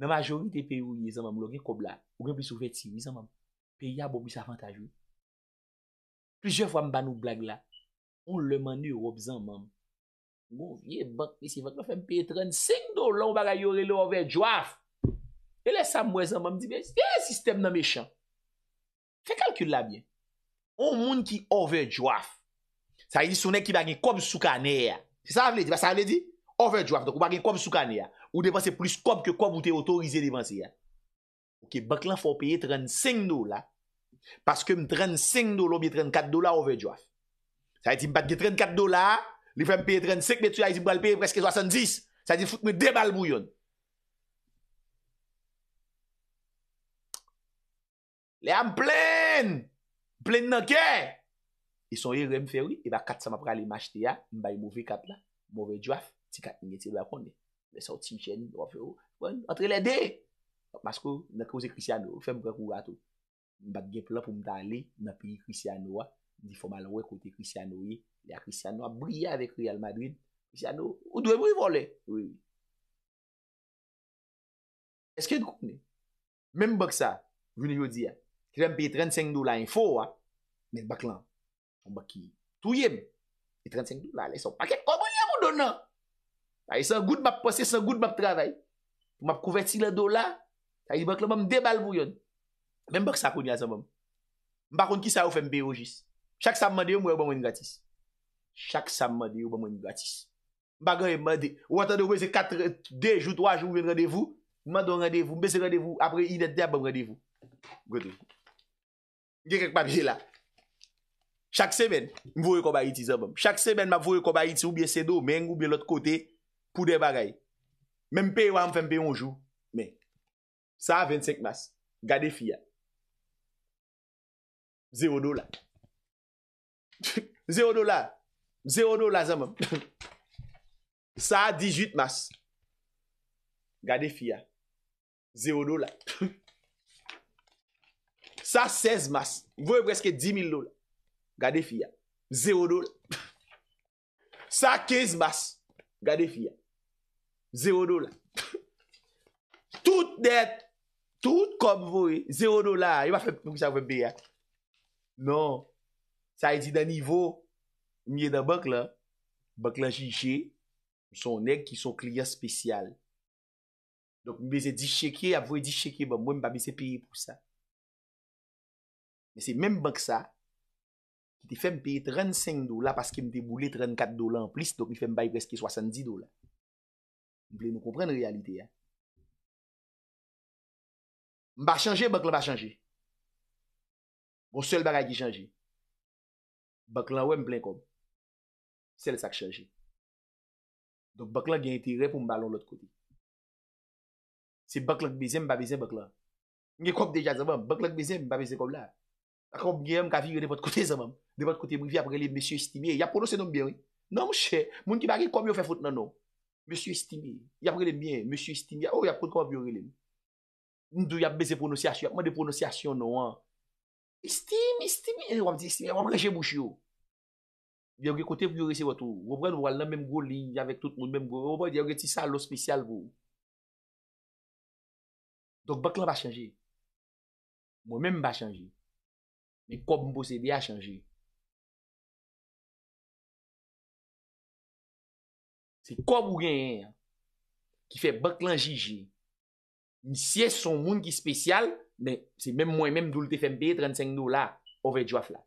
Mèma jouni te pe ou nye zan mam, lò gen kob la, ou gen bisou fè ti, nye zan mam, pe ya bo bisavantaj ou. Plijè fwa m ban ou blag la, ou lè manè ou wòb zan mam. Gò, ye bak, se va kòfèm petren, sèk do lon bagayore lò overjwaf. E lè sa mwè zan mam, di bè, yè sistem nan mechan. Fè kalkyul la bè. Ou moun ki overjwaf, sa yi di sounè ki bagay kob soukane ya. Sa yi di, sa yi di, overjwaf, do kou bagay kob soukane ya. Ou devan se plus kop ke kop ou te otorize devan si ya. Ok, bak lan fò peye 35 do la. Paske m 35 do lo, mi 34 do la overjwaf. Sa yi ti m batke 34 do la. Li fèm peye 35, me tu yayi ti m balpeye preske 70. Sa yi ti fout me demal mou yon. Li yam plen! Plen nan ke! Li son yi rem fè wè, li ba 400 m pralim achte ya. M bay m ouve 4 la. M ouve 4, ti 4 nye ti dwe akonde. Le saout si chen, waf yo, wè, atre lè de! Masko, nè kouse Christiano, fèm kwa kou gato. Mbak genk lò pou mta lè, nè pili Christiano wè, di fòm al wè kote Christiano wè, lè Christiano wè bria avèk Real Madrid, Christiano, ou dwe mwè volè, wè. Eske dkoutne, mèm bò ksa, jouni yo di ya, kirem pi 35 do la info wè, mè bak lan, fòm bò ki, touyèm, pi 35 do la alè, son pakek komoyèm ou donan! Ay, san gout map posye, san gout map travay. Map kouvet si la do la. Ay, bak la mam debal vou yon. Men bak sakoun ya zan mam. Mbak kon ki sa ou fèm beyo jis. Chak sam madè yo mwen yon gati. Chak sam madè yo mwen yon gati. Mbak gwen yon madè. Ou atan de ou mwen se katre, de, jout, waj, mwen radevou. Mwen don radevou, mwen se radevou, apre inet deyap mwen radevou. Gode. Gye kek papye la. Chak semen mwen vou yon kobay iti zan mam. Chak semen mwen vou yon kobay iti oubyen Pou de bagay. Mem pe yon fèm pe yon jou. Men. Sa 25 mas. Gade fiyan. 0 dola. 0 dola. 0 dola zanman. Sa 18 mas. Gade fiyan. 0 dola. Sa 16 mas. Vwè preske 10.000 dola. Gade fiyan. 0 dola. Sa 15 mas. Gade fiyan. 0 dola. Tout net. Tout kom voy. 0 dola. Yon va fèm nou ki sa vèm beya. Non. Sa yi di da nivou. Mye da bak la. Bak la jige. Son ek ki son kliya spesyal. Donk mbeze di cheke. Avoye di cheke. Bon mwen ba mi se peye pou sa. Mwen se mèm bak sa. Ki te fèm peye 35 dola. Paske mte boule 34 dola en plis. Donk mi fèm bay preske 70 dola. Vle mou kompren realite ya. Mba chanje, bakla ba chanje. Gon sel bagay ki chanje. Baklan we mplem kom. Sel sa k chanje. Donk baklan gen itire pou mbalon lot kote. Se bakla k beze, mba beze baklan. Nye komp deja zavam. Bakla k beze, mba beze kom la. Ak komp gen yon kavi yon de pot kote zavam. De pot kote mbi vi apre li mbisyo istimye. Ya pronose nou mbi yon. Non mou che. Moun ki bagay kom yon fefout nan nou. Mè sè estime, y aprelebyen, mè sè estime, oh, y aprelebyen. Ndou y apbeze pronosyasyon, y apman de pronosyasyon nou an. Estime, estime, y aprelebyen. Mè sè estime, y aprelebyen. Y aprelebyen, y aprelebyen. Y aprelebyen, y aprelebyen. Donk bak la pa chanje. Mè mè mè pa chanje. Mè kop mè bo se di a chanje. ki kwa bou genyen ki fe bak lan jiji siye son moun ki spesyal se menm mwen menm doul te fembe 35 do la, ouve djwa f la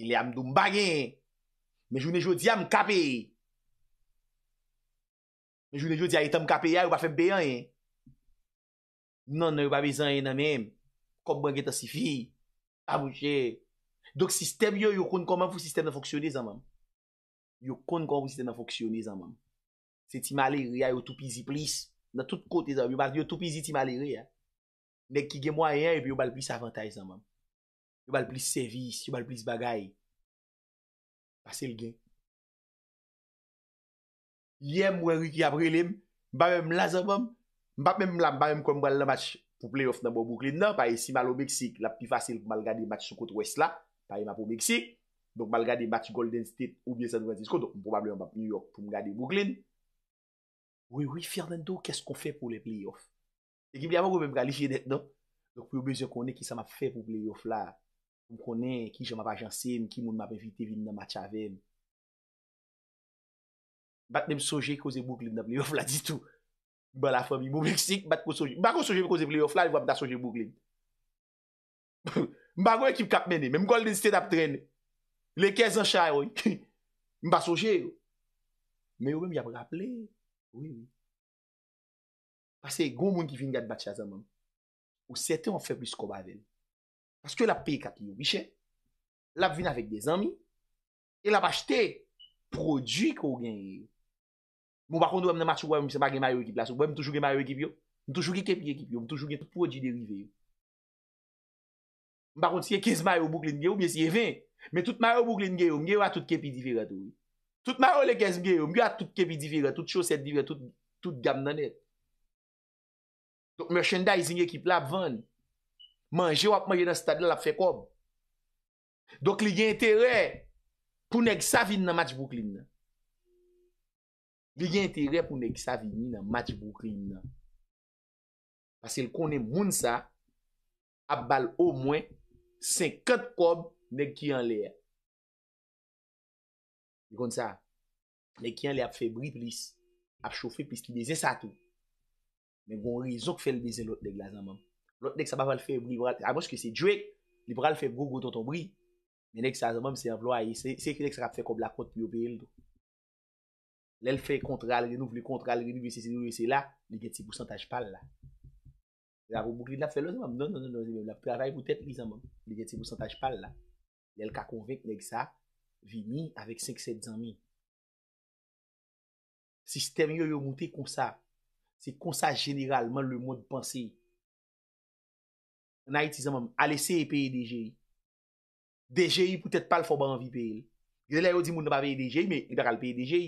ilè amdou mbagen menjou nejou di am kapè menjou nejou di a etam kapè ya ou pa fembe yan nan nan yo pa bezan yan nan menm kwa bou genye ta si fi pa bou genye dok sistem yo yo kon koman pou sistem nan foksyone zan manm Yo kon kon pou si te nan foksionize anman. Se ti male ria yo tou pizi plis. Nan tout kote zan. Yo bak di yo tou pizi ti male ria. Nek ki gemwa yon, yo bal plis avanthay zanman. Yo bal plis servis, yo bal plis bagay. Fasil gen. Yem wè riki aprelem, mbap mè mla zanpam, mbap mè mlam, mbap mè mkwem bal nan match pou playoff nan bo buklin nan, pa e si malo Meksik, la pi fasil pou mal gade match sou kote west la, pa e mwa pou Meksik. Donk mal gade mati Golden State ou bien San Francisco, donk mpobablè yon bap New York pou m gade Brooklyn. Oui, oui, Fernando, kè skon fè pou le playoff? E ki mè yon mè m gali jenèt non? Donk pou yon bezè konè ki sa m ap fè pou playoff la, m konè ki jè m ap ajansèm, ki moun m ap evite vin nan match avèm. Batnèm sojè kose Brooklyn na playoff la ditou. Bè la fòm yon mou Meksik, bat kon sojè. M bagon sojè m kose playoff la, yon wap da sojè Brooklyn. M bagon ekip kap menè, men Golden State ap trenè. Le kez an chay woy. Mba soje yo. Mbe yo mbe mbe yapraple. Woy woy. Pase e gwo moun ki vin gade bache a zanman. Ou sete wap fe blis koba aven. Pase ke la pe katin yo. Biche. Lap vin avik de zanmi. E la bache te. Prodi kou gen yo. Mbo bakon do wèm nan mat chou wèm. Mse mba gen mayo ekip la sou. Wèm toujou gen mayo ekip yo. Mtojou gen kepi ekip yo. Mtojou gen tout prodi derive yo. Mbakon si ye kez mayo mbouklen gen yo. Mbe si ye ven yo. Men tout maro bouklin genyo, genyo a tout kepi divirat ou. Tout maro lekes genyo, genyo a tout kepi divirat, tout choset divirat, tout gam nanet. Dok merchandise yon ekip la ap vande, manje wap manje nan stadil ap fe kob. Dok li gen interè pou nek sa vin nan match bouklin nan. Li gen interè pou nek sa vin nan match bouklin nan. Asi l konen moun sa, ap bal o mwen, sen ket kob Nèk ki an lè Y kon sa Nèk ki an lè ap febri plis Ap chofe plis ki mèze sa tou Mè goun rizok fèl mèze lòt Dèk la zanman Lòt nèk sa baval febri A mòs ki se djwe Lèk sa baval febri Mè nèk sa zanman se an vlo a yi Se kè nèk sa rap fe kòm la konti yo bè yil do Lèl fe kontral Nèk se bousan taj pal la La voun mouk lèk la febri Non non non, non La pè avay mou tèt li zanman Nèk se bousan taj pal la Lè l ka konvek lèk sa, vini avèk 5-7 zanmi. Sistèm yo yo moutè kon sa, se kon sa generalman lè moun dpansè. Nè iti zanmèm, alè se e peye DJI. DJI pou tèt pal fò ba anvi peye. Gè lè yo di moun nan ba peye DJI, mè i dè ral peye DJI.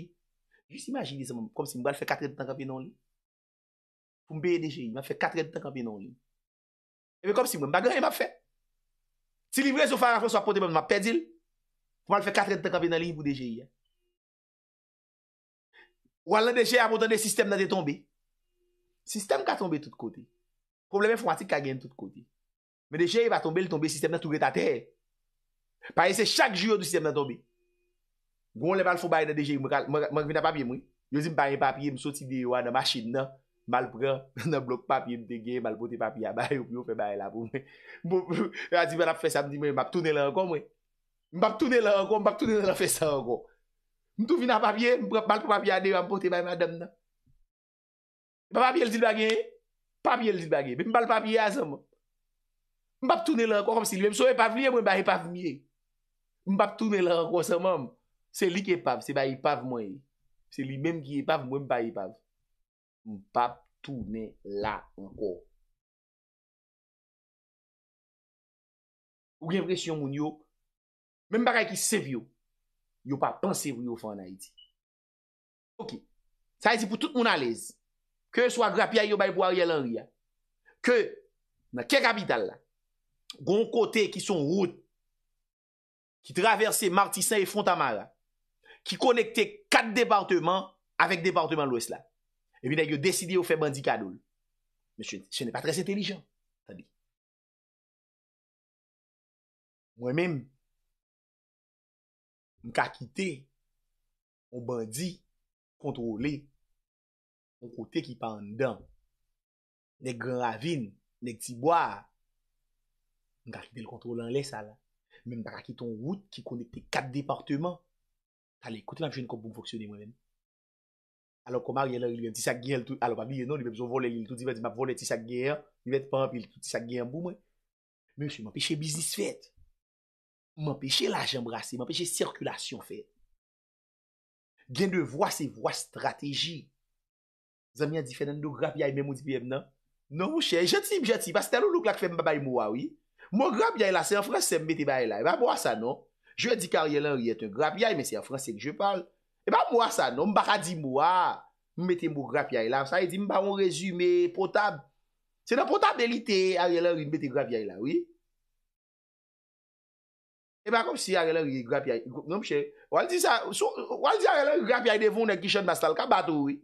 Jus imagine zanmèm, kom si mbè al fè 4 etan kwa pe nan lè. Fou mbe DJI, mba fè 4 etan kwa pe nan lè. Ewe kom si mbè mba gwen mba fè. Si li vreye sou fay rafon sou apote mè mè mè pèdil, pou mè l fè katre de te kapè nan li yi pou DJI. Ou al nan DJI apotan de sistem nan de tombe, sistem ka tombe tout kote. Problemè pou mè ti kagène tout kote. Mè DJI va tombe, l tombe sistem nan tou gè ta tè. Paye se chak jyo du sistem nan tombe. Gwoun le val fò baye nan DJI mwen gwen apapye mwen. Yo zim baye apapye mwen soti de yi wè nan masjid nan. Mal pran, nan blok papye mtege, mal pote papye a baye, ou pyo fe baye la pou. Azi mwen ap fese a mdi mwen, mbap toune la ankon mwen. Mbap toune la ankon, mbap toune la fese a ankon. Mdou vina papye, mbap mal pou papye a dey, mbap pote baye madame nan. Mbap papye el zil bagye, papye el zil bagye, mbap papye a zan mwen. Mbap toune la ankon, kom si li mwen mso e pavye mwen, mbap e pavye. Mbap toune la ankon san mwen, se li ke pav, se ba e pav mwen. Se li menm ki e pav mwen, mba e pav Mpap tou men la ango. Ou gen presyon moun yo, men mpare ki sev yo, yo pa pansev yo fwa nan iti. Ok, sa iti pou tout moun alez, ke sou agrapi a yo bay pou a riyel an riyel, ke nan kek abidal la, gon kote ki son route, ki traverse Martisan e Fontamara, ki konekte kat departement avek departement lwes la. evi nan yo deside yo fe bandi kadol. Mwen se ne pa tres intelijan. Mwen menm, mwen ka kite, mwen bandi, kontrole, mwen kote ki pandan, nek gran avin, nek tibwa, mwen ka kite l kontrole an lesa la. Mwen mwen pa kake ton wout ki konekte kat departement, ta le kote nan jen konpon foksione mwen menm. Alon koma Rielan, il ven ti sak gen l tout. Alon pa bi, yon nan, li ven pso vole l tout. Di ven di map vole l tout sak gen. Li ven pan, pi l tout sak gen bou mwen. Men, yon se m'enpeche biznis fet. M'enpeche la jembrase. M'enpeche sirkulasyon fet. Gen de vwa se vwa strategi. Zan mi an di fè nan do grap yay men mou di pèm nan? Nan mou chè, jati, jati. Pas tè loulou k la k fè mbaba yon mou wawi. Mon grap yay la, se yon frans se mbete bay la. Mwa mwa sa nan. Je di kar Rielan yon yon grap yay, men E ba mwa san, non? mbaka di mwa, mwete mw grap yay la, sa e di mba mw rezume potab, se nan potabilite a gelan rinmete grap yay la, wii? E ba kom si a gelan rinmete grap yay la, gnom che, wali di sa, wali di a gelan rinmete grap yay la devon e kishen mastal, ka batou wii?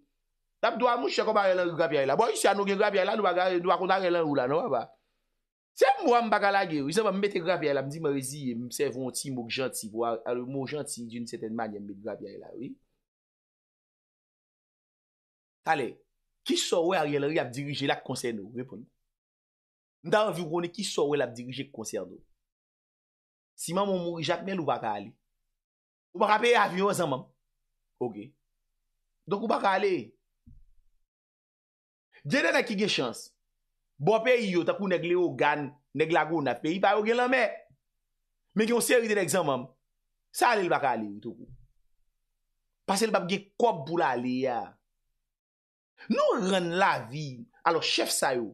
Tam do a mw che kom a gelan rinmete grap yay la, bo yi si anon gen grap yay la, nou akonta a gelan rinmete la, nou a ba? Se mwa m baga la ge, wize m mette grab ya la, m di m rezi, m se von ti mou janti, mou janti di yon seten man yon mette grab ya la, wye. Tale, ki so wè a yon lori ap dirije lak konsey nou, vepon. M da w avyo kone ki so wè lak dirije lak konsey nou. Si mwa m mou mou rejak men, ou baka ale. Ou baka pe avyo zanman. Ok. Donk ou baka ale. Dye den a ki ge chans. Bo peyi yo takou negle yo gan, negle a go na peyi, pa yo gen lan me. Men gen yo serite de gzan mam, sa ale li baka ale yo ito kou. Pase li baka ge kob pou la ale ya. Nou ren la vi, alo chef sa yo,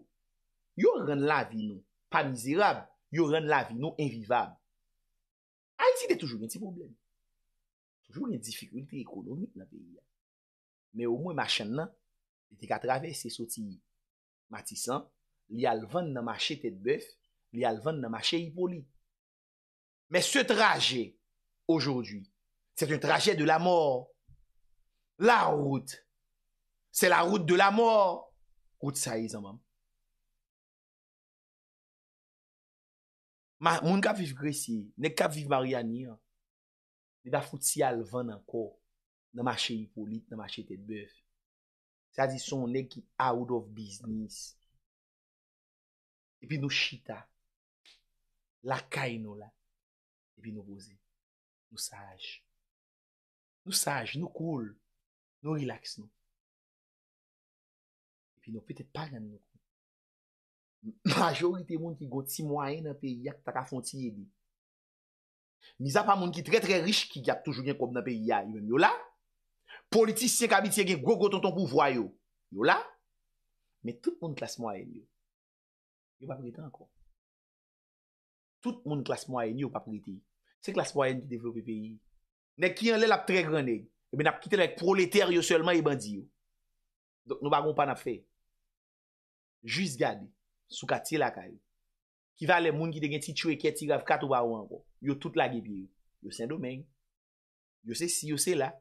yo ren la vi nou, pa mizirab, yo ren la vi nou, envivab. A yi si de toujou gen ti problem. Toujou gen difikwite ekonomik la peyi ya. Me yo mwen machan nan, di de katraves se soti matisan, Li alvan nan mache tete bèf, li alvan nan mache ipoli. Mè se traje, ojou di, se te traje de la mor, la route, se la route de la mor, kout sa yè zanman. Moun kap vif gresi, nek kap vif bari anir, li da fout si alvan anko, nan mache ipoli, nan mache tete bèf. Sa di son, nek ki out of business. Epi nou chita, lakay nou la, epi nou boze, nou saj, nou saj, nou koul, nou relaks nou. Epi nou pete paran nou koul. Majorite moun ki gote si mwaen api yak takafonti ye li. Mi zapa moun ki tre tre rich ki yak toujou gen koum nan api ya, yon yon la. Politisye kamit ye ge gwo gwo ton ton pou vwa yo, yon la. Me tout moun klas mwaen yo. Yo pa priten anko. Tout moun klas mwayen yo pa priten. Se klas mwayen ki devlovi peyi. Nè kiyan lè lap tre granè. Ebe nap kite lè proleter yo selman e bandi yo. Donk nou bagon pa nap fe. Jus gade. Sou ka ti lakay. Ki va lè moun ki dengen ti tchwe kye ti gav katou ba ou anko. Yo tout lage biye. Yo sen domen. Yo se si, yo se la.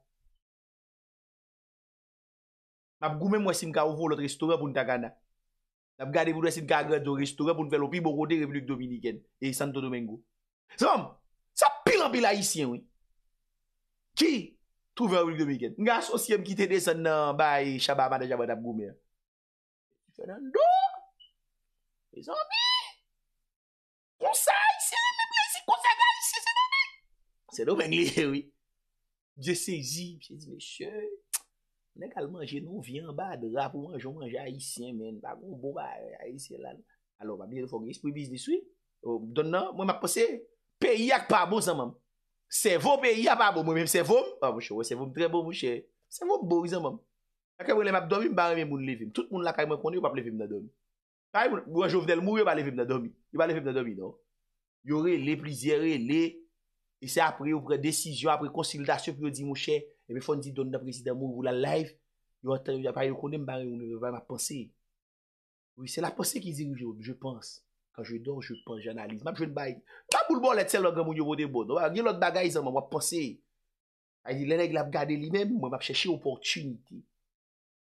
Map goume mwesim ka ouvo lòt restore pou nita ganda. Dap gade moun wè sin kagre do ristourè pou nou fè lopi borote revilik Dominiken e Santo Domingo. Sè mèm, sè pilan pila isyen wè. Ki, trouve revilik Dominiken. Nga asosye m ki tene sè nan bay chabama de chabama dap gome ya. Sè nan do, fè zan bi. Kousa isye, mèmè si kousa ga isye, sè nan bi. Sè nan vèng li, wè. Dje se zi, fè zi le chèy. Nè kal manje nou vi an ba de ra pou manjou manjou ayisyen men. Bak ou bo ba ayisyen lan. Alo, mwen mwen fok yis pribiz diswi. O, don nan, mwen mak pose, peyi ak pa bo zan man. Se vo peyi ak pa bo mwen men. Se vo mwen, ah, pa mwen chou, se vo mwen tre bo mwen chou. Se vo mwen bo zan man. Ake mwen lè map domi mba remen moun lè vim. Tout moun lakay mwen koni, yo pa ple vim nan domi. Kay mwen, mwen jo vdel mou yo pa lè vim nan domi. Yo pa lè vim nan domi non. Yore lè, plizere lè. Yose e apre y Ewe fon di don da prezidamou ou la laif. Yo an tan yon kondem bare ou an apansi. Ou yon se la apansi ki zi ou joun. Je pans. Kan jwe dor, jwe pans. Jw analiz. Map jwen bay. Ta boulbol etse lwa gam ou yon vode bon. Ou bon. a gil lot bagay zan. Ou apansi. A yi lele glap gade li mem. Ou map cheshi oportunite.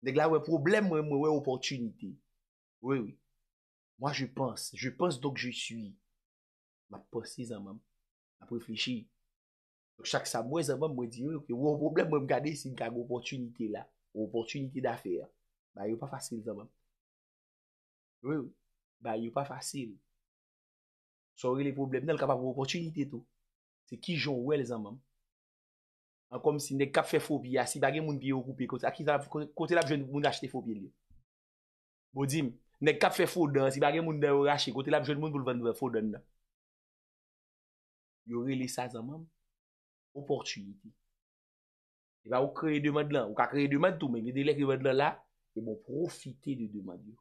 Dek la wè problem wè. Mwen wè oportunite. Ou ewi. Moi jw pans. Jw pans do k jw suyi. Map pansi zan mam. A preflejji. Yon chak sa mwen zanman mwen di yon, yon problem mwen mkade sin kag opotunite la, opotunite da fe, ba yon pa fasil zanman. Yon, ba yon pa fasil. So yon rele problem nel kag opotunite tou, se ki joun wel zanman. An kom si nek kap fe fopi ya, si bagen moun pi okupi, kote la pou jwen moun achete fopi li. Bo di m, nek kap fe foda, si bagen moun de orache, kote la pou jwen moun pou vande foda nina. Yon rele sa zanman. Oportunite. E ba ou kreye demad lan. Ou ka kreye demad tou men. E bon profite de demad lan.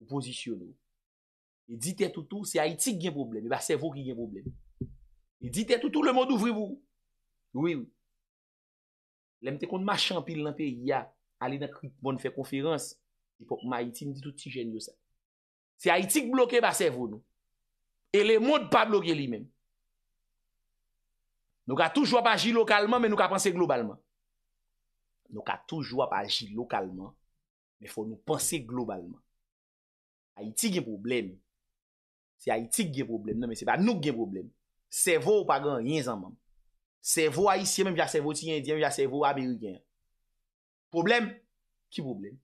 Ou posisyon nou. E dite toutou. Se haitik gen probleme. E ba sevo ki gen probleme. E dite toutou. Le moun d'ouvri vou. Nou e moun. Lemte kon ma champil nan pe. Ya. Ali nan krik bon fè konferans. E pok ma haitik mdi touti jen yo sa. Se haitik bloke eh ba sevo nou. E le moun d'pa bloke li men. E moun. Nou ka toujwa pa aji lokalman, men nou ka panse globalman. Nou ka toujwa pa aji lokalman, men fò nou panse globalman. Haitik gen problem. Se Haitik gen problem, nan men se pa nou gen problem. Sevo ou pa gan yin zanman. Sevo a isye men, ya sevo ti yin diyan, ya sevo abe yin diyan. Problem? Ki problem?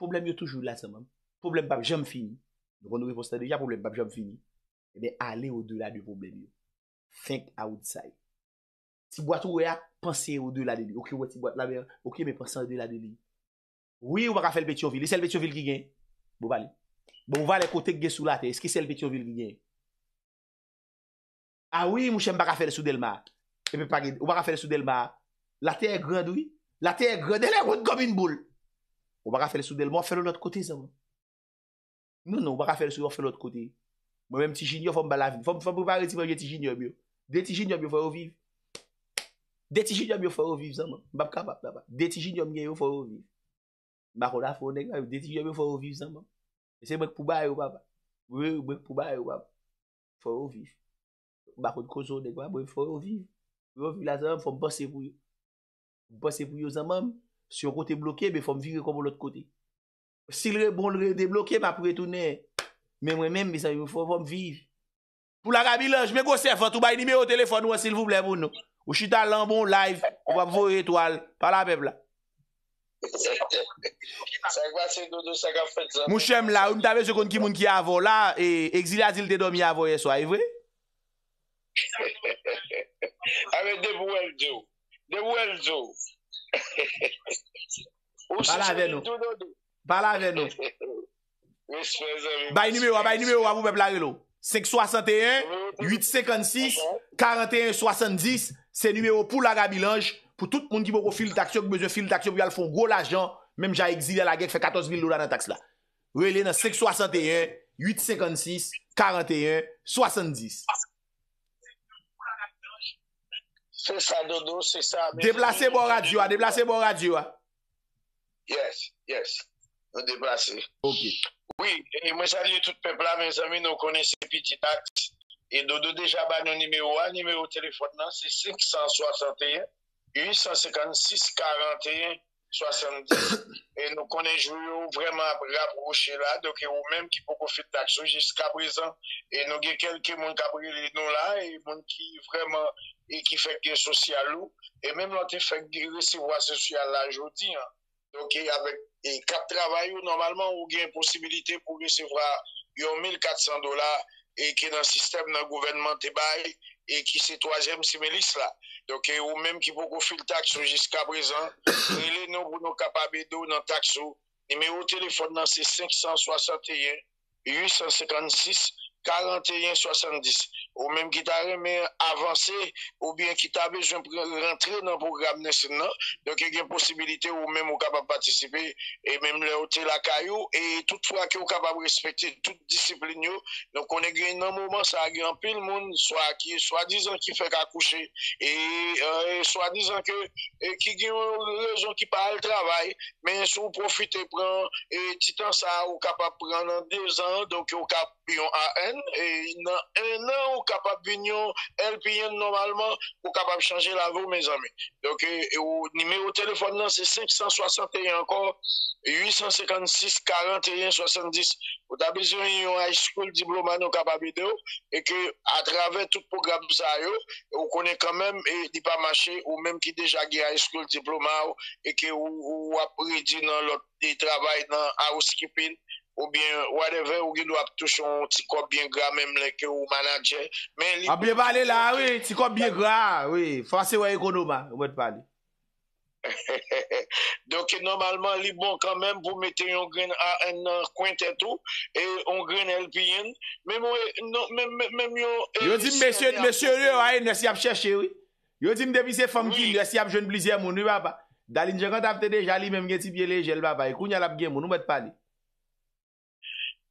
Problem yo toujwa la seman. Problem bab jom fini. Nou kon nou we fò stade, ya problem bab jom fini. Ebe eh ale ou do la di problem yo. Think outside. Ti bwa tou we a panse ou de la de li. Ou ki wè ti bwa la me, ou ki me panse ou de la de li. Oui ou wak a fèl Betionville. E sèl Betionville ki gen? Bou wale. Bou wale bon, kote gè sou la te. E sèl Betionville ki gen? A ah oui mou chèm wak a fèl sou del ma. E eh pe pagèd. Ou wak a fèl sou del ma. La te e grand ou? La te e grand. E le wot gòm in boule. Ou wak a fèl sou del ma. Ou fèl ou not kote zè moun. Moun ou wak a fèl sou ou fèl not kote. Moun mèm ti Dè ti jinyòm yo fò wò viv. Dè ti jinyòm yo fò wò viv zanman. Mbap kapap, dè ti jinyòm yo fò wò viv. Mbap kon la fò nèkwè, dè ti jinyòm yo fò wò viv zanman. E se mwenk pou bè yo bab. E, mwenk pou bè yo bab. Fò wò viv. Mbap kon kozò nèkwè, mwenk fò wò viv. Fò wò viv la zanman, fò m bas se pwou yo. Bas se pwou yo zanman. Si yon kote blokè, bon mwen fò m viv yon kon wò lòt kote. Si lè bon lè dé blokè, mwen pou tounè Ou lak a bilan, jme go sef an, tou bay nime yo telefon ou an silvou ble moun nou. Ou chita lan bon live, ou ap voye to al. Pala pep la. Mou chem la, ou mta ve jokon ki moun ki avon la, e gzilazil te domi avon yon so, ay vwe? Awe debou el diou. Debou el diou. Pala ven nou. Pala ven nou. Bay nime yo, bay nime yo, avou pep la re nou. 561 856 41 70, c'est numéro pour la gabilange pour tout le monde qui veut fil taxe qui besoin le taxe pour faire gros l'argent, même j'ai exilé la guerre fait 14 000 dollars dans taxe là. Relé dans 561 856 41 70. C'est ça, Dodo, c'est ça. Déplacer bon radio, déplacer bon radio. Yes, yes. Déplacer. OK. Oui, mwen salye tout pepla, mwen zami nou konen se piti taks. E do do deja banyo nimeyo an, nimeyo telefon nan, se 561-856-41-70. E nou konen jwyo vreman raproche la, doke ou menm ki pou profite takso jiska prezan. E nou ge kelke moun kabre li nou la, e moun ki vreman, e ki fek gye sosyal ou. E menm lante fek gye se vwa sosyal la jodi an. E kap travay ou normalman ou gen posibilite pou gesevwa yon 1400 dolar e ki nan sistem nan gouvernement te baye e ki se toajem simelis la. Ou menm ki pou kofil takso jiska prezan, e le nou kapa bedou nan takso, e men ou telefon nan se 561 856 41 70. ou menm ki ta reme avanse, ou bien ki ta bejwen prentre nan program nesil nan, donk e gen posibilite ou menm ou kapap patisipe, e menm leote la kayou, e tout fwa ki ou kapap respekti tout disiplinyou, donk on e gen nan mouman sa gen pil moun, swa dizan ki fek akouche, e, e swa dizan e, ki gen lezon ki pa al travay, men sou profite pran, e titan sa ou kapap pran nan dez an, donk yo kap piyon a en, e nan en nan ou capable d'union, LPN normalement, ou capable de changer la vie, mes amis. Donc, le numéro de téléphone, c'est 561 encore, 856 41 70. Vous avez besoin d'un high school diplôme capable de et que à travers tout programme ça, vous connaissez quand même et dit pas marché ou même qui déjà a high school diploma, et que vous, avez apprenez dans l'autre travail dans housekeeping Ou bien whatever ou gen do ap touche ou ti kop bien gra menm leke ou manajer. A bie bale la, oui. Ti kop bien gra, oui. Fransè wè ekonoma, ou mwè te pali. Donke normalman li bon kan menm pou mette yon green a en kwen tetou e yon green LP yon. Menm yo... Yon di mbese yon, mbese yon, yon si ap chèche, oui. Yon di mbese fèm ki, yon si ap joun blize moun, yon mwè te pali. Dalin jen kont ap tè de jali menm gen tip ye lejel, yon mwè te pali.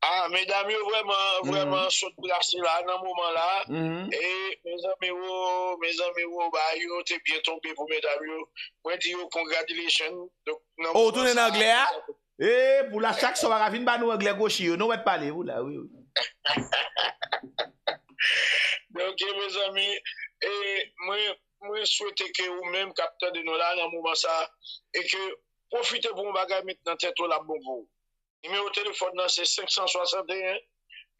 Ha, me dami yo vwèman, vwèman sot poulak sou la nan eh, eh, mouman la. E, me zami yo, me zami yo, ba yo te bieton pe pou me dami yo. Mwen ti yo, kongradilation. O, toune nan gle ya? E, pou la sak, sou wak avin ban nou en gle gwo chi yo. Nou wet pale, vou la, wou yo. Donke, me zami, e, mwen, mwen souwete ke ou mèm kapte de nou la nan mouman sa. E ke, profite pou mwagay mit nan tètou la bonvou. Numéro de téléphone, c'est 561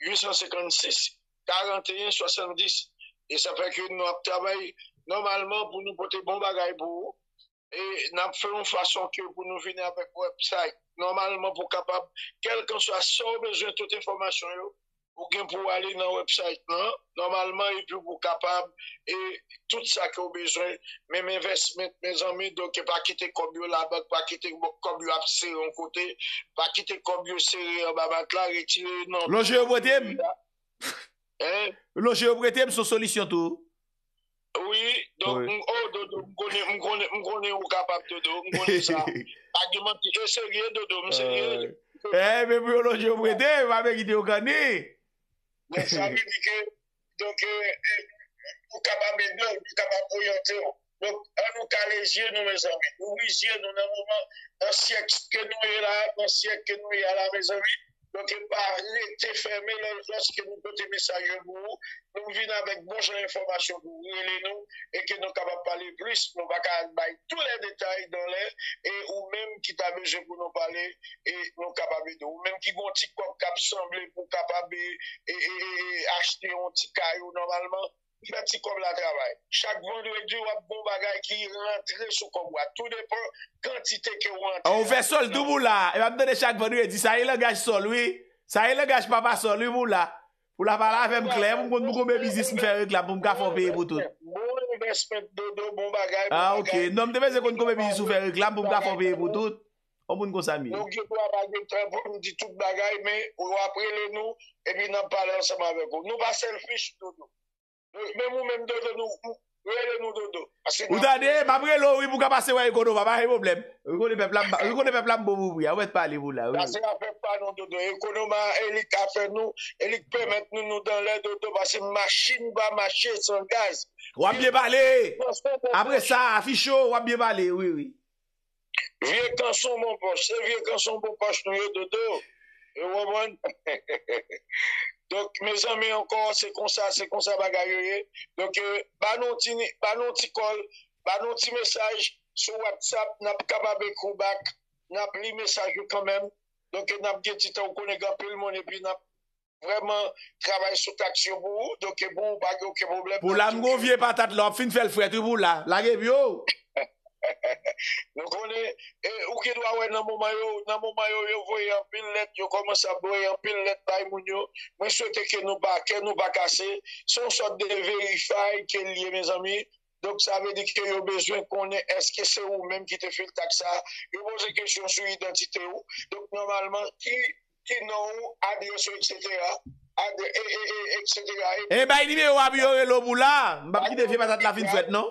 856 41 70. Et ça fait que nous travaillons normalement pour nous porter bon bagage pour vous. Et nous faisons une façon que pour nous venir avec le website, normalement pour capable, quel que soit sans besoin, toute information, Ou gen pou wale nan website, nan? Normalman, e pou pou kapab, e tout sa ki ou bejwen, men menvestment, men zanmen, doke pa kite koub yo la bak, pa kite koub yo apse yon kote, pa kite koub yo sere, babak la, retire, nan. Lojye ou bretem? Eh? Lojye ou bretem, sou solisyon tou? Oui, donk mwen o, oh, dodo, mwen kone, mwen kone ou kapab, dodo, mwen kone sa. A di man, se rye dodo, mwen se rye dodo. Eh, men pou yo lojye ou bretem, mwen kone, mwen kone, Donc, ça euh, que, euh, nous sommes capables de nous Donc, on nous mes amis. Nous, les nous, dans un moment, un siècle que nous est là, un siècle que nous est là, mes amis. Donke par, lè te fèmè lòl flaske nou pote mesayou mou, nou vin avèk bonjè informasyon mou, mè lè nou, e ke nou kapap pale plus, nou baka anbay tou lè detay don lè, e ou mèm ki tabè jè pou nou pale, e nou kapap bedo, ou mèm ki gonti kop kap sanglè pou kapap bedo, e achte yon ti kayo normalman. Mati kom la travay. Chak vandwe di wap bon bagay ki rentre sou komwa. Tou de pou kantite ke wantre. Ou fe sol tou mou la. E wap dene chak vandwe di. Sa e langaj sol, oui. Sa e langaj papa sol, oui mou la. Ou la pala fe mkle. Moun kont mou kome bizis mou fere klam pou mka fopeye mou tout. Moun mwen spet dodo, bon bagay. A, ok. Non mde mwen se kont kome bizis mou fere klam pou mka fopeye mou tout. O moun konsa mi. Nou gil kwa bagay mtrep, moun di tout bagay. Me, ou apre le nou. E mi nan pale anseman ve Mè mou mèm dodo nou, wè lè nou dodo. Ou danè, m apre lò, wè mou ka pase wè ekonoma, m apre yon blèm. Wè konè pè flambo, wè konè pè flambo wè, wè pali wou la, wè wè. Tase apre pali nou dodo, ekonoma elik apre nou, elik pè met nou nou dan lè dodo, basi machin wè machin son gaz. Wè m biye pali, apre sa, afi chou, wè m biye pali, wè wè. Vye kanson mwen poche, vye kanson mwen poche nou yon dodo, yon wè mwen, he he he he he. Donk, me zanme ankon, se konsa, se konsa bagayoye. Donk, banon ti kol, banon ti mesaj sou WhatsApp, nap kaba bekou bak, nap li mesaj yo kanmen. Donk, nap geti ta ou konengan pel moun epi, nap vreman travay sou taksyo bou, donk e bou bagyo ke mou bleb. Pou la mgo vie patat lop, fin fel fweti bou la, lage biyo. Nou konen, e, ou ki dwa we nan mou mayo, nan mou mayo yo voye an pin let, yo koman sa boye an pin let pa yon moun yo, mwen swete ke nou ba kase, son sot de verifay ke liye men zami, dok sa ve di ke yo bezwen konen eske se ou menm ki te fil tak sa, yo boze kesyon sou identite ou, dok normalman ki nou adi yo sou etc, adi ee ee etc. E, e, e eh, ba yi di me ou adi yo e lo mou la, mbap ki te fil patat la fin fwet non?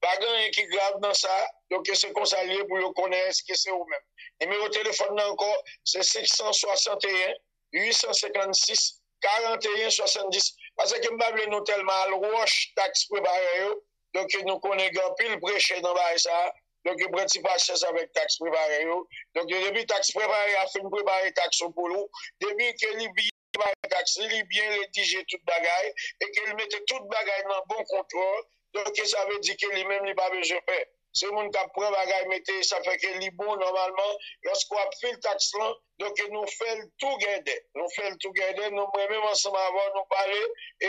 il y a rien qui grave dans ça. Donc, c'est qu'on s'allie pour le connaître, ce que c'est vous-même. Numéro au téléphone, encore, c'est 661 856 41 70. Parce que je me nous tellement à l'ouche, taxe préparée. Donc, nous connaissons pile prêché dans ça. Donc, il prend pas chance avec taxe préparée. Donc, depuis taxe préparée, a fait préparée « taxe au boulot. Depuis que Libye préparé taxe, il bien rédigé toute bagaille et qu'il mette toute bagaille dans bon contrôle. Donk e sa ve di ke li men li pa ve je pe. Se moun tap pre va ga emete, sa feke li bon normalman, yon skwa ap fil taks lan, donk e nou fel tou gade. Nou fel tou gade, nou breme vansama avan, nou pare,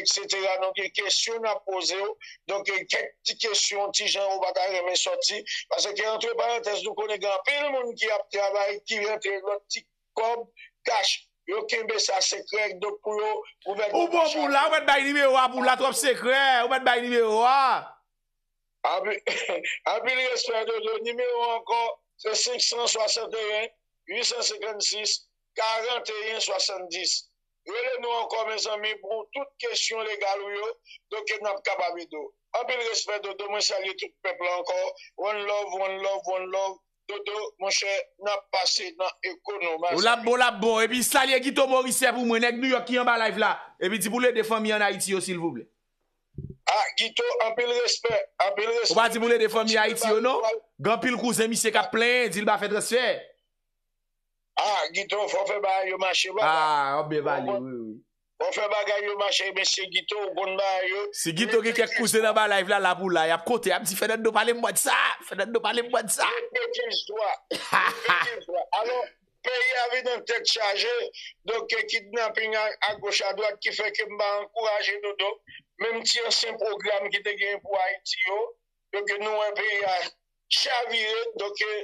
etc. Donk e kesyon ap pose ou, donk e ket ti kesyon ti jan ou batare men soti. Pase ki entre parantes, nou konen granpe le moun ki ap travay, ki ven te loti kob, kache. Yo kembe sa sekrek do pou yo. Ou bon pou la, ou men bayi nime yo a pou la trop sekrek, ou men bayi nime yo a. Abil respet do do, nime yo ankon, se 561, 856, 41, 70. Yole nou ankon, mes ami, pou tout kesyon legal yo, do ken ap kababido. Abil respet do do, mwen sali tout peple ankon, one love, one love, one love. Toto, monshe, na pase, na ekono. Ou labbo, labbo. E pi salye Gito Morissef ou mwenek New Yorki an ba live la. E pi di poule defon mi an Haiti yo sil vouble. Ha, Gito, an pil respet, an pil respet. Ou ba di poule defon mi Haiti yo nou? Gan pil kouze mi se ka plen, di l ba fet resfet. Ha, Gito, fò fe ba yo mwache. Ha, an be vale, wè wè. On fait bagaille au marché, monsieur c'est Guito, au bon C'est Guito qui a cousé dans la boule, et à côté, il a dit Fais-nous parler de ça, fais-nous parler de ça. Alors, le pays avait une tête chargé, donc euh, kidnapping à gauche à droite, qui fait que je m'encourage, nous, même si c'est un programme qui te été pour Haïti, donc nous, un pays a chaviré, donc. Euh,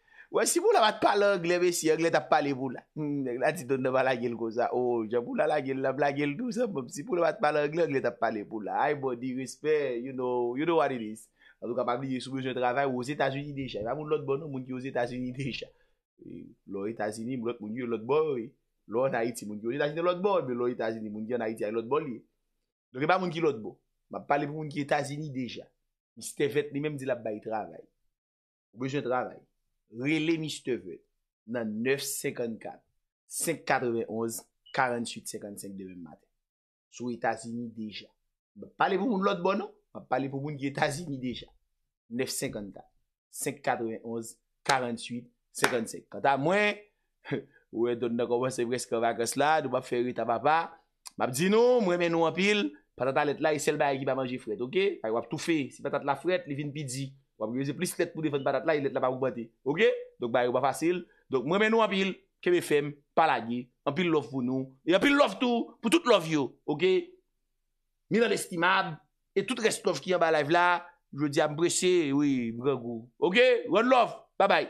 Wè, si pou la vat pala glebè si, yon glet ap pale pou la. Hmm, yon glat si don deva la gel ko sa. Ou, jan pou la la gel la, blagel tou sa, moum, si pou la vat pala glebè, yon glet ap pale pou la. Ay, body, respect, you know, you know what it is. Anou kapabli, soube yon trabay, wose tazini deja. Yon moun lot bono, moun ki yon tazini deja. Lò yon tazini, moun yon lot bon, lò nan iti, moun ki yon tazini lot bon, lò yon tazini, moun ki yon nan iti, yon lot Relay Mr. Veut nan 9.54, 5.91, 48.55 demen maten. Sou Etasini deja. Ba pale pou moun lot bono, non? ba pale pou moun ki Etasini deja. 9.54, 5.91, 48.55. Kanta mwen, ou e donna komwese brez kwa vakos la, dou wap feri ta bapa. Map di nou, mwen men nou apil, patata let la e sel baye ki ba manje fred. Ok, wap tou fe, si patata la fred, li vin pi di. Mwen men nou apil KMFM pala nye Apil love pou nou e Apil love pou tout love you Mwen alestimab Et tout rest love ki yon ba live la Jwe di ambreche Ok, one love, bye bye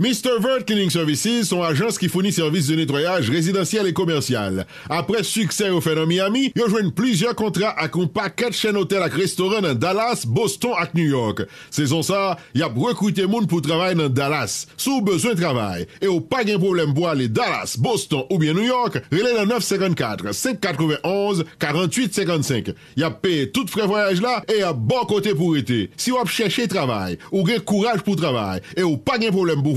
Mr. Vert Cleaning Services sont agence qui fournit services de nettoyage résidentiel et commercial. Après succès au phénomène Miami, ils rejoignent plusieurs contrats à un paquet de chaînes hôtels et restaurants dans Dallas, Boston et New York. Saison ça, y a recruté monde pour travailler dans Dallas. Sous besoin de travail et au pas de problème pour aller Dallas, Boston ou bien New York, relais à 954 591 4855 Y a payé tout frais voyage là et y a bon côté pour été. Si vous cherchez travail, ou avez courage pour travail et au pas de problème pour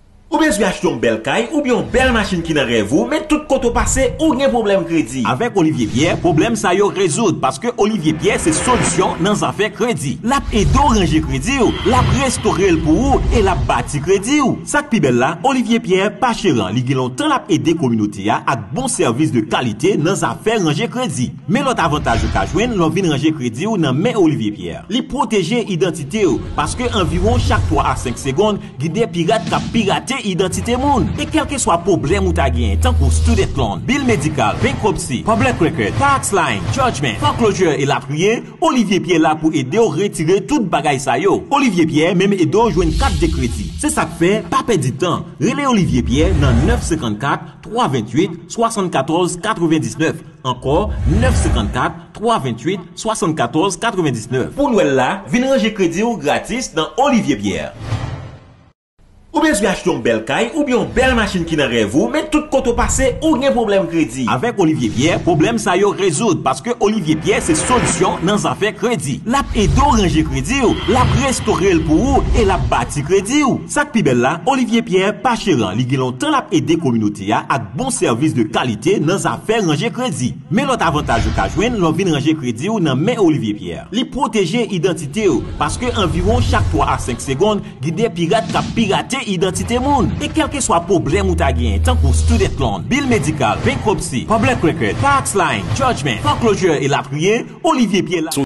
Ou biyon bel kaj, ou biyon bel machin ki nan rev ou, men tout koto pase ou gen problem kredi. Awek Olivier Pierre, problem sa yo rezoud paske Olivier Pierre se solsyon nan zafè kredi. Lap edo ranje kredi ou, lap restorel pou ou, e lap bati kredi ou. Sak pibella, Olivier Pierre pa chiran li gilon tan lap ede kominoti ya ak bon servis de kalite nan zafè ranje kredi. Men lot avantage yo kajwen, lò vin ranje kredi ou nan men Olivier Pierre. Li proteje identite ou, paske anviron chak po a 5 segonde gide pirat ka pirate identite moun. E kelke swa pouble moutagyen, tank ou studet klon, bil medikal, venkopsi, public record, tax line, judgment, fanklojur e la priye, Olivier Pierre la pou ede ou retire tout bagay sayo. Olivier Pierre meme ede ou jwen kat de kredi. Se sa fe, pape ditan, rele Olivier Pierre nan 954-328-74-99. Ankor, 954-328-74-99. Pou nou el la, vin range kredi ou gratis nan Olivier Pierre. Ou biyon zwi achton bel kay, ou biyon bel machin ki nan rev ou, men tout koto pase ou gen problem kredi. Awek Olivier Pierre, problem sa yo rezoud paske Olivier Pierre se solsyon nan zafè kredi. Lap edo ranje kredi ou, lap restorel pou ou, e lap bati kredi ou. Sak pibella, Olivier Pierre pache ran li gilon tan lap ede kominote ya ak bon servis de kalite nan zafè ranje kredi. Men lot avantage yo ka jwen, non, lò vin ranje kredi ou nan men Olivier Pierre. Li proteje identite ou, paske anviron chak 3 a 5 segonde gide pirat ka pirate identite moun. E kelke swa problem mouta gen, tankou studet klon, bil medikal, venkopsi, public record, tax line, judgment, conclosure e la prien, olivye pie la...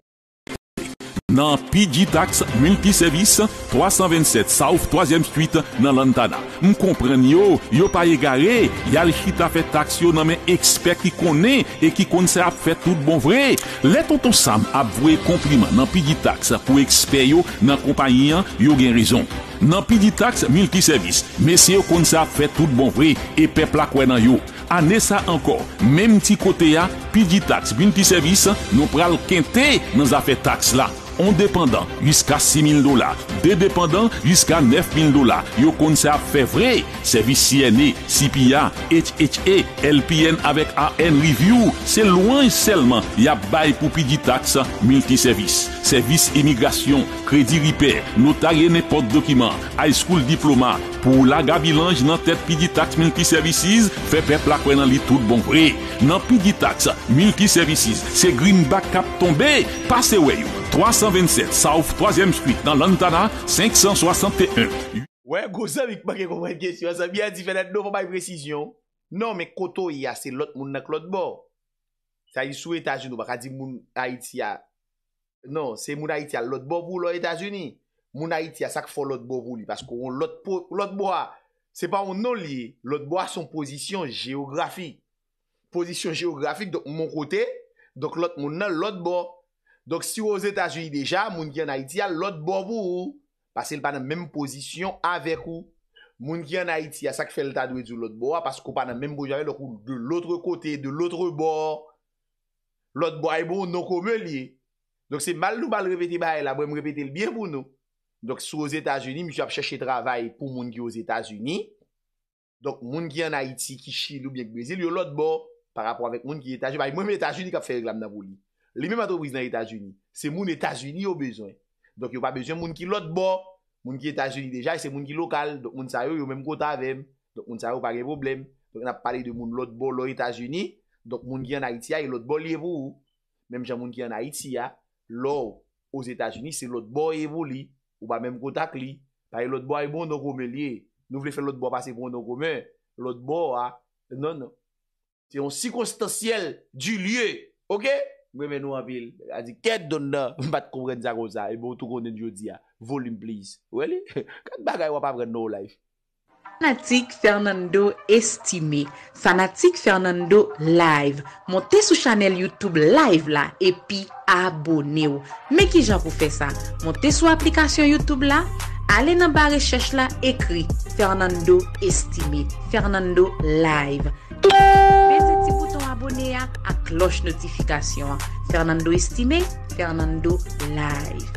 Nan PG Tax Multiservis 327 South 3e suite nan lantana. M kompren yo, yo pa ye gare, yal chit la fet tax yo nan men ekspert ki kone, e ki kone se ap fet tout bon vre. Leton ton sam ap vwe komprima nan PG Tax pou ekspert yo nan kompanyen yo gen rizon. Nan pidi taks, mil ki servis. Mese yo kon sa fè tout bon vre, e pepla kwen nan yo. Ane sa ankor, menm ti kote ya, pidi taks, bin ki servis, nou pral kente nan zafè taks la. Ondependant, jiska 6.000 dolar Dedependant, jiska 9.000 dolar Yo kon se ap fe vre Servis CNE, CPA, e, HHE LPN avèk AN Review Se louan selman Ya bay pou pidi taks multiservis Servis emigrasyon, kredi ripè Notaryen epot dokiman High school diploma Pou la gabi lanj nan tet pidi taks multiservis Fe pe plakwen nan li tout bon vre Nan pidi taks multiservis Se grim bak kap tombe Pase wey yo 327 South 3ème Street Dans l'Antana 561 Ouè gòzè mi kwa kè kompè kèsyon Sè biè di fènèt nou fò mbè yè prezisyon Non mè koto yè Sè lot moun nèk lot bò Sè yè sou etajounou baka di moun Haitia Non sè moun Haitia Lot bò bù lò Etajouni Moun Haitia sè k fò lot bò bù li Lot bò Sè pa moun non li Lot bò son pozisyon geografik Pozisyon geografik Moun kote Lot moun nèk lot bò Donk si yo os Etas-Uni deja, moun ki an Haiti ya lot bo bo ou. Pase l pa nan menm posisyon avek ou. Moun ki an Haiti ya sak fèl ta dwe djou lot bo a. Pase kou pa nan menm bo jare lo kou de lotre kote, de lotre bo. Lot bo ay e bon non kou me li. E. Donk se mal nou bal repete baye la, moun repete l biye pou nou. Donk si yo os Etas-Uni, moun ki ap chèche travay pou moun ki os Etas-Uni. Donk moun ki an Haiti ki chil ou byek Brazil, yo lot bo parapwa moun ki Etas-Uni. Baye moun mi Etas-Uni kap fè reglam nan pou li. Li mèm a to pou iz nan Etat-Unis. Se moun Etat-Unis yo bezwen. Dok yo pa bezwen moun ki lot bo. Moun ki Etat-Unis deja, se moun ki lokal. Dok moun sa yo yo mèm kota avèm. Dok moun sa yo pa gen problem. Dok an ap pale de moun lot bo lò Etat-Unis. Dok moun ki an Haiti ya, e lot bo li evo ou. Mèm jan moun ki an Haiti ya, lò ou. Ose Etat-Unis, se lot bo evo li. Ou pa mèm kota kli. Pa e lot bo a yon donkome li. Nou vle fè lot bo pa se yon donkome. Lot bo a. Ah, non, non. Se yon si konstasyel di liye. Mwen men nou avil, a zik, ket don nan bat koubren za goza e moun tou konen diyo diya. Volume please. Weli? Kat bagay wap apren nou life. Fanatik Fernando Estime. Fanatik Fernando Live. Monte sou chanel YouTube live la epi abone ou. Mè ki jan pou fe sa? Monte sou aplikasyon YouTube la? Ale nan ba rechech la ekri. Fernando Estime. Fernando Live. Pese ti pouton abone ak ak loch notifikasyon. Fernando Estime, Fernando Live.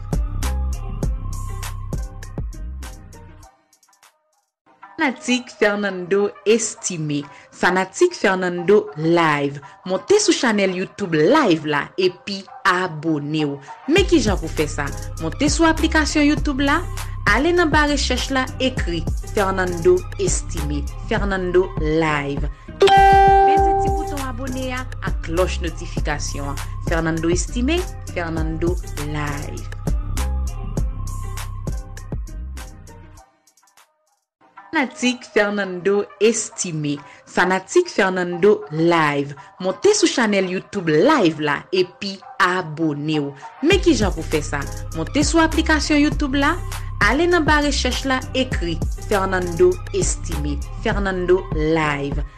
Natik Fernando Estime. Sanatik Fernando Live. Monte sou chanel Youtube Live la epi abone ou. Mè ki jan pou fe sa? Monte sou aplikasyon Youtube la? Ale nan ba rechech la ekri. Fernando Estime, Fernando Live. Pese ti kouton abone ak ak loch notifikasyon. Fernando Estime, Fernando Live. Sanatik Fernando Estime, Sanatik Fernando Live. Monte sou chanel Youtube Live la epi abone ou. Mè ki jan pou fe sa? Monte sou aplikasyon Youtube la? Ale nan ba rechech la ekri Fernando Estime, Fernando Live.